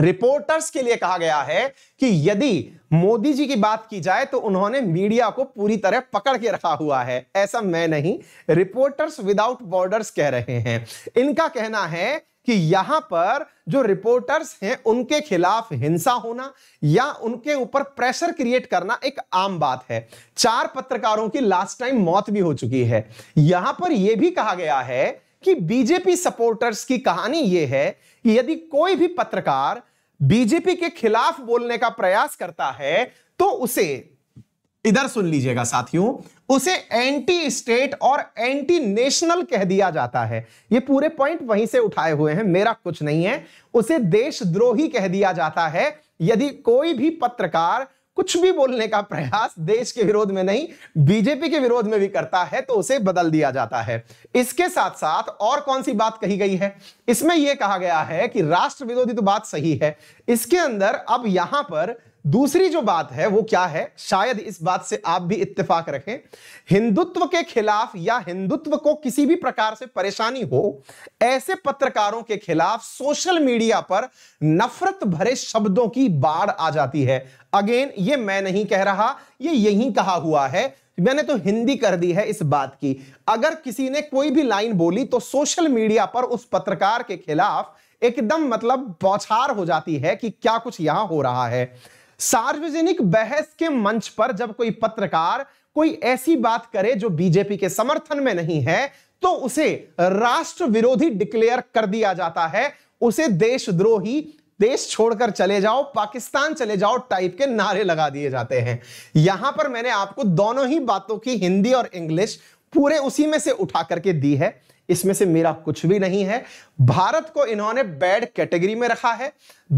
रिपोर्टर्स के लिए कहा गया है कि यदि मोदी जी की बात की जाए तो उन्होंने मीडिया को पूरी तरह पकड़ के रखा हुआ है ऐसा मैं नहीं रिपोर्टर्स विदाउट बॉर्डर्स कह रहे हैं इनका कहना है कि यहां पर जो रिपोर्टर्स हैं उनके खिलाफ हिंसा होना या उनके ऊपर प्रेशर क्रिएट करना एक आम बात है चार पत्रकारों की लास्ट टाइम मौत भी हो चुकी है यहां पर यह भी कहा गया है कि बीजेपी सपोर्टर्स की कहानी यह है कि यदि कोई भी पत्रकार बीजेपी के खिलाफ बोलने का प्रयास करता है तो उसे इधर सुन लीजिएगा साथियों उसे एंटी स्टेट और एंटी नेशनल कह दिया जाता है ये पूरे पॉइंट वहीं से उठाए हुए हैं मेरा कुछ नहीं है उसे देशद्रोही कह दिया जाता है यदि कोई भी पत्रकार कुछ भी बोलने का प्रयास देश के विरोध में नहीं बीजेपी के विरोध में भी करता है तो उसे बदल दिया जाता है इसके साथ साथ और कौन सी बात कही गई है इसमें यह कहा गया है कि राष्ट्र विरोधी तो बात सही है इसके अंदर अब यहां पर दूसरी जो बात है वो क्या है शायद इस बात से आप भी इत्तेफाक रखें हिंदुत्व के खिलाफ या हिंदुत्व को किसी भी प्रकार से परेशानी हो ऐसे पत्रकारों के खिलाफ सोशल मीडिया पर नफरत भरे शब्दों की बाढ़ आ जाती है अगेन ये मैं नहीं कह रहा ये यही कहा हुआ है मैंने तो हिंदी कर दी है इस बात की अगर किसी ने कोई भी लाइन बोली तो सोशल मीडिया पर उस पत्रकार के खिलाफ एकदम मतलब बौछार हो जाती है कि क्या कुछ यहां हो रहा है सार्वजनिक बहस के मंच पर जब कोई पत्रकार कोई ऐसी बात करे जो बीजेपी के समर्थन में नहीं है तो उसे राष्ट्र विरोधी डिक्लेयर कर दिया जाता है उसे देशद्रोही देश छोड़कर चले जाओ पाकिस्तान चले जाओ टाइप के नारे लगा दिए जाते हैं यहां पर मैंने आपको दोनों ही बातों की हिंदी और इंग्लिश पूरे उसी में से उठा करके दी है इसमें से मेरा कुछ भी नहीं है भारत को इन्होंने बैड कैटेगरी में रखा है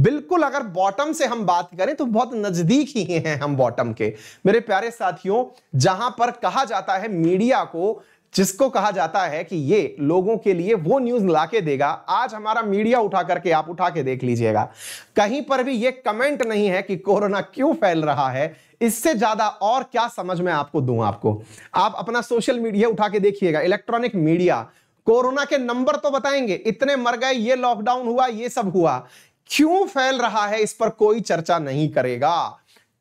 बिल्कुल अगर बॉटम से हम बात करें तो बहुत नजदीक ही हैं हम बॉटम के मेरे प्यारे साथियों जहां पर कहा जाता है मीडिया को जिसको कहा जाता है कि ये लोगों के लिए वो न्यूज ला के देगा आज हमारा मीडिया उठा करके आप उठा के देख लीजिएगा कहीं पर भी ये कमेंट नहीं है कि कोरोना क्यों फैल रहा है इससे ज्यादा और क्या समझ में आपको दूं आपको आप अपना सोशल मीडिया उठा के देखिएगा इलेक्ट्रॉनिक मीडिया कोरोना के नंबर तो बताएंगे इतने मर गए ये लॉकडाउन हुआ ये सब हुआ क्यों फैल रहा है इस पर कोई चर्चा नहीं करेगा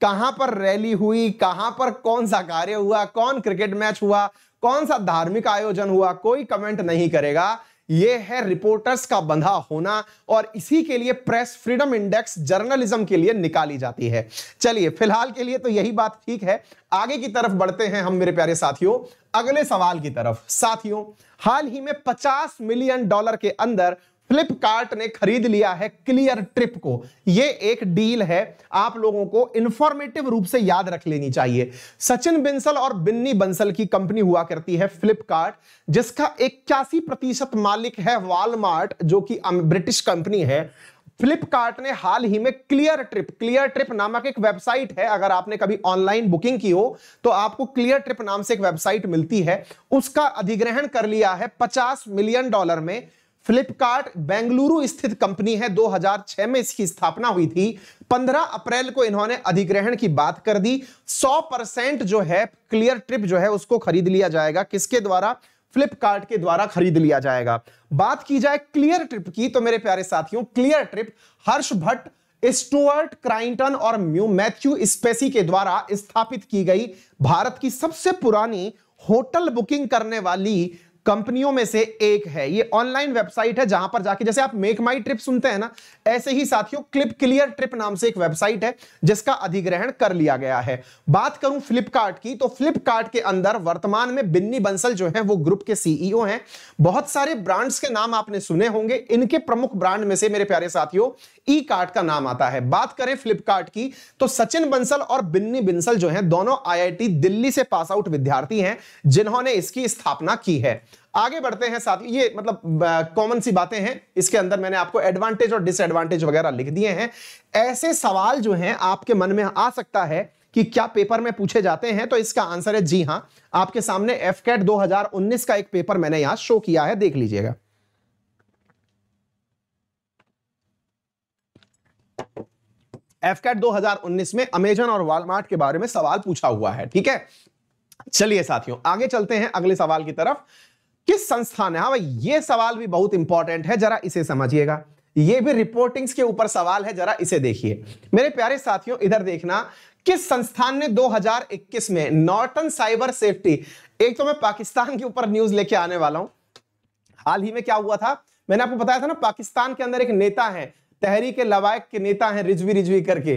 कहां पर रैली हुई कहां पर कौन सा कार्य हुआ कौन क्रिकेट मैच हुआ कौन सा धार्मिक आयोजन हुआ कोई कमेंट नहीं करेगा ये है रिपोर्टर्स का बंधा होना और इसी के लिए प्रेस फ्रीडम इंडेक्स जर्नलिज्म के लिए निकाली जाती है चलिए फिलहाल के लिए तो यही बात ठीक है आगे की तरफ बढ़ते हैं हम मेरे प्यारे साथियों अगले सवाल की तरफ साथियों हाल ही में 50 मिलियन डॉलर के अंदर फ्लिपकार्ट ने खरीद लिया है क्लियर ट्रिप को यह एक डील है आप लोगों को इंफॉर्मेटिव रूप से याद रख लेनी चाहिए सचिन बिंसल और बिन्नी बंसल की कंपनी हुआ करती है फ्लिपकार्ट जिसका इक्यासी प्रतिशत मालिक है वॉलमार्ट जो कि ब्रिटिश कंपनी है फ्लिपकार्ट ने हाल ही में क्लियर ट्रिप क्लियर ट्रिप नामक एक वेबसाइट है अगर आपने कभी ऑनलाइन बुकिंग की हो तो आपको क्लियर ट्रिप नाम से एक वेबसाइट मिलती है उसका अधिग्रहण कर लिया है 50 मिलियन डॉलर में फ्लिपकार्ट बेंगलुरु स्थित कंपनी है 2006 में इसकी स्थापना हुई थी 15 अप्रैल को इन्होंने अधिग्रहण की बात कर दी 100 परसेंट जो है क्लियर ट्रिप जो है उसको खरीद लिया जाएगा किसके द्वारा फ्लिपकार्ट के द्वारा खरीद लिया जाएगा बात की जाए क्लियर ट्रिप की तो मेरे प्यारे साथियों clear trip Harsh Bhatt Stuart Crichton और म्यू मैथ्यू स्पेसी के द्वारा स्थापित की गई भारत की सबसे पुरानी होटल बुकिंग करने वाली कंपनियों में से एक है ये ऑनलाइन वेबसाइट है जहां पर जाके जैसे आप मेक माई ट्रिप सुनते हैं ना ऐसे ही साथियों क्लिप क्लियर ट्रिप नाम से एक वेबसाइट है जिसका अधिग्रहण कर लिया गया है बात करूं फ्लिपकार्ट की तो फ्लिपकार्ट के अंदर वर्तमान में बिन्नी बंसल जो है वो ग्रुप के सीईओ e हैं बहुत सारे ब्रांड्स के नाम आपने सुने होंगे इनके प्रमुख ब्रांड में से मेरे प्यारे साथियों ई कार्ट का नाम आता है बात करें फ्लिपकार्ट की तो सचिन बंसल और बिन्नी बिंसल जो है दोनों आई दिल्ली से पास आउट विद्यार्थी हैं जिन्होंने इसकी स्थापना की है आगे बढ़ते हैं साथ ये मतलब कॉमन सी बातें हैं इसके अंदर मैंने आपको एडवांटेज और डिसएडवांटेज वगैरह लिख दिए हैं ऐसे सवाल जो हैं आपके मन में आ सकता है कि क्या पेपर में पूछे जाते हैं तो इसका आंसर है जी हां आपके सामने एफ कैट दो का एक पेपर मैंने यहां शो किया है देख लीजिएगा एफ कैट 2019 में अमेजन और वॉलमार्ट के बारे में सवाल पूछा हुआ है ठीक है चलिए साथियों आगे चलते हैं अगले सवाल की तरफ किस संस्थान है हाँ भाई ये सवाल भी बहुत इंपॉर्टेंट है जरा इसे समझिएगा ये भी रिपोर्टिंग्स के ऊपर सवाल है जरा इसे देखिए मेरे प्यारे साथियों इधर देखना किस संस्थान ने 2021 में नॉर्टन साइबर सेफ्टी एक तो मैं पाकिस्तान के ऊपर न्यूज लेके आने वाला हूं हाल ही में क्या हुआ था मैंने आपको बताया था ना पाकिस्तान के अंदर एक नेता है तहरीक लवायक के नेता है रिजवी रिजवी करके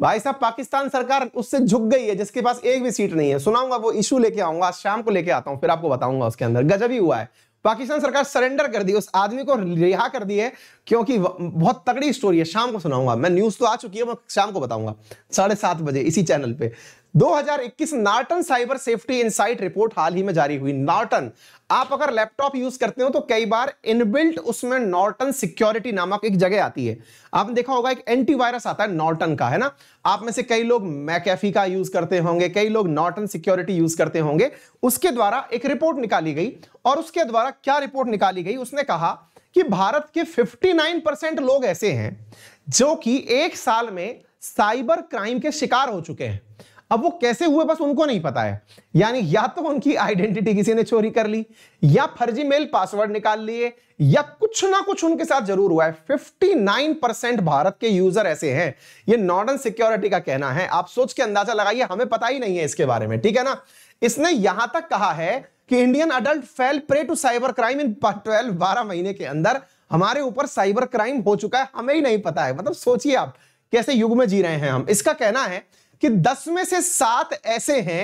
भाई साहब पाकिस्तान सरकार उससे झुक गई है जिसके पास एक भी सीट नहीं है सुनाऊंगा वो इशू लेके आऊंगा आज शाम को लेके आता हूँ फिर आपको बताऊंगा उसके अंदर गजब ही हुआ है पाकिस्तान सरकार सरेंडर कर दी उस आदमी को रिहा कर दी है क्योंकि बहुत तगड़ी स्टोरी है शाम को सुनाऊंगा मैं न्यूज तो आ चुकी है मैं शाम को बताऊंगा साढ़े सात बजे इसी चैनल पे 2021 Norton cyber safety insight report हाल ही में जारी हुई नार्टन आप अगर लैपटॉप यूज करते हो तो कई बार इनबिल्ट उसमें नॉर्टन सिक्योरिटी नामक एक जगह आती है आपने देखा होगा एक एंटीवायरस आता है नॉर्टन का है ना आप में से कई लोग मैकेफी का यूज करते होंगे कई लोग नॉर्टन सिक्योरिटी यूज करते होंगे उसके द्वारा एक रिपोर्ट निकाली गई और उसके द्वारा क्या रिपोर्ट निकाली गई उसने कहा कि भारत के फिफ्टी लोग ऐसे हैं जो कि एक साल में साइबर क्राइम के शिकार हो चुके हैं अब वो कैसे हुए बस उनको नहीं पता है यानी या तो उनकी आइडेंटिटी किसी ने चोरी कर ली या फर्जी मेल पासवर्ड निकाल लिए या कुछ ना कुछ उनके साथ जरूर हुआ है 59 परसेंट भारत के यूजर ऐसे हैं ये नॉर्डन सिक्योरिटी का कहना है आप सोच के अंदाजा लगाइए हमें पता ही नहीं है इसके बारे में ठीक है ना इसने यहां तक कहा है कि Indian adult fell prey to cyber crime in twelve बारह महीने के अंदर हमारे ऊपर साइबर क्राइम हो चुका है हमें ही नहीं पता है मतलब सोचिए आप कैसे युग में जी रहे हैं हम इसका कहना है कि दस में से सात ऐसे हैं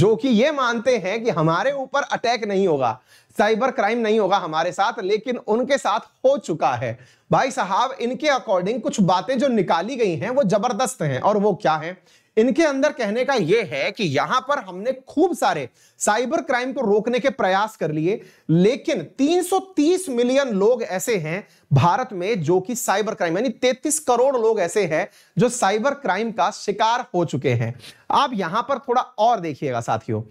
जो कि ये मानते हैं कि हमारे ऊपर अटैक नहीं होगा साइबर क्राइम नहीं होगा हमारे साथ लेकिन उनके साथ हो चुका है भाई साहब इनके अकॉर्डिंग कुछ बातें जो निकाली गई हैं वो जबरदस्त हैं और वो क्या है इनके अंदर कहने का यह है कि यहां पर हमने खूब सारे साइबर क्राइम को रोकने के प्रयास कर लिए लेकिन 330 मिलियन लोग ऐसे हैं भारत में जो कि साइबर क्राइम यानी 33 करोड़ लोग ऐसे हैं जो साइबर क्राइम का शिकार हो चुके हैं आप यहां पर थोड़ा और देखिएगा साथियों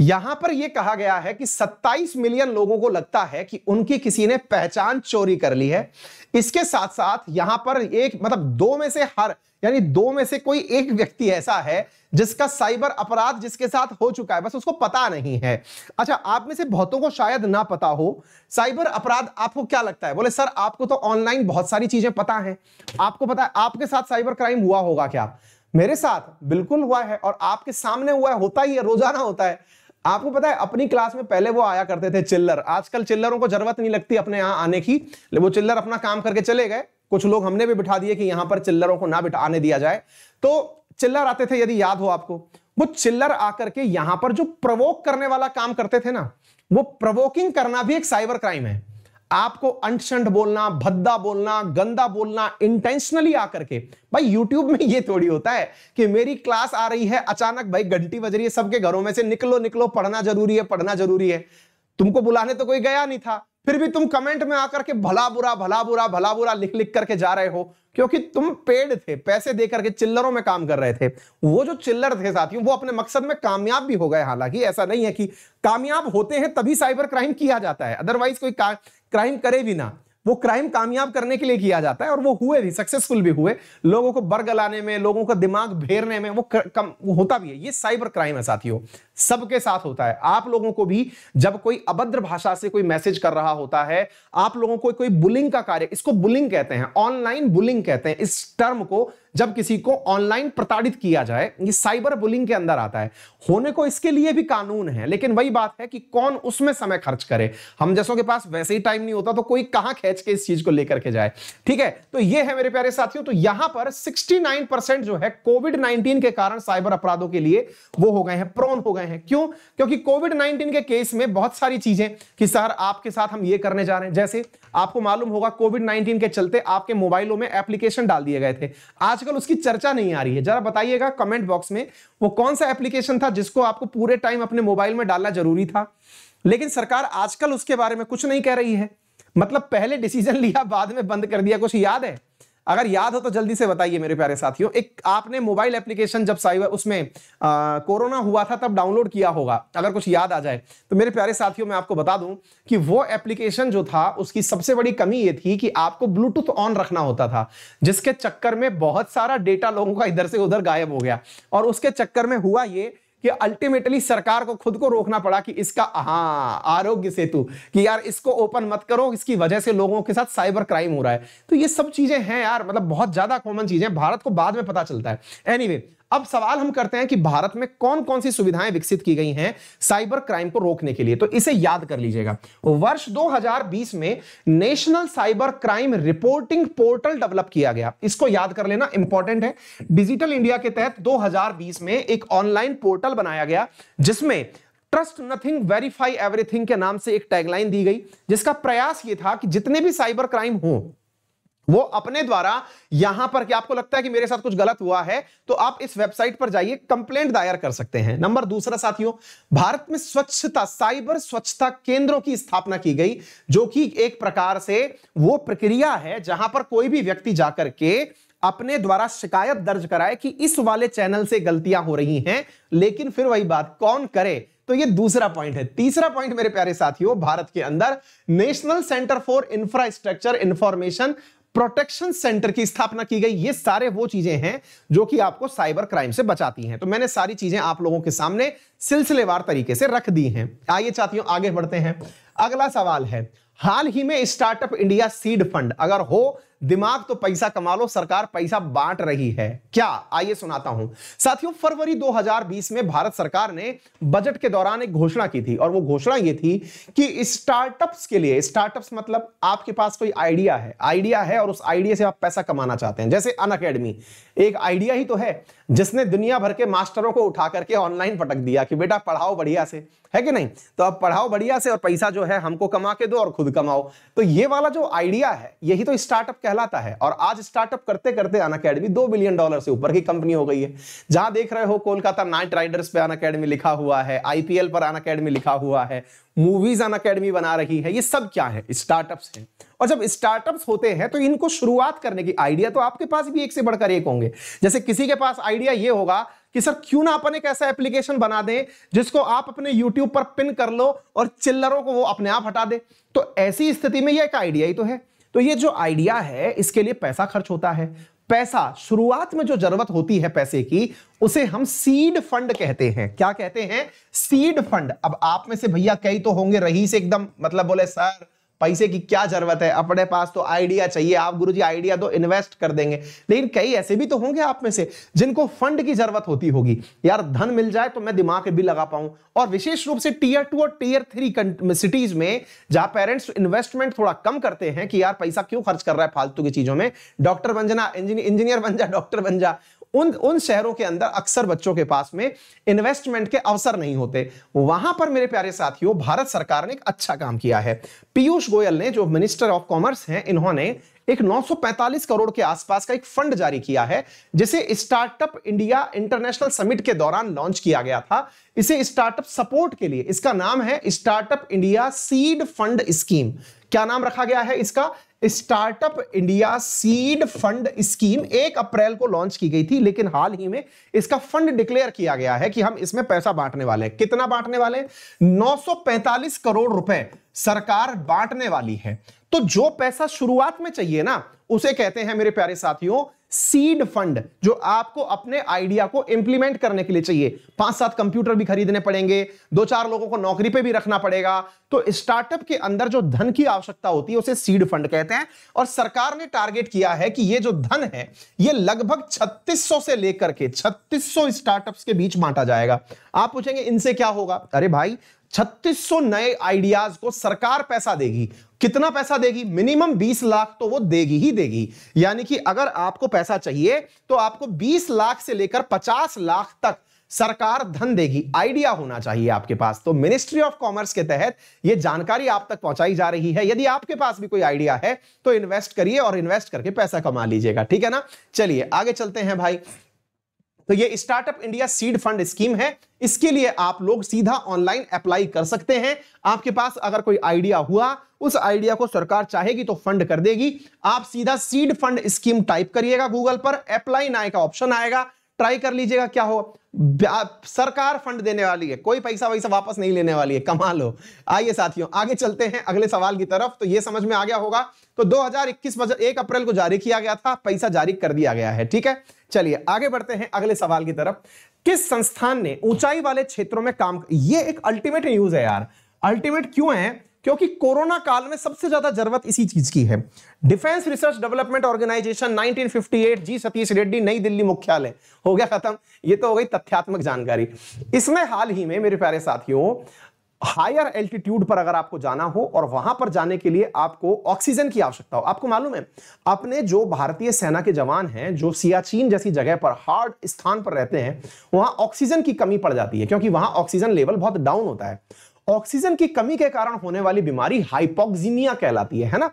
यहां पर यह कहा गया है कि 27 मिलियन लोगों को लगता है कि उनकी किसी ने पहचान चोरी कर ली है इसके साथ साथ यहां पर एक मतलब दो में से हर यानी दो में से कोई एक व्यक्ति ऐसा है जिसका साइबर अपराध जिसके साथ हो चुका है बस उसको पता नहीं है अच्छा आप में से बहुतों को शायद ना पता हो साइबर अपराध आपको क्या लगता है बोले सर आपको तो ऑनलाइन बहुत सारी चीजें पता है आपको पता है आपके साथ साइबर क्राइम हुआ होगा क्या मेरे साथ बिल्कुल हुआ है और आपके सामने हुआ है होता ही है रोजाना होता है आपको पता है अपनी क्लास में पहले वो आया करते थे चिल्लर आजकल चिल्लरों को जरूरत नहीं लगती अपने यहाँ आने की वो चिल्लर अपना काम करके चले गए कुछ लोग हमने भी बिठा दिए कि यहां पर चिल्लरों को ना बिठाने दिया जाए तो चिल्लर आते थे यदि याद हो आपको वो चिल्लर आकर के यहां पर जो प्रवोक करने वाला काम करते थे ना वो प्रवोकिंग करना भी एक साइबर क्राइम है आपको अंटशंट बोलना भद्दा बोलना गंदा बोलना इंटेंशनली आकर के भाई YouTube में ये थोड़ी होता है कि मेरी क्लास आ रही है अचानक भाई घंटी बज रही है सबके घरों में से निकलो निकलो पढ़ना जरूरी है पढ़ना जरूरी है तुमको बुलाने तो कोई गया नहीं था फिर भी तुम कमेंट में आकर के भला बुरा भला बुरा भला बुरा लिख लिख करके जा रहे हो क्योंकि तुम पेड़ थे पैसे दे करके चिल्लरों में काम कर रहे थे वो जो चिल्लर थे साथियों वो अपने मकसद में कामयाब भी हो गए हालांकि ऐसा नहीं है कि कामयाब होते हैं तभी साइबर क्राइम किया जाता है अदरवाइज कोई क्राइम करे भी ना वो क्राइम कामयाब करने के लिए किया जाता है और वो हुए भी सक्सेसफुल भी हुए लोगों को बरगलाने में लोगों का दिमाग भेरने में वो कम होता भी है ये साइबर क्राइम है साथियों सबके साथ होता है आप लोगों को भी जब कोई अभद्र भाषा से कोई मैसेज कर रहा होता है आप लोगों को कोई बुलिंग का कार्य इसको बुलिंग कहते हैं ऑनलाइन बुलिंग कहते हैं इस टर्म को जब किसी को ऑनलाइन प्रताड़ित किया जाए ये साइबर बुलिंग के अंदर आता है होने को इसके लिए भी कानून है लेकिन वही बात है कि कौन उसमें समय खर्च करे हम जैसों के पास वैसे ही टाइम नहीं होता तो कोई कहां खेच के इस चीज को लेकर के जाए ठीक है तो ये है मेरे प्यारे साथियों तो यहां पर 69 जो है कोविड 19 के कारण साइबर अपराधों के लिए वो हो गए हैं प्रोन हो गए रहे हैं क्यों क्योंकि कोविड 19 के केस में बहुत सारी चीजें कि सर आपके साथ हम ये करने जा रहे हैं जैसे आपको मालूम होगा कोविड 19 के चलते आपके मोबाइलों में एप्लीकेशन डाल दिए गए थे आजकल उसकी चर्चा नहीं आ रही है जरा बताइएगा कमेंट बॉक्स में वो कौन सा एप्लीकेशन था जिसको आपको पूरे टाइम अपने मोबाइल में डालना जरूरी था लेकिन सरकार आजकल उसके बारे में कुछ नहीं कह रही है मतलब पहले डिसीजन लिया बाद में बंद कर दिया कुछ याद है अगर याद हो तो जल्दी से बताइए मेरे प्यारे साथियों एक आपने मोबाइल एप्लीकेशन जब साइबर उसमें आ, कोरोना हुआ था तब डाउनलोड किया होगा अगर कुछ याद आ जाए तो मेरे प्यारे साथियों मैं आपको बता दूं कि वो एप्लीकेशन जो था उसकी सबसे बड़ी कमी ये थी कि आपको ब्लूटूथ ऑन रखना होता था जिसके चक्कर में बहुत सारा डेटा लोगों का इधर से उधर गायब हो गया और उसके चक्कर में हुआ ये कि अल्टीमेटली सरकार को खुद को रोकना पड़ा कि इसका हाँ आरोग्य सेतु कि यार इसको ओपन मत करो इसकी वजह से लोगों के साथ साइबर क्राइम हो रहा है तो ये सब चीजें हैं यार मतलब बहुत ज्यादा कॉमन चीजें भारत को बाद में पता चलता है एनी anyway, अब सवाल हम करते हैं कि भारत में कौन कौन सी सुविधाएं विकसित की गई हैं साइबर क्राइम को रोकने के लिए तो इसे याद कर लीजिएगा वर्ष 2020 में national cyber crime reporting portal develop किया गया इसको याद कर लेना इंपॉर्टेंट है डिजिटल इंडिया के तहत 2020 में एक ऑनलाइन पोर्टल बनाया गया जिसमें ट्रस्ट नथिंग वेरीफाई एवरीथिंग के नाम से एक टैगलाइन दी गई जिसका प्रयास यह था कि जितने भी साइबर क्राइम हो वो अपने द्वारा यहां पर कि आपको लगता है कि मेरे साथ कुछ गलत हुआ है तो आप इस वेबसाइट पर जाइए कंप्लेंट दायर कर सकते हैं नंबर दूसरा साथियों भारत में स्वच्छता साइबर स्वच्छता केंद्रों की स्थापना की गई जो कि एक प्रकार से वो प्रक्रिया है जहां पर कोई भी व्यक्ति जाकर के अपने द्वारा शिकायत दर्ज कराए कि इस वाले चैनल से गलतियां हो रही हैं लेकिन फिर वही बात कौन करे तो ये दूसरा पॉइंट है तीसरा पॉइंट मेरे प्यारे साथियों भारत के अंदर national centre for infrastructure information protection centre की स्थापना की गई ये सारे वो चीजें हैं जो कि आपको साइबर क्राइम से बचाती हैं तो मैंने सारी चीजें आप लोगों के सामने सिलसिलेवार तरीके से रख दी हैं आइए चाहती हूं आगे बढ़ते हैं अगला सवाल है हाल ही में स्टार्टअप इंडिया सीड फंड अगर हो दिमाग तो पैसा कमा लो सरकार पैसा बांट रही है क्या आइए सुनाता हूं साथियों फरवरी 2020 में भारत सरकार ने बजट के दौरान एक घोषणा की थी और वो घोषणा ये थी कि स्टार्टअप्स के लिए स्टार्टअप्स मतलब आपके पास कोई आइडिया है आइडिया है और उस आइडिया से आप पैसा कमाना चाहते हैं जैसे अन अकेडमी एक आइडिया ही तो है जिसने दुनिया भर के मास्टरों को उठा करके ऑनलाइन पटक दिया कि बेटा पढ़ाओ बढ़िया से है कि नहीं तो अब पढ़ाओ बढ़िया से और पैसा जो है हमको कमा के दो और खुद कमाओ तो ये वाला जो आइडिया है यही तो स्टार्टअप कहलाता है और आज स्टार्टअप करते करते अन अकेडमी दो बिलियन डॉलर से ऊपर की कंपनी हो गई है जहां देख रहे हो कोलकाता नाइट राइडर्स पे अन अकेडमी लिखा हुआ है आईपीएल पर अन अकेडमी लिखा हुआ है मूवीज अन अकेडमी बना रही है ये सब क्या है स्टार्टअप्स हैं और जब स्टार्टअप्स होते हैं तो इनको शुरुआत करने की आइडिया तो आपके पास भी एक से बढ़कर एक होंगे जैसे किसी के पास आइडिया ये होगा कि सर क्यों ना अपन एक ऐसा एप्लीकेशन बना दें जिसको आप अपने YouTube पर पिन कर लो और चिल्लरों को वो अपने आप हटा दे तो ऐसी स्थिति में ये एक आइडिया ही तो है तो ये जो आइडिया है इसके लिए पैसा खर्च होता है पैसा शुरुआत में जो जरूरत होती है पैसे की उसे हम सीड फंड कहते हैं क्या कहते हैं सीड फंड अब आप में से भैया कई तो होंगे रही से एकदम मतलब बोले सर पैसे की क्या जरूरत है अपने पास तो आइडिया चाहिए आप गुरुजी आइडिया तो इन्वेस्ट कर देंगे लेकिन कई ऐसे भी तो होंगे आप में से जिनको फंड की जरूरत होती होगी यार धन मिल जाए तो मैं दिमाग भी लगा पाऊं और विशेष रूप से टीयर टू और टीयर थ्री सिटीज में जहां पेरेंट्स इन्वेस्टमेंट थोड़ा कम करते हैं कि यार पैसा क्यों खर्च कर रहा है फालतू की चीजों में डॉक्टर बन जाना इंजीनियर बन जा डॉक्टर बन जा उन उन शहरों के अंदर अक्सर बच्चों के पास में इन्वेस्टमेंट के अवसर नहीं होते वहां पर मेरे प्यारे साथियों भारत सरकार ने एक अच्छा काम किया है पीयूष गोयल ने जो मिनिस्टर ऑफ कॉमर्स हैं इन्होंने एक 945 करोड़ के आसपास का एक फंड जारी किया है जिसे स्टार्टअप इंडिया इंटरनेशनल समिट के दौरान लॉन्च किया गया था इसे स्टार्टअप सपोर्ट के लिए इसका नाम है startup India seed fund scheme क्या नाम रखा गया है इसका startup India seed fund scheme एक अप्रैल को लॉन्च की गई थी लेकिन हाल ही में इसका फंड डिक्लेयर किया गया है कि हम इसमें पैसा बांटने वाले हैं कितना बांटने वाले हैं 945 करोड़ रुपए सरकार बांटने वाली है तो जो पैसा शुरुआत में चाहिए ना उसे कहते हैं मेरे प्यारे साथियों सीड फंड जो आपको अपने आइडिया को इंप्लीमेंट करने के लिए चाहिए पांच सात कंप्यूटर भी खरीदने पड़ेंगे दो चार लोगों को नौकरी पे भी रखना पड़ेगा तो स्टार्टअप के अंदर जो धन की आवश्यकता होती है उसे सीड फंड कहते हैं और सरकार ने टारगेट किया है कि ये जो धन है ये लगभग 3600 से लेकर के 3600 स्टार्टअप्स के बीच बांटा जाएगा आप पूछेंगे इनसे क्या होगा अरे भाई 3600 नए आइडियाज को सरकार पैसा देगी कितना पैसा देगी मिनिमम 20 लाख तो वो देगी ही देगी यानी कि अगर आपको पैसा चाहिए तो आपको 20 लाख से लेकर 50 लाख तक सरकार धन देगी आइडिया होना चाहिए आपके पास तो मिनिस्ट्री ऑफ कॉमर्स के तहत यह जानकारी आप तक पहुंचाई जा रही है यदि आपके पास भी कोई आइडिया है तो इन्वेस्ट करिए और इन्वेस्ट करके पैसा कमा लीजिएगा ठीक है ना चलिए आगे चलते हैं भाई तो ये startup India seed fund scheme है इसके लिए आप लोग सीधा ऑनलाइन अप्लाई कर सकते हैं आपके पास अगर कोई आइडिया हुआ उस आइडिया को सरकार चाहेगी तो फंड कर देगी आप सीधा सीड फंड स्कीम टाइप करिएगा गूगल पर अप्लाई नाय का ऑप्शन आएगा ट्राई कर लीजिएगा क्या हो सरकार फंड देने वाली है कोई पैसा वैसा वापस नहीं लेने वाली है कमाल हो आइए साथियों आगे चलते हैं अगले सवाल की तरफ तो ये समझ में आ गया होगा तो 2021 हजार एक अप्रैल को जारी किया गया था पैसा जारी कर दिया गया है ठीक है चलिए आगे बढ़ते हैं अगले सवाल की तरफ किस संस्थान ने ऊंचाई वाले क्षेत्रों में काम ये एक अल्टीमेट न्यूज है यार अल्टीमेट क्यों है क्योंकि कोरोना काल में सबसे ज्यादा जरूरत इसी चीज की है defence research development organisation 1958 G Satish Reddy Nai Delhi मुख्यालय हो गया खत्म ये तो हो गई तथ्यात्मक जानकारी इसमें हाल ही में मेरे प्यारे साथियों हायर एल्टीट्यूड पर अगर आपको जाना हो और वहां पर जाने के लिए आपको ऑक्सीजन की आवश्यकता हो आपको मालूम है अपने जो भारतीय सेना के जवान हैं जो सियाचीन जैसी जगह पर हार्ड स्थान पर रहते हैं वहां ऑक्सीजन की कमी पड़ जाती है क्योंकि वहां ऑक्सीजन लेवल बहुत डाउन होता है ऑक्सीजन की कमी के कारण होने वाली बीमारी हाइपोक्सीमिया कहलाती है है ना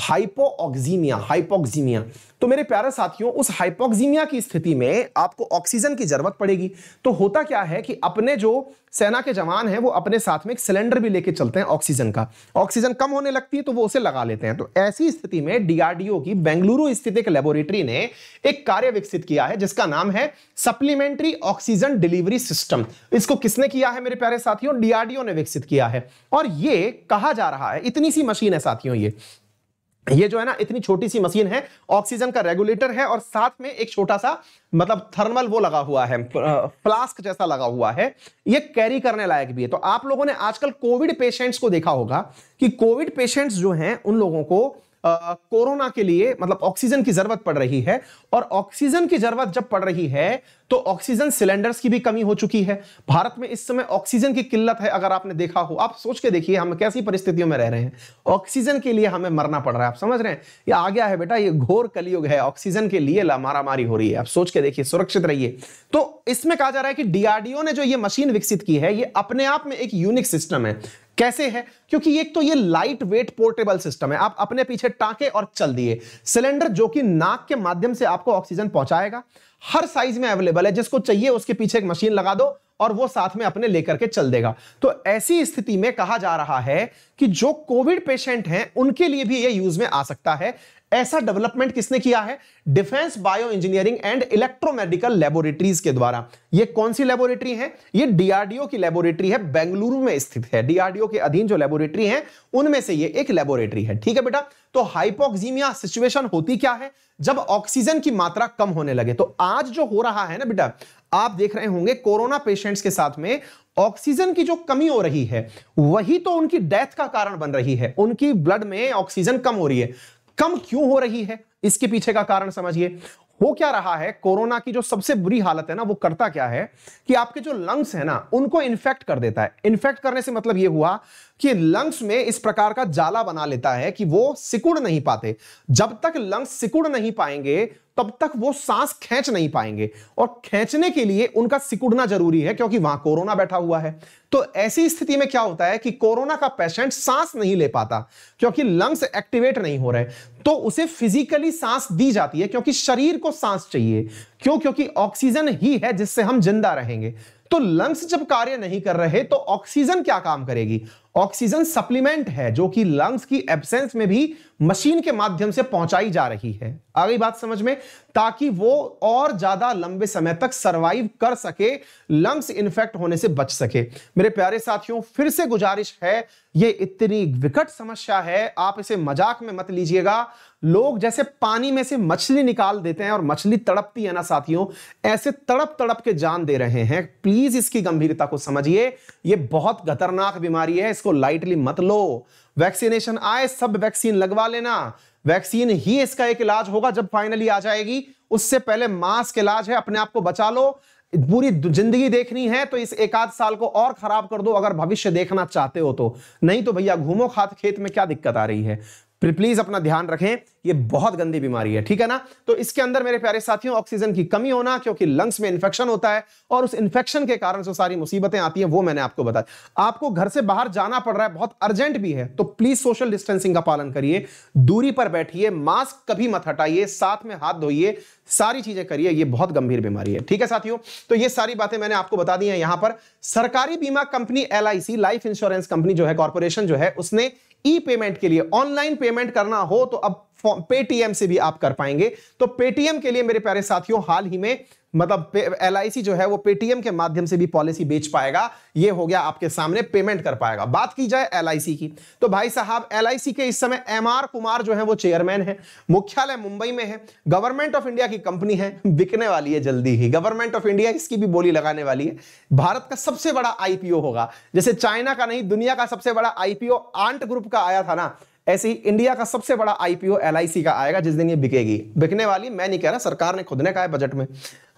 हाइपोऑक्सीमिया हाइपोक्सीमिया तो मेरे प्यारे साथियों उस हाइपोक्सीमिया की स्थिति में आपको ऑक्सीजन की जरूरत पड़ेगी तो होता क्या है कि अपने जो सेना के जवान हैं वो अपने साथ में एक सिलेंडर भी लेके चलते हैं ऑक्सीजन का ऑक्सीजन कम होने लगती है तो वो उसे लगा लेते हैं तो ऐसी स्थिति में डीआरडीओ की बेंगलुरु स्थित एक लेबोरेटरी ने एक कार्य विकसित किया है जिसका नाम है सप्लीमेंट्री ऑक्सीजन डिलीवरी सिस्टम इसको किसने किया है मेरे प्यारे साथियों डीआरडीओ ने विकसित किया है और ये कहा जा रहा है इतनी सी मशीन है साथियों ये ये जो है ना इतनी छोटी सी मशीन है ऑक्सीजन का रेगुलेटर है और साथ में एक छोटा सा मतलब थर्मल वो लगा हुआ है फ्लास्क जैसा लगा हुआ है ये कैरी करने लायक भी है तो आप लोगों ने आजकल कोविड पेशेंट्स को देखा होगा कि कोविड पेशेंट्स जो हैं उन लोगों को कोरोना के लिए मतलब ऑक्सीजन की जरूरत पड़ रही है और ऑक्सीजन की जरूरत जब पड़ रही है तो ऑक्सीजन सिलेंडर्स की भी कमी हो चुकी है भारत में इस समय ऑक्सीजन की किल्लत है अगर आपने देखा हो आप सोच के देखिए हम कैसी परिस्थितियों में रह रहे हैं ऑक्सीजन के लिए हमें मरना पड़ रहा है आप समझ रहे हैं ये आ गया है बेटा ये घोर कलयुग है ऑक्सीजन के लिए मारामारी हो रही है आप सोच के देखिए सुरक्षित रहिए तो इसमें कहा जा रहा है कि डीआरडीओ ने जो ये मशीन विकसित की है ये अपने आप में एक यूनिक सिस्टम है कैसे है क्योंकि एक तो ये लाइट वेट पोर्टेबल सिस्टम है आप अपने पीछे टाके और चल दिए सिलेंडर जो कि नाक के माध्यम से आपको ऑक्सीजन पहुंचाएगा हर साइज में अवेलेबल है जिसको चाहिए उसके पीछे एक मशीन लगा दो और वो साथ में अपने लेकर के चल देगा तो ऐसी स्थिति में कहा जा रहा है कि जो कोविड पेशेंट हैं उनके लिए भी ये यूज में आ सकता है ऐसा डेवलपमेंट किसने किया है defence bio engineering and electromedical laboratories के द्वारा ये कौन सी लेबोरेटरी है ये डीआरडीओ की लेबोरेटरी है बेंगलुरु में स्थित है डीआरडीओ के अधीन जो लेबोरेटरी है उनमें से ये एक लेबोरेटरी है ठीक है बेटा तो हाइपोक्सीमिया सिचुएशन होती क्या है जब ऑक्सीजन की मात्रा कम होने लगे तो आज जो हो रहा है ना बेटा आप देख रहे होंगे कोरोना पेशेंट्स के साथ में ऑक्सीजन की जो कमी हो रही है वही तो उनकी डेथ का कारण बन रही है उनकी ब्लड में ऑक्सीजन कम हो रही है कम क्यों हो रही है इसके पीछे का कारण समझिए हो क्या रहा है कोरोना की जो सबसे बुरी हालत है ना वो करता क्या है कि आपके जो लंग्स है ना उनको इन्फेक्ट कर देता है इन्फेक्ट करने से मतलब ये हुआ कि लंग्स में इस प्रकार का जाला बना लेता है कि वो सिकुड़ नहीं पाते जब तक लंग्स सिकुड़ नहीं पाएंगे तब तक वो सांस खींच नहीं पाएंगे और खींचने के लिए उनका सिकुड़ना जरूरी है क्योंकि वहां कोरोना बैठा हुआ है तो ऐसी स्थिति में क्या होता है कि कोरोना का पेशेंट सांस नहीं ले पाता क्योंकि लंग्स एक्टिवेट नहीं हो रहे तो उसे फिजिकली सांस दी जाती है क्योंकि शरीर को सांस चाहिए क्यों क्योंकि ऑक्सीजन ही है जिससे हम जिंदा रहेंगे तो लंग्स जब कार्य नहीं कर रहे तो ऑक्सीजन क्या काम करेगी ऑक्सीजन सप्लीमेंट है जो कि लंग्स की एब्सेंस में भी मशीन के माध्यम से पहुंचाई जा रही है आ गई बात समझ में ताकि वो और ज्यादा लंबे समय तक सरवाइव कर सके लंग्स इन्फेक्ट होने से बच सके मेरे प्यारे साथियों फिर से गुजारिश है ये इतनी विकट समस्या है आप इसे मजाक में मत लीजिएगा लोग जैसे पानी में से मछली निकाल देते हैं और मछली तड़पती है ना साथियों ऐसे तड़प तड़प के जान दे रहे हैं प्लीज इसकी गंभीरता को समझिए यह बहुत खतरनाक बीमारी है इसको लाइटली मत लो वैक्सीनेशन आए सब वैक्सीन लगवा लेना वैक्सीन ही इसका एक इलाज होगा जब फाइनली आ जाएगी उससे पहले मास्क इलाज है अपने आप को बचा लो पूरी जिंदगी देखनी है तो इस एक आध साल को और खराब कर दो अगर भविष्य देखना चाहते हो तो नहीं तो भैया घूमो खात खेत में क्या दिक्कत आ रही है प्लीज अपना ध्यान रखें ये बहुत गंदी बीमारी है ठीक है ना तो इसके अंदर मेरे प्यारे साथियों ऑक्सीजन की कमी होना क्योंकि लंग्स में इंफेक्शन होता है और उस इन्फेक्शन के कारण जो सारी मुसीबतें आती हैं वो मैंने आपको बताया आपको घर से बाहर जाना पड़ रहा है बहुत अर्जेंट भी है तो प्लीज सोशल डिस्टेंसिंग का पालन करिए दूरी पर बैठिए मास्क कभी मत हटाइए साथ में हाथ धोइए सारी चीजें करिए ये बहुत गंभीर बीमारी है ठीक है साथियों तो ये सारी बातें मैंने आपको बता दी है यहां पर सरकारी बीमा company L life insurance company जो है कॉर्पोरेशन जो है उसने ई पेमेंट के लिए ऑनलाइन पेमेंट करना हो तो अब पेटीएम से भी आप कर पाएंगे तो पेटीएम के लिए मेरे प्यारे साथियों हाल ही में मतलब एल जो है वो पेटीएम के माध्यम से भी पॉलिसी बेच पाएगा ये हो गया आपके सामने पेमेंट कर पाएगा बात की जाए एल की तो भाई साहब एल के इस समय एम आर कुमार जो है वो चेयरमैन है मुख्यालय मुंबई में है गवर्नमेंट ऑफ इंडिया की कंपनी है बिकने वाली है जल्दी ही गवर्नमेंट ऑफ इंडिया इसकी भी बोली लगाने वाली है भारत का सबसे बड़ा आईपीओ होगा जैसे चाइना का नहीं दुनिया का सबसे बड़ा आईपीओ आंट ग्रुप का आया था ना ऐसे ही इंडिया का सबसे बड़ा आईपीओ एलआईसी का आएगा जिस दिन ये बिकेगी बिकने वाली मैं नहीं कह रहा सरकार ने खुद ने कहा है बजट में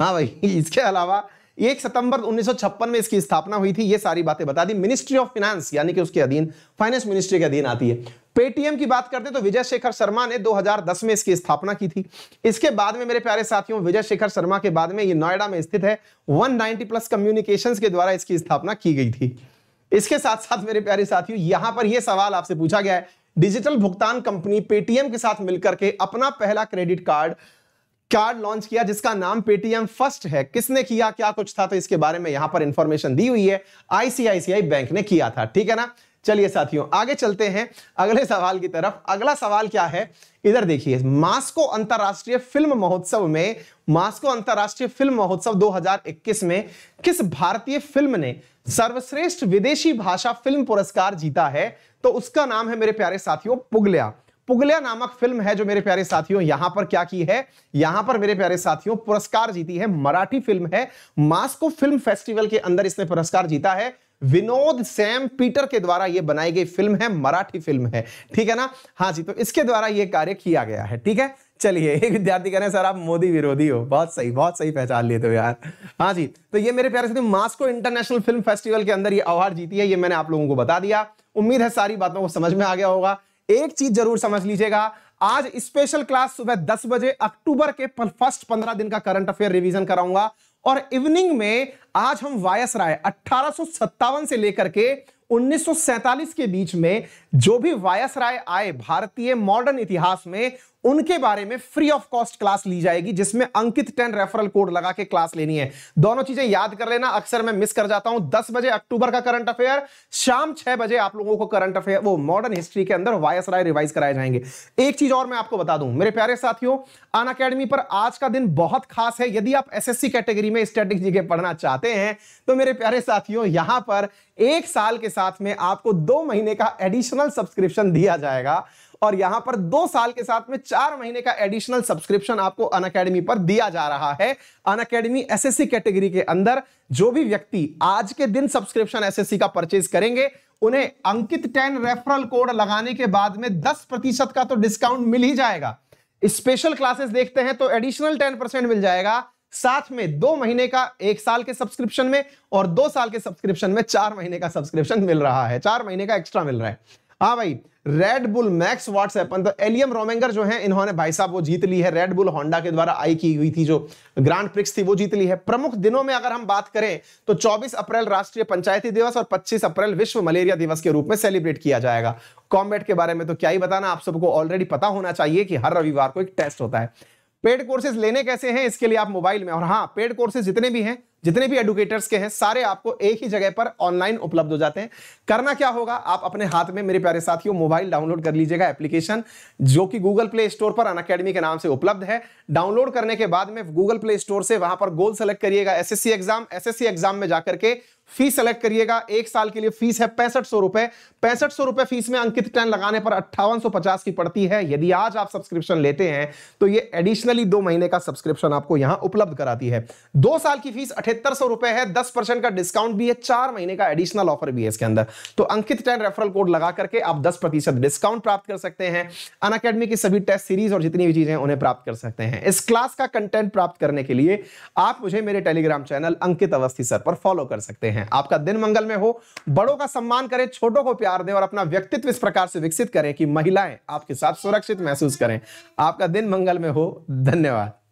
हाँ भाई *laughs* इसके अलावा एक सितंबर 1956 में इसकी स्थापना हुई थी ये सारी बातें बता दी मिनिस्ट्री ऑफ फाइनेंस यानी कि उसके अधीन फाइनेंस मिनिस्ट्री के अधीन आती है पेटीएम की बात करते तो विजय शेखर शर्मा ने 2010 में इसकी स्थापना की थी इसके बाद में मेरे प्यारे साथियों विजय शेखर शर्मा के बाद में ये नोएडा में स्थित है 190 प्लस कम्युनिकेशन के द्वारा इसकी स्थापना की गई थी इसके साथ साथ मेरे प्यारे साथियों यहां पर यह सवाल आपसे पूछा गया है डिजिटल भुगतान कंपनी पेटीएम के साथ मिलकर के अपना पहला क्रेडिट कार्ड कार्ड लॉन्च किया जिसका नाम पेटीएम फर्स्ट है किसने किया क्या कुछ था तो इसके बारे में यहां पर इंफॉर्मेशन दी हुई है आईसीआईसीआई बैंक ने किया था ठीक है ना चलिए साथियों आगे चलते हैं अगले सवाल की तरफ अगला सवाल क्या है इधर देखिए मास्को अंतरराष्ट्रीय फिल्म महोत्सव में मास्को अंतरराष्ट्रीय फिल्म महोत्सव 2021 में किस भारतीय फिल्म ने सर्वश्रेष्ठ विदेशी भाषा फिल्म पुरस्कार जीता है तो उसका नाम है मेरे प्यारे साथियों पुगलिया पुगलिया नामक फिल्म है जो मेरे प्यारे साथियों यहां पर क्या की है यहां पर मेरे प्यारे साथियों पुरस्कार जीती है मराठी फिल्म है मास्को फिल्म फेस्टिवल के अंदर इसने पुरस्कार जीता है विनोद सैम पीटर के द्वारा यह बनाई गई फिल्म है मराठी फिल्म है ठीक है ना हाँ जी तो इसके द्वारा यह कार्य किया गया है ठीक है चलिए एक विद्यार्थी कह रहे हैं सर आप मोदी विरोधी हो बहुत सही बहुत सही पहचान लिए तो यार हाँ जी तो ये मेरे प्यारे साथी मास्को इंटरनेशनल फिल्म फेस्टिवल के अंदर ये अवार्ड जीती है ये मैंने आप लोगों को बता दिया उम्मीद है सारी बातों को समझ में आ गया होगा एक चीज जरूर समझ लीजिएगा आज स्पेशल क्लास सुबह दस बजे अक्टूबर के फर्स्ट पंद्रह दिन का करंट अफेयर रिवीजन कराऊंगा और इवनिंग में आज हम वायस राय अट्ठारह से लेकर के 1947 के बीच में जो भी वायस राय आए भारतीय मॉडर्न इतिहास में उनके बारे में फ्री ऑफ कॉस्ट क्लास ली जाएगी जिसमें अंकित टेन रेफरल कोड लगा के क्लास लेनी है दोनों चीजें याद कर लेना अक्सर मैं मिस कर जाता हूं दस बजे अक्टूबर का करंट अफेयर शाम छह बजे आप लोगों को करंट अफेयर वो मॉडर्न हिस्ट्री के अंदर वायस राय रिवाइज कराए जाएंगे एक चीज और मैं आपको बता दूं मेरे प्यारे साथियों अन अकेडमी पर आज का दिन बहुत खास है यदि आप एस कैटेगरी में स्टैटिक जीके पढ़ना चाहते हैं तो मेरे प्यारे साथियों यहां पर एक साल के साथ में आपको दो महीने का एडिशनल सब्सक्रिप्शन दिया जाएगा और यहां पर दो साल के साथ में चार महीने का एडिशनल सब्सक्रिप्शन आपको अन अकेडमी पर दिया जा रहा है अन अकेडमी एस कैटेगरी के अंदर जो भी व्यक्ति आज के दिन सब्सक्रिप्शन एस का परचेज करेंगे उन्हें अंकित टेन रेफरल कोड लगाने के बाद में दस प्रतिशत का तो डिस्काउंट मिल ही जाएगा स्पेशल क्लासेस देखते हैं तो एडिशनल टेन परसेंट मिल जाएगा साथ में दो महीने का एक साल के सब्सक्रिप्शन में और दो साल के सब्सक्रिप्शन में चार महीने का सब्सक्रिप्शन मिल रहा है चार महीने का एक्स्ट्रा मिल रहा है हाँ भाई रेड बुल मैक्स एपन तो एलियम रोमेंगर जो है इन्होंने भाई साहब वो जीत ली है रेड बुल होंडा के द्वारा आई की हुई थी जो ग्रांड प्रिक्स थी वो जीत ली है प्रमुख दिनों में अगर हम बात करें तो 24 अप्रैल राष्ट्रीय पंचायती दिवस और 25 अप्रैल विश्व मलेरिया दिवस के रूप में सेलिब्रेट किया जाएगा कॉम्बेट के बारे में तो क्या ही बताना आप सबको ऑलरेडी पता होना चाहिए कि हर रविवार को एक टेस्ट होता है पेड कोर्सेज लेने कैसे हैं इसके लिए आप मोबाइल में और हाँ पेड कोर्सेज जितने भी हैं जितने भी एडुकेटर्स के हैं सारे आपको एक ही जगह पर ऑनलाइन उपलब्ध हो जाते हैं करना क्या होगा आप अपने हाथ में मेरे प्यारे साथियों मोबाइल डाउनलोड कर लीजिएगा एप्लीकेशन जो कि गूगल प्ले स्टोर पर अन अकेडमी के नाम से उपलब्ध है डाउनलोड करने के बाद में गूगल प्ले स्टोर से वहां पर गोल सेलेक्ट करिएगा एस एग्जाम एस एग्जाम में जाकर के फीस सेलेक्ट करिएगा एक साल के लिए फीस है पैंसठ सौ रुपए पैंसठ सौ रुपए फीस में अंकित टैन लगाने पर अट्ठावन सौ पचास की पड़ती है यदि आज आप सब्सक्रिप्शन लेते हैं तो ये एडिशनली दो महीने का सब्सक्रिप्शन आपको यहां उपलब्ध कराती है दो साल की फीस अठे तिहत्तर सौ रुपए है दस परसेंट का डिस्काउंट भी है चार महीने का एडिशनल ऑफर भी है इसके अंदर तो अंकित टेन रेफरल कोड लगा करके आप दस प्रतिशत डिस्काउंट प्राप्त कर सकते हैं अन अकेडमी की सभी टेस्ट सीरीज और जितनी भी चीजें उन्हें प्राप्त कर सकते हैं इस क्लास का कंटेंट प्राप्त करने के लिए आप मुझे मेरे Telegram channel Ankit Awasthi sir पर फॉलो कर सकते हैं आपका दिन मंगल में हो बड़ों का सम्मान करें छोटों को प्यार दें और अपना व्यक्तित्व इस प्रकार से विकसित करें कि महिलाएं आपके साथ सुरक्षित महसूस करें आपका दिन मंगल में हो धन्यवाद